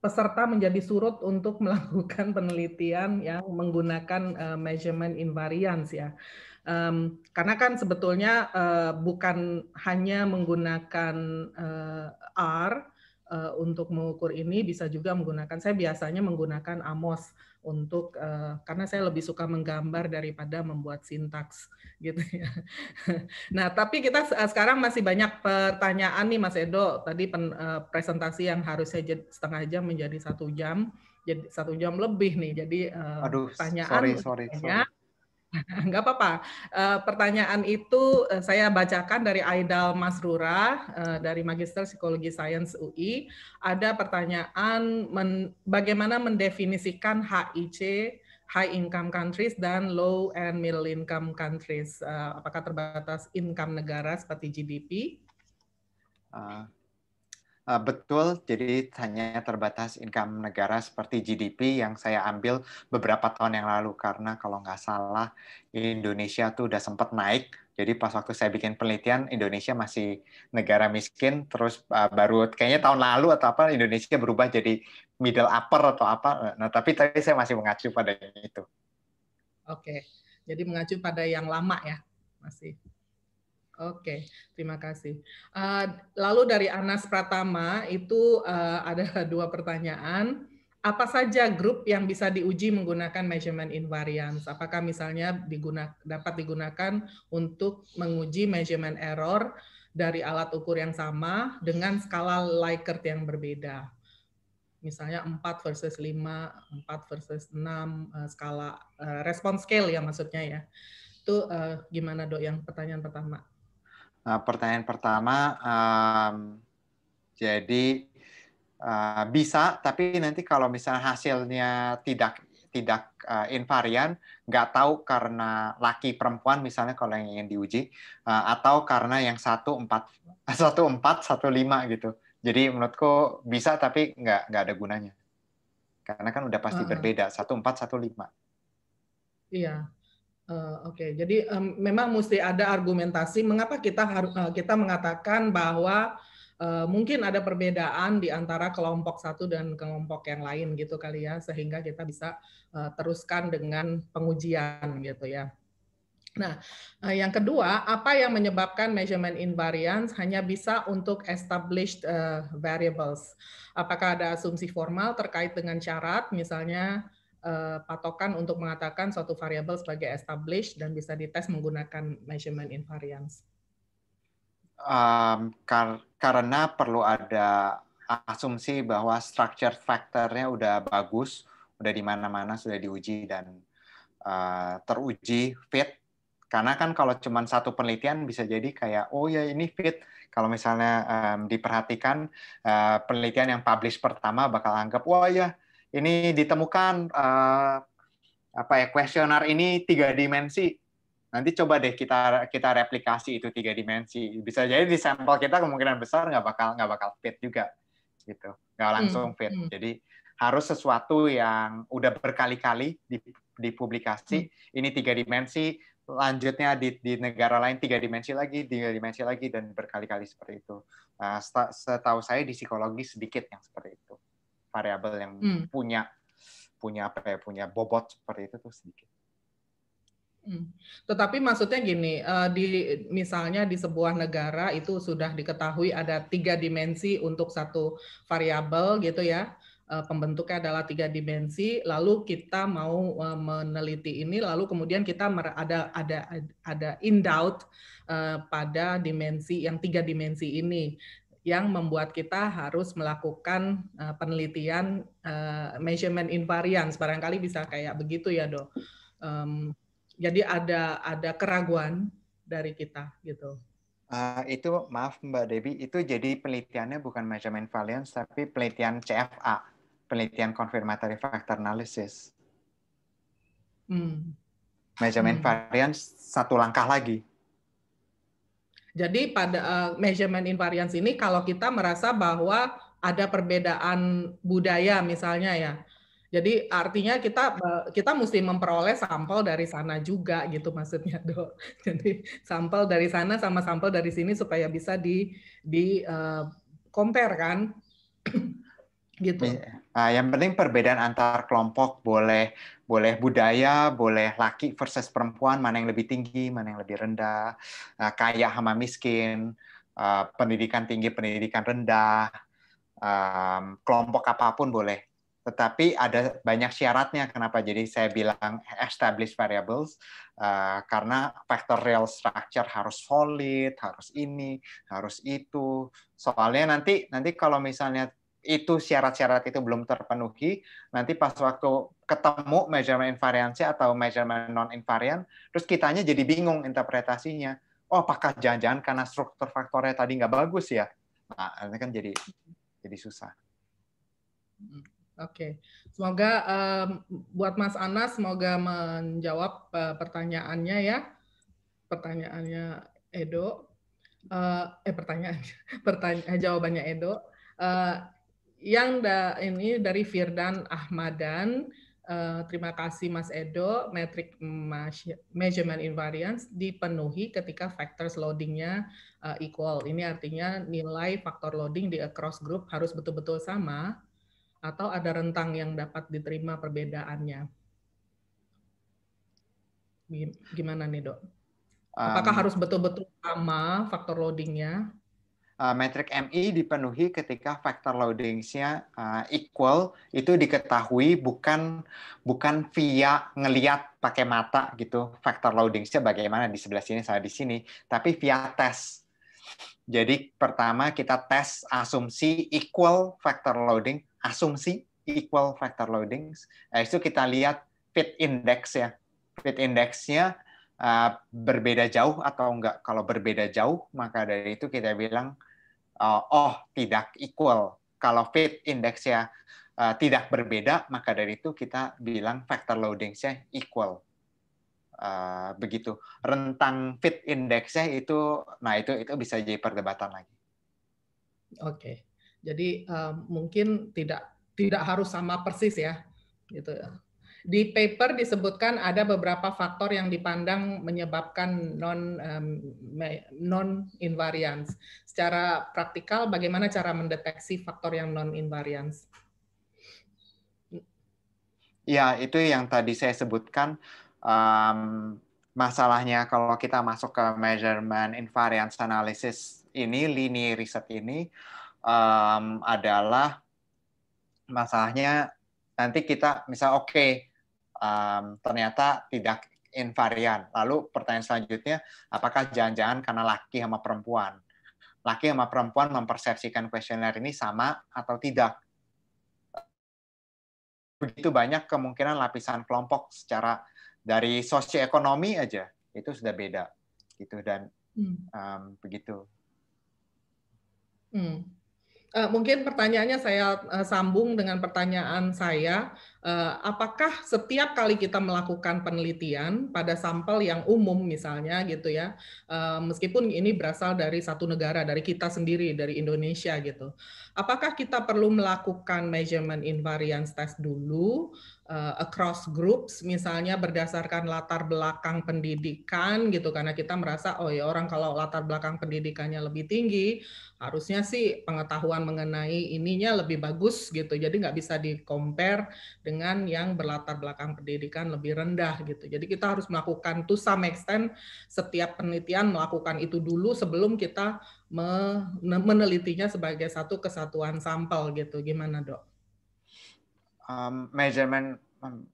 peserta menjadi surut untuk *laughs* melakukan penelitian yang menggunakan uh, measurement invariance ya. Um, karena kan sebetulnya uh, bukan hanya menggunakan uh, R uh, untuk mengukur ini bisa juga menggunakan saya biasanya menggunakan AMOS untuk uh, karena saya lebih suka menggambar daripada membuat sintaks *laughs* gitu ya. nah, tapi kita eh, sekarang masih banyak pertanyaan nih Mas Edo. Tadi pen, uh, presentasi yang harusnya setengah jam menjadi satu jam, jadi satu jam lebih nih. Jadi uh, Aduh, pertanyaan sorry, sorry, Sorry Enggak *laughs* apa-apa. Uh, pertanyaan itu uh, saya bacakan dari Aidal Masrura uh, eh, dari Magister Psikologi Sains UI. Ada pertanyaan men, bagaimana mendefinisikan HIC, High Income Countries dan Low and Middle Income Countries. Uh, apakah terbatas income negara seperti GDP? Uh, Eh, betul jadi hanya terbatas income negara seperti GDP yang saya ambil beberapa tahun yang lalu karena kalau nggak salah Indonesia tuh udah sempat naik jadi pas waktu saya bikin penelitian Indonesia masih negara miskin terus eh, baru kayaknya tahun lalu atau apa Indonesia berubah jadi middle upper atau apa nah tapi tadi saya masih mengacu pada itu oke jadi mengacu pada yang lama ya masih Oke, terima kasih. Uh, lalu dari Anas Pratama itu uh, ada *laughs* dua pertanyaan. Apa saja grup yang bisa diuji menggunakan measurement invariance? Apakah misalnya diguna, dapat digunakan untuk menguji measurement error dari alat ukur yang sama dengan skala Likert yang berbeda? Misalnya 4 versus 5, 4 versus 6, eh, skala uh, response scale ya maksudnya ya. Itu uh, gimana dok yang pertanyaan pertama? Eh, pertanyaan pertama, um, jadi uh, bisa, tapi nanti kalau misalnya hasilnya tidak tidak uh, invarian, nggak tahu karena laki perempuan misalnya kalau yang ingin diuji, uh, atau karena yang satu empat *laughs* satu empat satu lima gitu. Jadi menurutku bisa tapi nggak nggak ada gunanya, karena kan udah pasti uh -huh. berbeda satu empat satu lima. Iya. Uh, Oke, okay. jadi um, memang mesti ada argumentasi mengapa kita harus uh, eh, kita mengatakan bahwa uh, mungkin ada perbedaan di antara kelompok satu dan kelompok yang lain gitu kali ya, sehingga kita bisa uh, teruskan dengan pengujian gitu ya. Nah, uh, yang kedua, apa yang menyebabkan measurement invariance hanya bisa untuk established uh, variables? Apakah ada asumsi formal terkait dengan syarat, misalnya? Eh, patokan untuk mengatakan suatu variabel sebagai established dan bisa dites menggunakan measurement invariance? Um, kar karena perlu ada asumsi bahwa structure factornya udah bagus, udah di mana-mana sudah diuji dan uh, teruji fit. Karena kan kalau cuma satu penelitian bisa jadi kayak oh ya ini fit. Kalau misalnya um, diperhatikan uh, penelitian yang publish pertama bakal anggap wah ya ini ditemukan uh, apa ya kuesioner ini tiga dimensi nanti coba deh kita kita replikasi itu tiga dimensi bisa jadi di sampel kita kemungkinan besar nggak bakal nggak bakal fit juga gitu nggak hmm, langsung fit hmm. jadi harus sesuatu yang udah berkali-kali dipublikasi hmm. ini tiga dimensi lanjutnya di, di negara lain tiga dimensi lagi tiga dimensi lagi dan berkali-kali seperti itu nah, setahu saya di psikologi sedikit yang seperti itu variabel yang hmm. punya punya apa ya punya bobot seperti itu tuh sedikit. Hmm. Tetapi maksudnya gini, uh, di misalnya di sebuah negara itu sudah diketahui ada tiga dimensi untuk satu variabel gitu ya. Eh, pembentuknya adalah tiga dimensi. Lalu kita mau eh, meneliti ini, lalu kemudian kita ada ada ada in doubt pada dimensi yang tiga dimensi ini yang membuat kita harus melakukan uh, penelitian uh, measurement invariance barangkali bisa kayak begitu ya dok. Um, jadi ada ada keraguan dari kita gitu. Uh, itu maaf Mbak Debi, itu jadi penelitiannya bukan measurement invariance tapi penelitian CFA, penelitian confirmatory factor analysis. Hmm. Measurement hmm. satu langkah lagi jadi pada uh, measurement invariance ini kalau kita merasa bahwa ada perbedaan budaya misalnya ya. Jadi artinya kita eh, kita mesti memperoleh sampel dari sana juga gitu maksudnya *laughs* dok. Jadi sampel dari sana sama sampel dari sini supaya bisa di di uh, compare kan *clears throat* gitu. Iya. Nah, yang penting perbedaan antar kelompok boleh boleh budaya, boleh laki versus perempuan, mana yang lebih tinggi, mana yang lebih rendah, uh, kaya sama miskin, eh, pendidikan tinggi, pendidikan rendah, kelompok apapun boleh. Tetapi ada banyak syaratnya kenapa. Jadi saya bilang established variables uh, karena real structure harus solid, harus ini, harus itu. Soalnya nanti nanti kalau misalnya itu syarat-syarat itu belum terpenuhi, nanti pas waktu ketemu measurement invariansi atau measurement non invariant, terus kitanya jadi bingung interpretasinya. Oh, apakah jangan-jangan karena struktur faktornya tadi nggak bagus ya? Nah, ini kan jadi jadi susah. Hmm, oke, okay. semoga um, buat Mas Anas semoga menjawab uh, pertanyaannya ya, pertanyaannya Edo, uh, eh pertanyaan, *laughs* pertanyaan jawabannya Edo. Uh, yang da, ini dari Firdan Ahmadan. Uh, terima kasih Mas Edo, Metric measurement invariance dipenuhi ketika factors loadingnya uh, equal. Ini artinya nilai faktor loading di across group harus betul-betul sama atau ada rentang yang dapat diterima perbedaannya. Gimana nih dok? Apakah um, harus betul-betul sama faktor loadingnya? Eh, metric metrik MI dipenuhi ketika factor loadingsnya uh, eh, equal itu diketahui bukan bukan via ngeliat pakai mata gitu factor loadingsnya bagaimana di sebelah sini sama di sini tapi via tes jadi pertama kita tes asumsi equal factor loading asumsi equal factor loadings nah, itu kita lihat fit index ya fit indexnya Uh, berbeda jauh atau enggak. Kalau berbeda jauh, maka dari itu kita bilang uh, oh tidak equal. Kalau fit indeksnya uh, eh, tidak berbeda, maka dari itu kita bilang factor loadingsnya equal. Uh, begitu rentang fit indeksnya itu, nah itu itu bisa jadi perdebatan lagi. Oke, okay. jadi um, mungkin tidak tidak harus sama persis ya, gitu. Ya. Di paper disebutkan ada beberapa faktor yang dipandang menyebabkan non um, non invariance. Secara praktikal bagaimana cara mendeteksi faktor yang non invariance? Ya, itu yang tadi saya sebutkan um, masalahnya kalau kita masuk ke measurement invariance analysis ini, lini riset ini um, adalah masalahnya nanti kita misal oke okay, um, ternyata tidak invarian. Lalu pertanyaan selanjutnya, apakah jangan-jangan karena laki sama perempuan? Laki sama perempuan mempersepsikan kuesioner ini sama atau tidak? Begitu banyak kemungkinan lapisan kelompok secara dari sosioekonomi aja itu sudah beda gitu dan hmm. begitu. Hmm. Uh, mungkin pertanyaannya saya uh, sambung dengan pertanyaan saya, uh, apakah setiap kali kita melakukan penelitian pada sampel yang umum misalnya gitu ya, uh, meskipun ini berasal dari satu negara, dari kita sendiri, dari Indonesia gitu, apakah kita perlu melakukan measurement invariance test dulu, uh, across groups misalnya berdasarkan latar belakang pendidikan gitu karena kita merasa oh ya orang kalau latar belakang pendidikannya lebih tinggi harusnya sih pengetahuan mengenai ininya lebih bagus gitu jadi nggak bisa di compare dengan yang berlatar belakang pendidikan lebih rendah gitu jadi kita harus melakukan to some extent setiap penelitian melakukan itu dulu sebelum kita menelitinya sebagai satu kesatuan sampel gitu gimana dok? um, measurement um,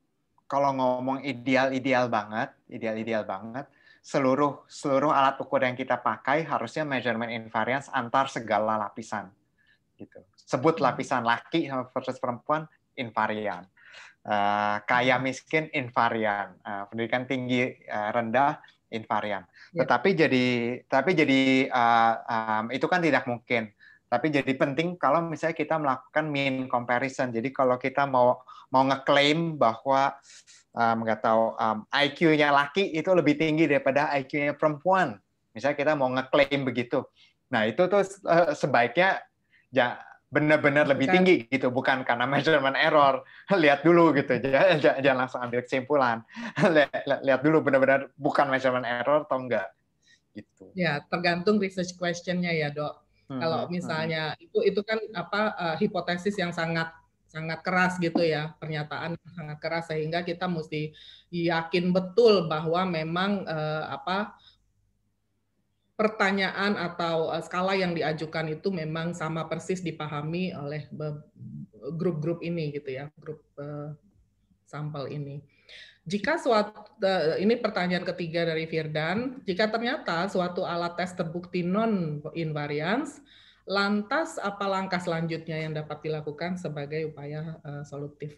kalau ngomong ideal-ideal banget, ideal-ideal banget, seluruh seluruh alat ukur yang kita pakai harusnya measurement invariance antar segala lapisan. Gitu. Sebut hmm. lapisan laki versus perempuan invarian. Uh, kaya hmm. miskin invarian. Uh, pendidikan tinggi uh, rendah invarian. Ya. Tetapi jadi tapi jadi uh, um, itu kan tidak mungkin tapi jadi penting kalau misalnya kita melakukan mean comparison. Jadi kalau kita mau mau ngeklaim bahwa um, nggak um, tahu um, IQ-nya laki itu lebih tinggi daripada IQ-nya perempuan, misalnya kita mau ngeklaim begitu. Nah itu tuh eh, sebaiknya ya benar-benar lebih tinggi gitu, bukan karena measurement error. *laughs* Lihat dulu gitu, jangan, *laughs* jangan langsung ambil kesimpulan. *laughs* lihat, lihat dulu benar-benar bukan measurement error atau enggak gitu. Ya tergantung research questionnya ya dok. Hmm, Kalau hmm, hmm. misalnya itu itu kan apa uh, hipotesis yang sangat sangat keras gitu ya pernyataan sangat keras sehingga kita mesti yakin betul bahwa memang eh, apa pertanyaan atau eh, skala yang diajukan itu memang sama persis dipahami oleh grup-grup ini gitu ya grup eh, sampel ini. Jika suatu eh, ini pertanyaan ketiga dari Firdan, jika ternyata suatu alat tes terbukti non invariance, lantas apa langkah selanjutnya yang dapat dilakukan sebagai upaya uh, solutif?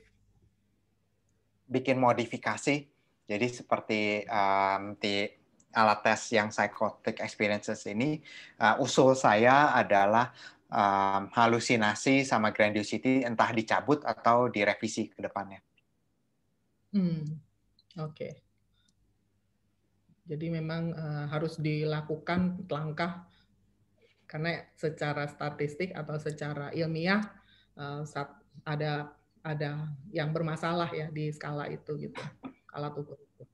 Bikin modifikasi. Jadi seperti um, di alat tes yang psychotic experiences ini, uh, usul saya adalah um, halusinasi sama grandiosity entah dicabut atau direvisi ke depannya. Hmm, oke. Okay. Jadi memang uh, harus dilakukan langkah karena secara statistik atau secara ilmiah uh, ada ada yang bermasalah ya di skala itu gitu skala ukur itu.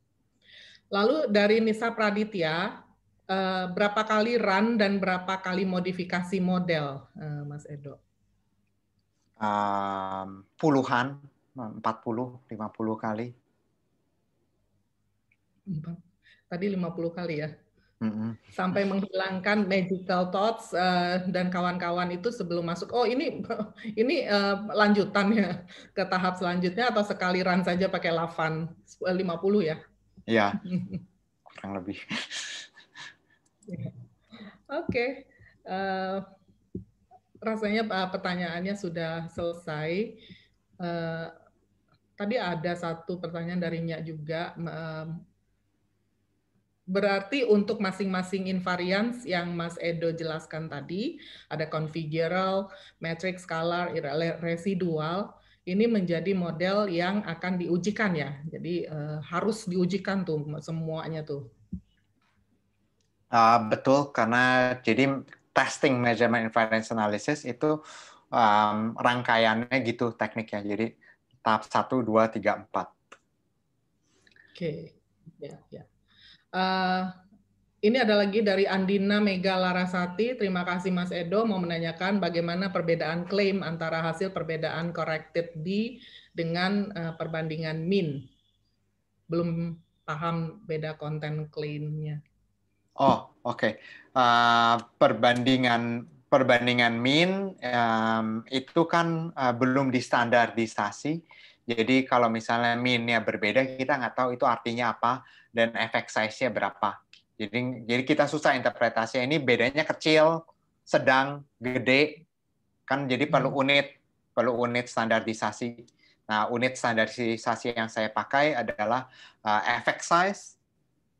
Lalu dari Nisa Praditya eh, berapa kali run dan berapa kali modifikasi model, Mas Edo? Um, puluhan 40 50 kali. Tadi 50 kali ya. Sampai menghilangkan magical thoughts uh, dan kawan-kawan itu sebelum masuk. Oh ini *laughs* ini uh, eh, lanjutannya ke tahap selanjutnya atau sekali run saja pakai lavan 50 eh, ya? Iya. *laughs* Kurang lebih. *laughs* Oke. Okay. Uh, rasanya pertanyaannya sudah selesai. Uh, tadi ada satu pertanyaan dari Nyak juga. Berarti untuk masing-masing invariance yang Mas Edo jelaskan tadi, ada configural, matrix, scalar, residual, ini menjadi model yang akan diujikan ya. Jadi eh, harus diujikan tuh semuanya tuh. Uh, betul, karena jadi testing measurement invariance analysis itu um, rangkaiannya gitu tekniknya. Jadi tahap 1, 2, 3, 4. Oke, okay. ya, ya. Uh, ini ada lagi dari Andina Mega Larasati. Terima kasih Mas Edo mau menanyakan bagaimana perbedaan klaim antara hasil perbedaan corrected B dengan uh, perbandingan min. Belum paham beda konten klaimnya. Oh, oke. Okay. Uh, eh, perbandingan perbandingan min um, itu kan uh, belum distandardisasi. Jadi kalau misalnya minnya berbeda, kita nggak tahu itu artinya apa dan efek size-nya berapa. Jadi, jadi kita susah interpretasi ini bedanya kecil, sedang, gede, kan jadi hmm. perlu unit, perlu unit standarisasi. Nah, unit standarisasi yang saya pakai adalah uh, eh, efek size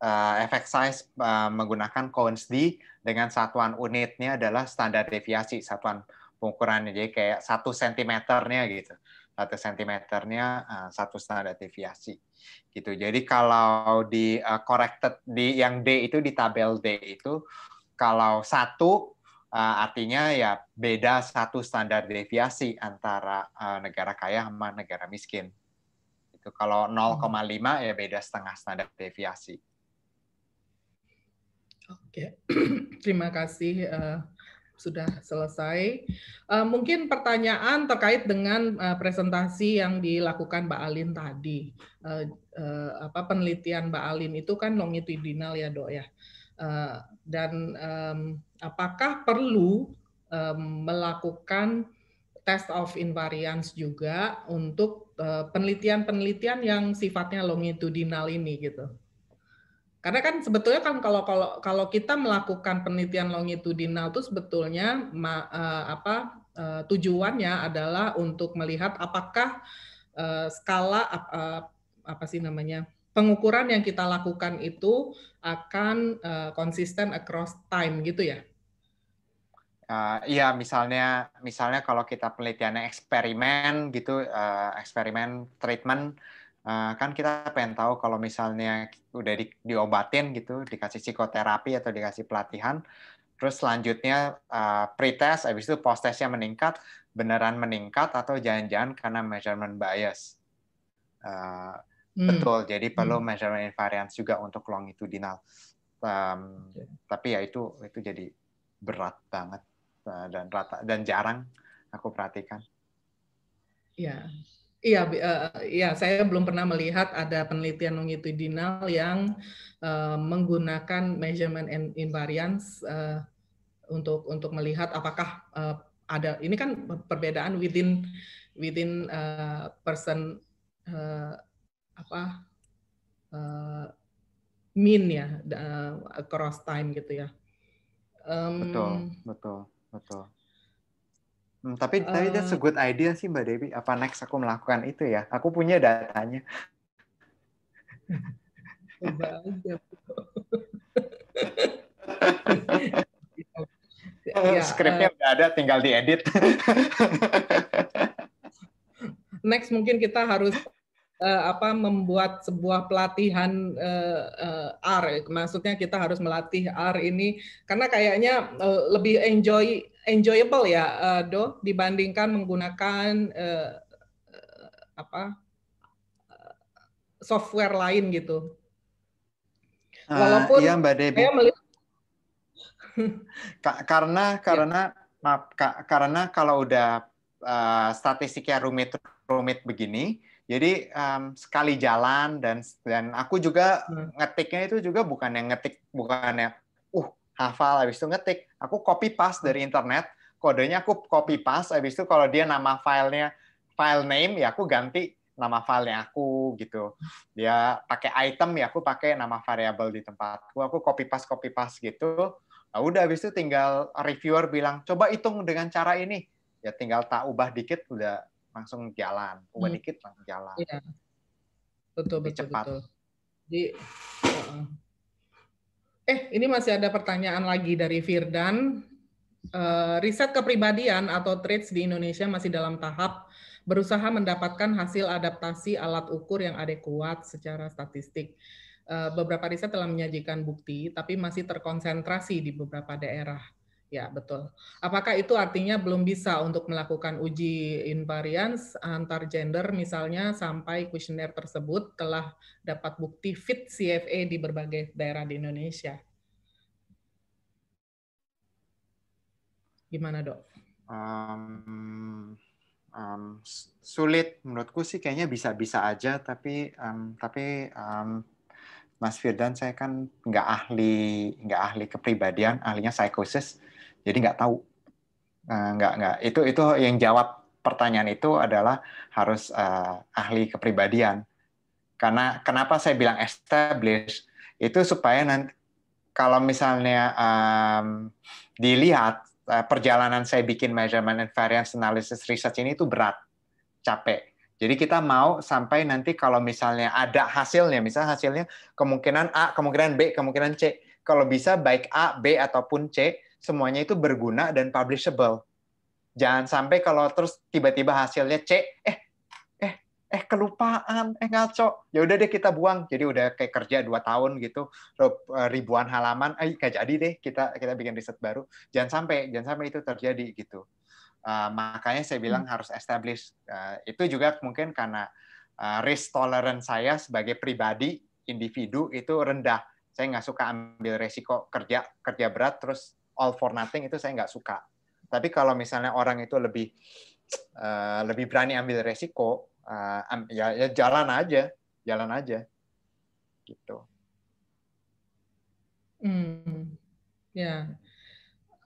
uh, efek size uh, menggunakan Cohen's d dengan satuan unitnya adalah standar deviasi satuan pengukurannya jadi kayak satu sentimeternya gitu satu sentimeternya uh, satu standar deviasi gitu jadi kalau di uh, corrected di yang d itu di tabel d itu kalau satu uh, artinya ya beda satu standar deviasi antara uh, negara kaya sama negara miskin. Itu kalau 0,5 hmm. ya beda setengah standar deviasi. Oke, okay. *clears throat* terima kasih uh, sudah selesai. Uh, mungkin pertanyaan terkait dengan uh, presentasi yang dilakukan Mbak Alin tadi. Uh, uh, apa penelitian Mbak Alin itu kan longitudinal ya dok ya. Uh, dan um, apakah perlu um, melakukan test of invariance juga untuk penelitian-penelitian uh, yang sifatnya longitudinal ini gitu? Karena kan sebetulnya kan kalau kalau kalau kita melakukan penelitian longitudinal itu sebetulnya ma, uh, apa uh, tujuannya adalah untuk melihat apakah uh, skala uh, apa sih namanya pengukuran yang kita lakukan itu akan uh, konsisten across time gitu ya. Uh, iya, misalnya misalnya kalau kita penelitiannya eksperimen gitu, uh, eksperimen treatment Eh, kan kita pengen tahu kalau misalnya udah di, diobatin gitu, dikasih psikoterapi atau dikasih pelatihan, terus selanjutnya uh, pretest, habis itu post testnya meningkat, beneran meningkat atau jangan-jangan karena measurement bias. Uh, hmm. Betul, jadi hmm. perlu hmm. measurement invariance juga untuk longitudinal. Um, okay. Tapi ya itu itu jadi berat banget uh, dan rata dan jarang aku perhatikan. Ya, Iya, uh, ya saya belum pernah melihat ada penelitian longitudinal yang uh, menggunakan measurement and invariance uh, untuk untuk melihat apakah uh, ada ini kan perbedaan within within uh, person uh, apa uh, mean ya uh, across time gitu ya. Um, betul, betul, betul. Hmm, tapi uh, tapi that's a good idea sih Mbak Dewi. Apa next aku melakukan itu ya? Aku punya datanya. Coba aja. *laughs* ya, Skripnya uh, eh. udah ada, tinggal diedit. next mungkin kita harus uh, apa membuat sebuah pelatihan uh, uh, R maksudnya kita harus melatih R ini karena kayaknya uh, lebih enjoy enjoyable ya uh, Do dibandingkan menggunakan uh, apa software lain gitu. Ah, Walaupun uh, iya, Mbak Debbie. saya melihat karena iya. karena ya. maaf ka karena kalau udah uh, statistiknya rumit rumit begini jadi um, sekali jalan dan dan aku juga hmm. ngetiknya itu juga bukan yang ngetik bukan yang uh hafal habis itu ngetik. Aku copy paste dari internet, kodenya aku copy paste habis itu kalau dia nama filenya file name ya aku ganti nama filenya aku gitu. Dia pakai item ya aku pakai nama variabel di tempatku. Aku copy paste copy paste gitu. Nah, udah habis itu tinggal reviewer bilang coba hitung dengan cara ini. Ya tinggal tak ubah dikit udah langsung jalan ubah hmm. dikit langsung jalan iya. betul betul cepat betul. jadi uh, eh ini masih ada pertanyaan lagi dari Firdan uh, riset kepribadian atau traits di Indonesia masih dalam tahap berusaha mendapatkan hasil adaptasi alat ukur yang adekuat secara statistik eh, beberapa riset telah menyajikan bukti, tapi masih terkonsentrasi di beberapa daerah. Ya, betul. Apakah itu artinya belum bisa untuk melakukan uji invarians antar gender misalnya sampai kuesioner tersebut telah dapat bukti fit CFA di berbagai daerah di Indonesia? Gimana, Dok? Um, um, sulit menurutku sih kayaknya bisa-bisa aja tapi um, tapi um, Mas Firdan saya kan nggak ahli nggak ahli kepribadian ahlinya psikosis jadi nggak tahu nah, nggak nggak itu itu yang jawab pertanyaan itu adalah harus uh, ahli kepribadian karena kenapa saya bilang establish itu supaya nanti kalau misalnya um, dilihat uh, perjalanan saya bikin measurement and variance analysis research ini itu berat capek jadi kita mau sampai nanti kalau misalnya ada hasilnya, misal hasilnya kemungkinan A, kemungkinan B, kemungkinan C. Kalau bisa baik A, B ataupun C, semuanya itu berguna dan publishable. Jangan sampai kalau terus tiba-tiba hasilnya C, eh eh eh kelupaan, eh ngaco. Ya udah deh kita buang. Jadi udah kayak kerja dua tahun gitu, eh, ribuan halaman, eh gak jadi deh kita kita bikin riset baru. Jangan sampai jangan sampai itu terjadi gitu. Uh, makanya saya bilang hmm. harus establish. Uh, itu juga mungkin karena uh, risk tolerance saya sebagai pribadi individu itu rendah. Saya nggak suka ambil resiko kerja kerja berat terus all for nothing itu saya nggak suka. Tapi kalau misalnya orang itu lebih uh, lebih berani ambil resiko, uh, ya, ya jalan aja, jalan aja, gitu. Hmm, ya.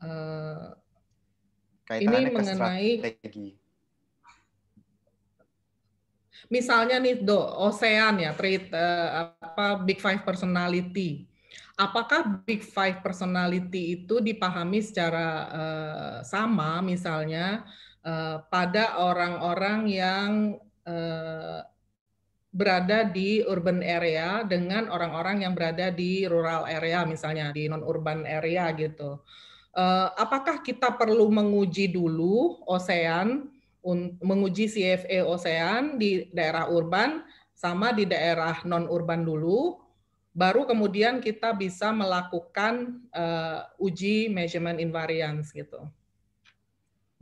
Uh, ini mengenai strategi. Misalnya nih do, Ocean ya, trade uh, apa Big Five personality apakah Big Five personality itu dipahami secara uh, sama, misalnya uh, pada orang-orang yang uh, berada di urban area dengan orang-orang yang berada di rural area, misalnya di non-urban area gitu. Uh, apakah kita perlu menguji dulu OSEAN, menguji CFE OSEAN di daerah urban sama di daerah non-urban dulu, baru kemudian kita bisa melakukan uh, uji measurement invariance gitu.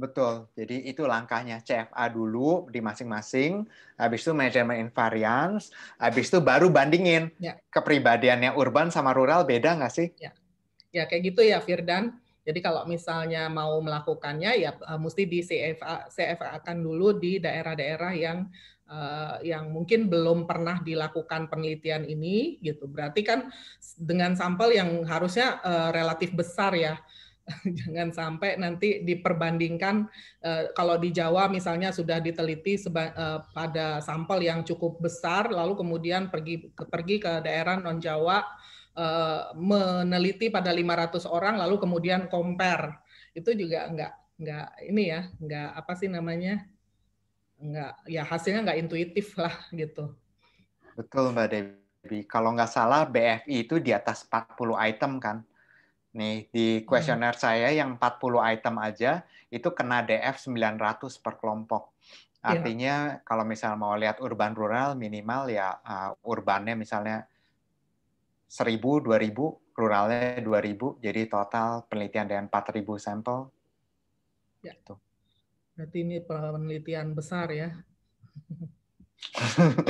Betul. Jadi itu langkahnya CFA dulu di masing-masing, habis itu measurement invariance, habis itu baru bandingin ya. kepribadiannya urban sama rural beda nggak sih? Ya. ya kayak gitu ya Firdan. Jadi kalau misalnya mau melakukannya ya eh, mesti di CFA CFA akan dulu di daerah-daerah yang Eh, yang mungkin belum pernah dilakukan penelitian ini gitu. Berarti kan dengan sampel yang harusnya uh, relatif besar ya. *laughs* Jangan sampai nanti diperbandingkan uh, kalau di Jawa misalnya sudah diteliti uh, pada sampel yang cukup besar lalu kemudian pergi pergi ke daerah non Jawa meneliti pada 500 orang lalu kemudian compare. Itu juga enggak enggak ini ya, enggak apa sih namanya? nggak ya hasilnya nggak intuitif lah gitu. Betul Mbak Devi. Kalau nggak salah BFI itu di atas 40 item kan. Nih di hmm. kuesioner hmm. saya yang 40 item aja itu kena DF 900 per kelompok. Iya. Artinya ya. kalau misal mau lihat urban rural minimal ya uh, urbannya misalnya 1000, 2000, ruralnya 2000, jadi total penelitian dengan 4000 sampel. Ya. Tuh. Gitu. Berarti ini penelitian besar ya. *laughs*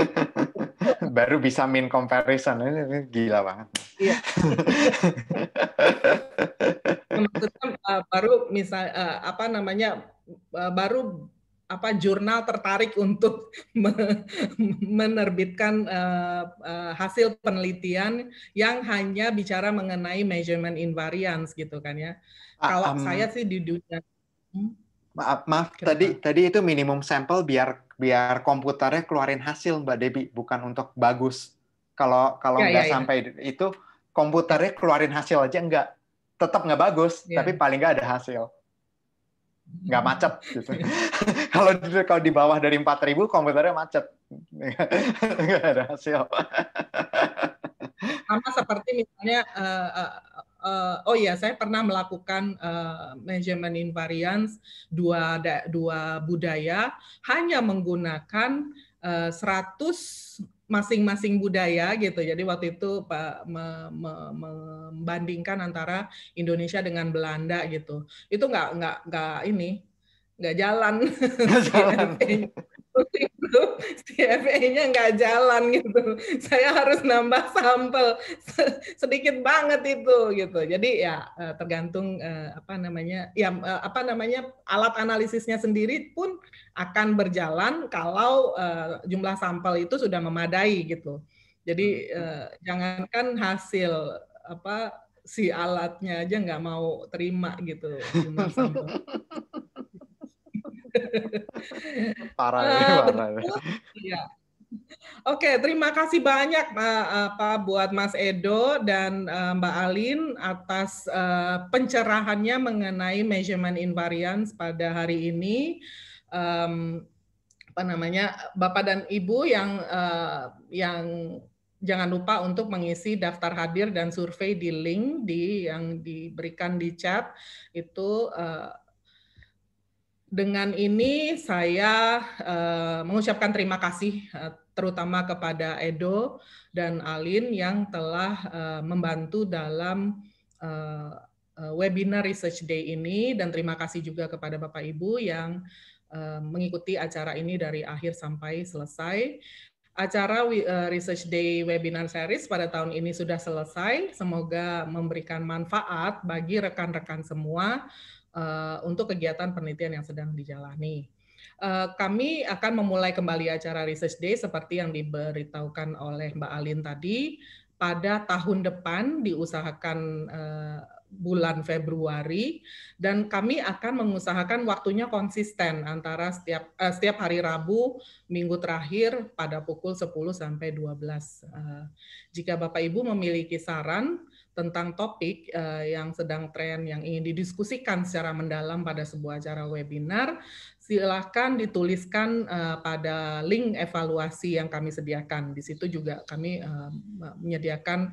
Baru bisa min comparison ini gila banget. Iya. Maksudnya eh, baru misal eh, apa namanya eh, baru apa jurnal tertarik untuk *laughs* menerbitkan hasil penelitian yang hanya bicara mengenai measurement invariance gitu kan ya. Ah, Kalau um, saya sih di dunia hmm? Maaf, maaf. Kenapa? Tadi eh. tadi itu minimum sampel biar biar komputernya keluarin hasil Mbak Debi, bukan untuk bagus. Kalau kalau ya, nggak ya, ya. sampai ya. itu komputernya keluarin hasil aja nggak tetap nggak bagus, ya. tapi paling nggak ada hasil. Nggak hmm. macet *laughs* gitu. kalau kalau di bawah dari 4000 komputernya macet. *laughs* nggak ada hasil. Sama seperti misalnya uh, uh, uh, oh iya saya pernah melakukan uh, eh, measurement invariance dua da, dua budaya hanya menggunakan uh, eh, 100 masing-masing budaya gitu. Jadi waktu itu Pak me, me, membandingkan antara Indonesia dengan Belanda gitu. Itu nggak nggak nggak ini nggak jalan. Gak *laughs* jalan itu CFA-nya *laughs* nggak jalan gitu. Saya harus nambah sampel *laughs* sedikit banget itu gitu. Jadi ya eh, tergantung eh, apa namanya ya eh, apa namanya alat analisisnya sendiri pun akan berjalan kalau jumlah sampel itu sudah memadai gitu. Jadi hmm. jangankan hasil apa si alatnya aja nggak mau terima gitu *laughs* *laughs* parah ya, uh, parah. ya. Oke, okay, terima kasih banyak Pak apa buat Mas Edo dan uh, Mbak Alin atas uh, pencerahannya mengenai measurement invariance pada hari ini. Um, apa namanya Bapak dan Ibu yang uh, yang jangan lupa untuk mengisi daftar hadir dan survei di link di yang diberikan di chat itu uh, dengan ini saya uh, mengucapkan terima kasih uh, terutama kepada Edo dan Alin yang telah uh, membantu dalam uh, webinar Research Day ini dan terima kasih juga kepada Bapak Ibu yang uh, mengikuti acara ini dari akhir sampai selesai. Acara Research Day Webinar Series pada tahun ini sudah selesai. Semoga memberikan manfaat bagi rekan-rekan semua Eh, untuk kegiatan penelitian yang sedang dijalani. Eh, kami akan memulai kembali acara Research Day seperti yang diberitahukan oleh Mbak Alin tadi pada tahun depan diusahakan uh, bulan Februari dan kami akan mengusahakan waktunya konsisten antara setiap uh, setiap hari Rabu minggu terakhir pada pukul 10 sampai 12. Uh, jika Bapak Ibu memiliki saran tentang topik uh, yang sedang tren yang ingin didiskusikan secara mendalam pada sebuah acara webinar, silahkan dituliskan uh, pada link evaluasi yang kami sediakan. Di situ juga kami uh, menyediakan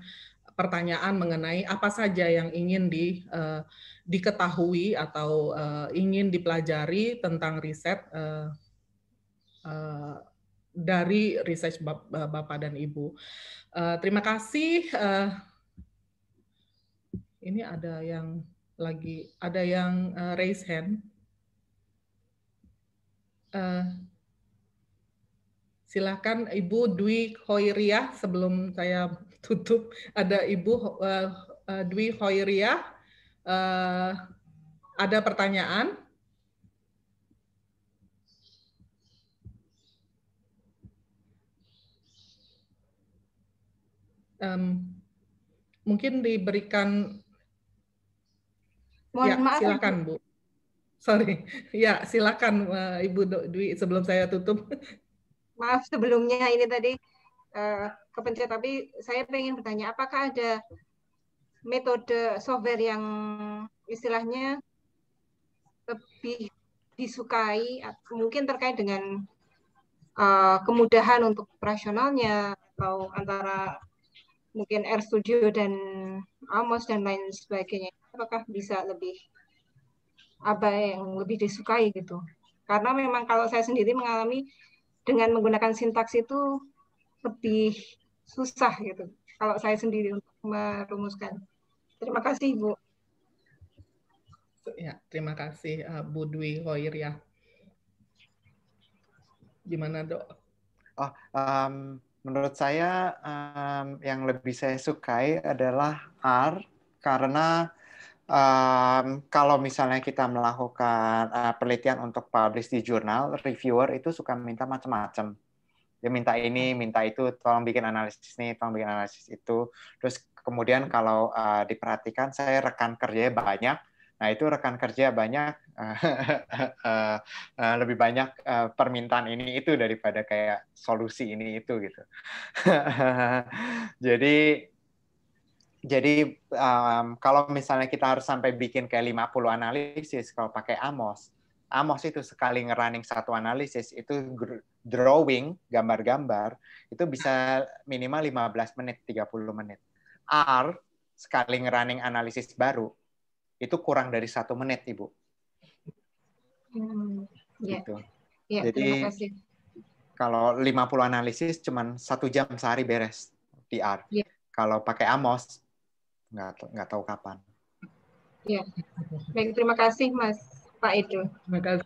pertanyaan mengenai apa saja yang ingin di, uh, diketahui atau uh, ingin dipelajari tentang riset uh, uh, dari riset Bapak dan Ibu. Uh, terima kasih. Uh, ini ada yang lagi ada yang uh, raise hand. Uh, eh, silahkan Ibu Dwi Khoiria sebelum saya tutup ada Ibu uh, Dwi Khoiria uh, ada pertanyaan. Um, mungkin diberikan Mohon ya, maaf. Ya, silakan Bu. Sorry. Ya, silakan eh, Ibu Dwi sebelum saya tutup. Maaf sebelumnya ini tadi uh, kepencet tapi saya pengen bertanya apakah ada metode software yang istilahnya lebih disukai mungkin terkait dengan uh, kemudahan untuk operasionalnya atau antara mungkin R Studio dan Amos dan lain sebagainya apakah bisa lebih apa yang lebih disukai gitu karena memang kalau saya sendiri mengalami dengan menggunakan sintaks itu lebih susah gitu kalau saya sendiri untuk merumuskan terima kasih Bu ya terima kasih eh, Bu Dwi Hoir ya gimana dok? Oh, um, menurut saya um, yang lebih saya sukai adalah R karena um, kalau misalnya kita melakukan uh, penelitian untuk publish di jurnal, reviewer itu suka minta macam-macam. Dia minta ini, hmm. minta itu, tolong bikin analisis ini, tolong bikin analisis itu. Terus kemudian kalau uh, diperhatikan, saya rekan kerjanya banyak, Nah itu rekan kerja banyak *laughs* eh, eh, lebih banyak eh, permintaan ini itu daripada kayak solusi ini itu gitu. *laughs* jadi jadi um, kalau misalnya kita harus sampai bikin kayak 50 analisis kalau pakai Amos, Amos itu sekali ngerunning satu analisis itu drawing gambar-gambar itu bisa minimal 15 menit, 30 menit. R sekali ngerunning analisis baru itu kurang dari satu menit, Ibu. Hmm, yeah. Gitu. Yeah, Jadi kalau 50 analisis cuman satu jam sehari beres PR. Yeah. Kalau pakai Amos nggak nggak tahu kapan. Ya, baik terima kasih Mas Pak Edo. Terima kasih.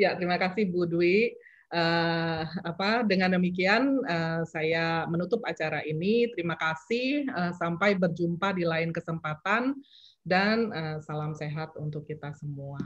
Ya terima kasih Bu Dwi. Uh, apa dengan demikian uh, saya menutup acara ini. Terima kasih. Uh, sampai berjumpa di lain kesempatan dan uh, salam sehat untuk kita semua.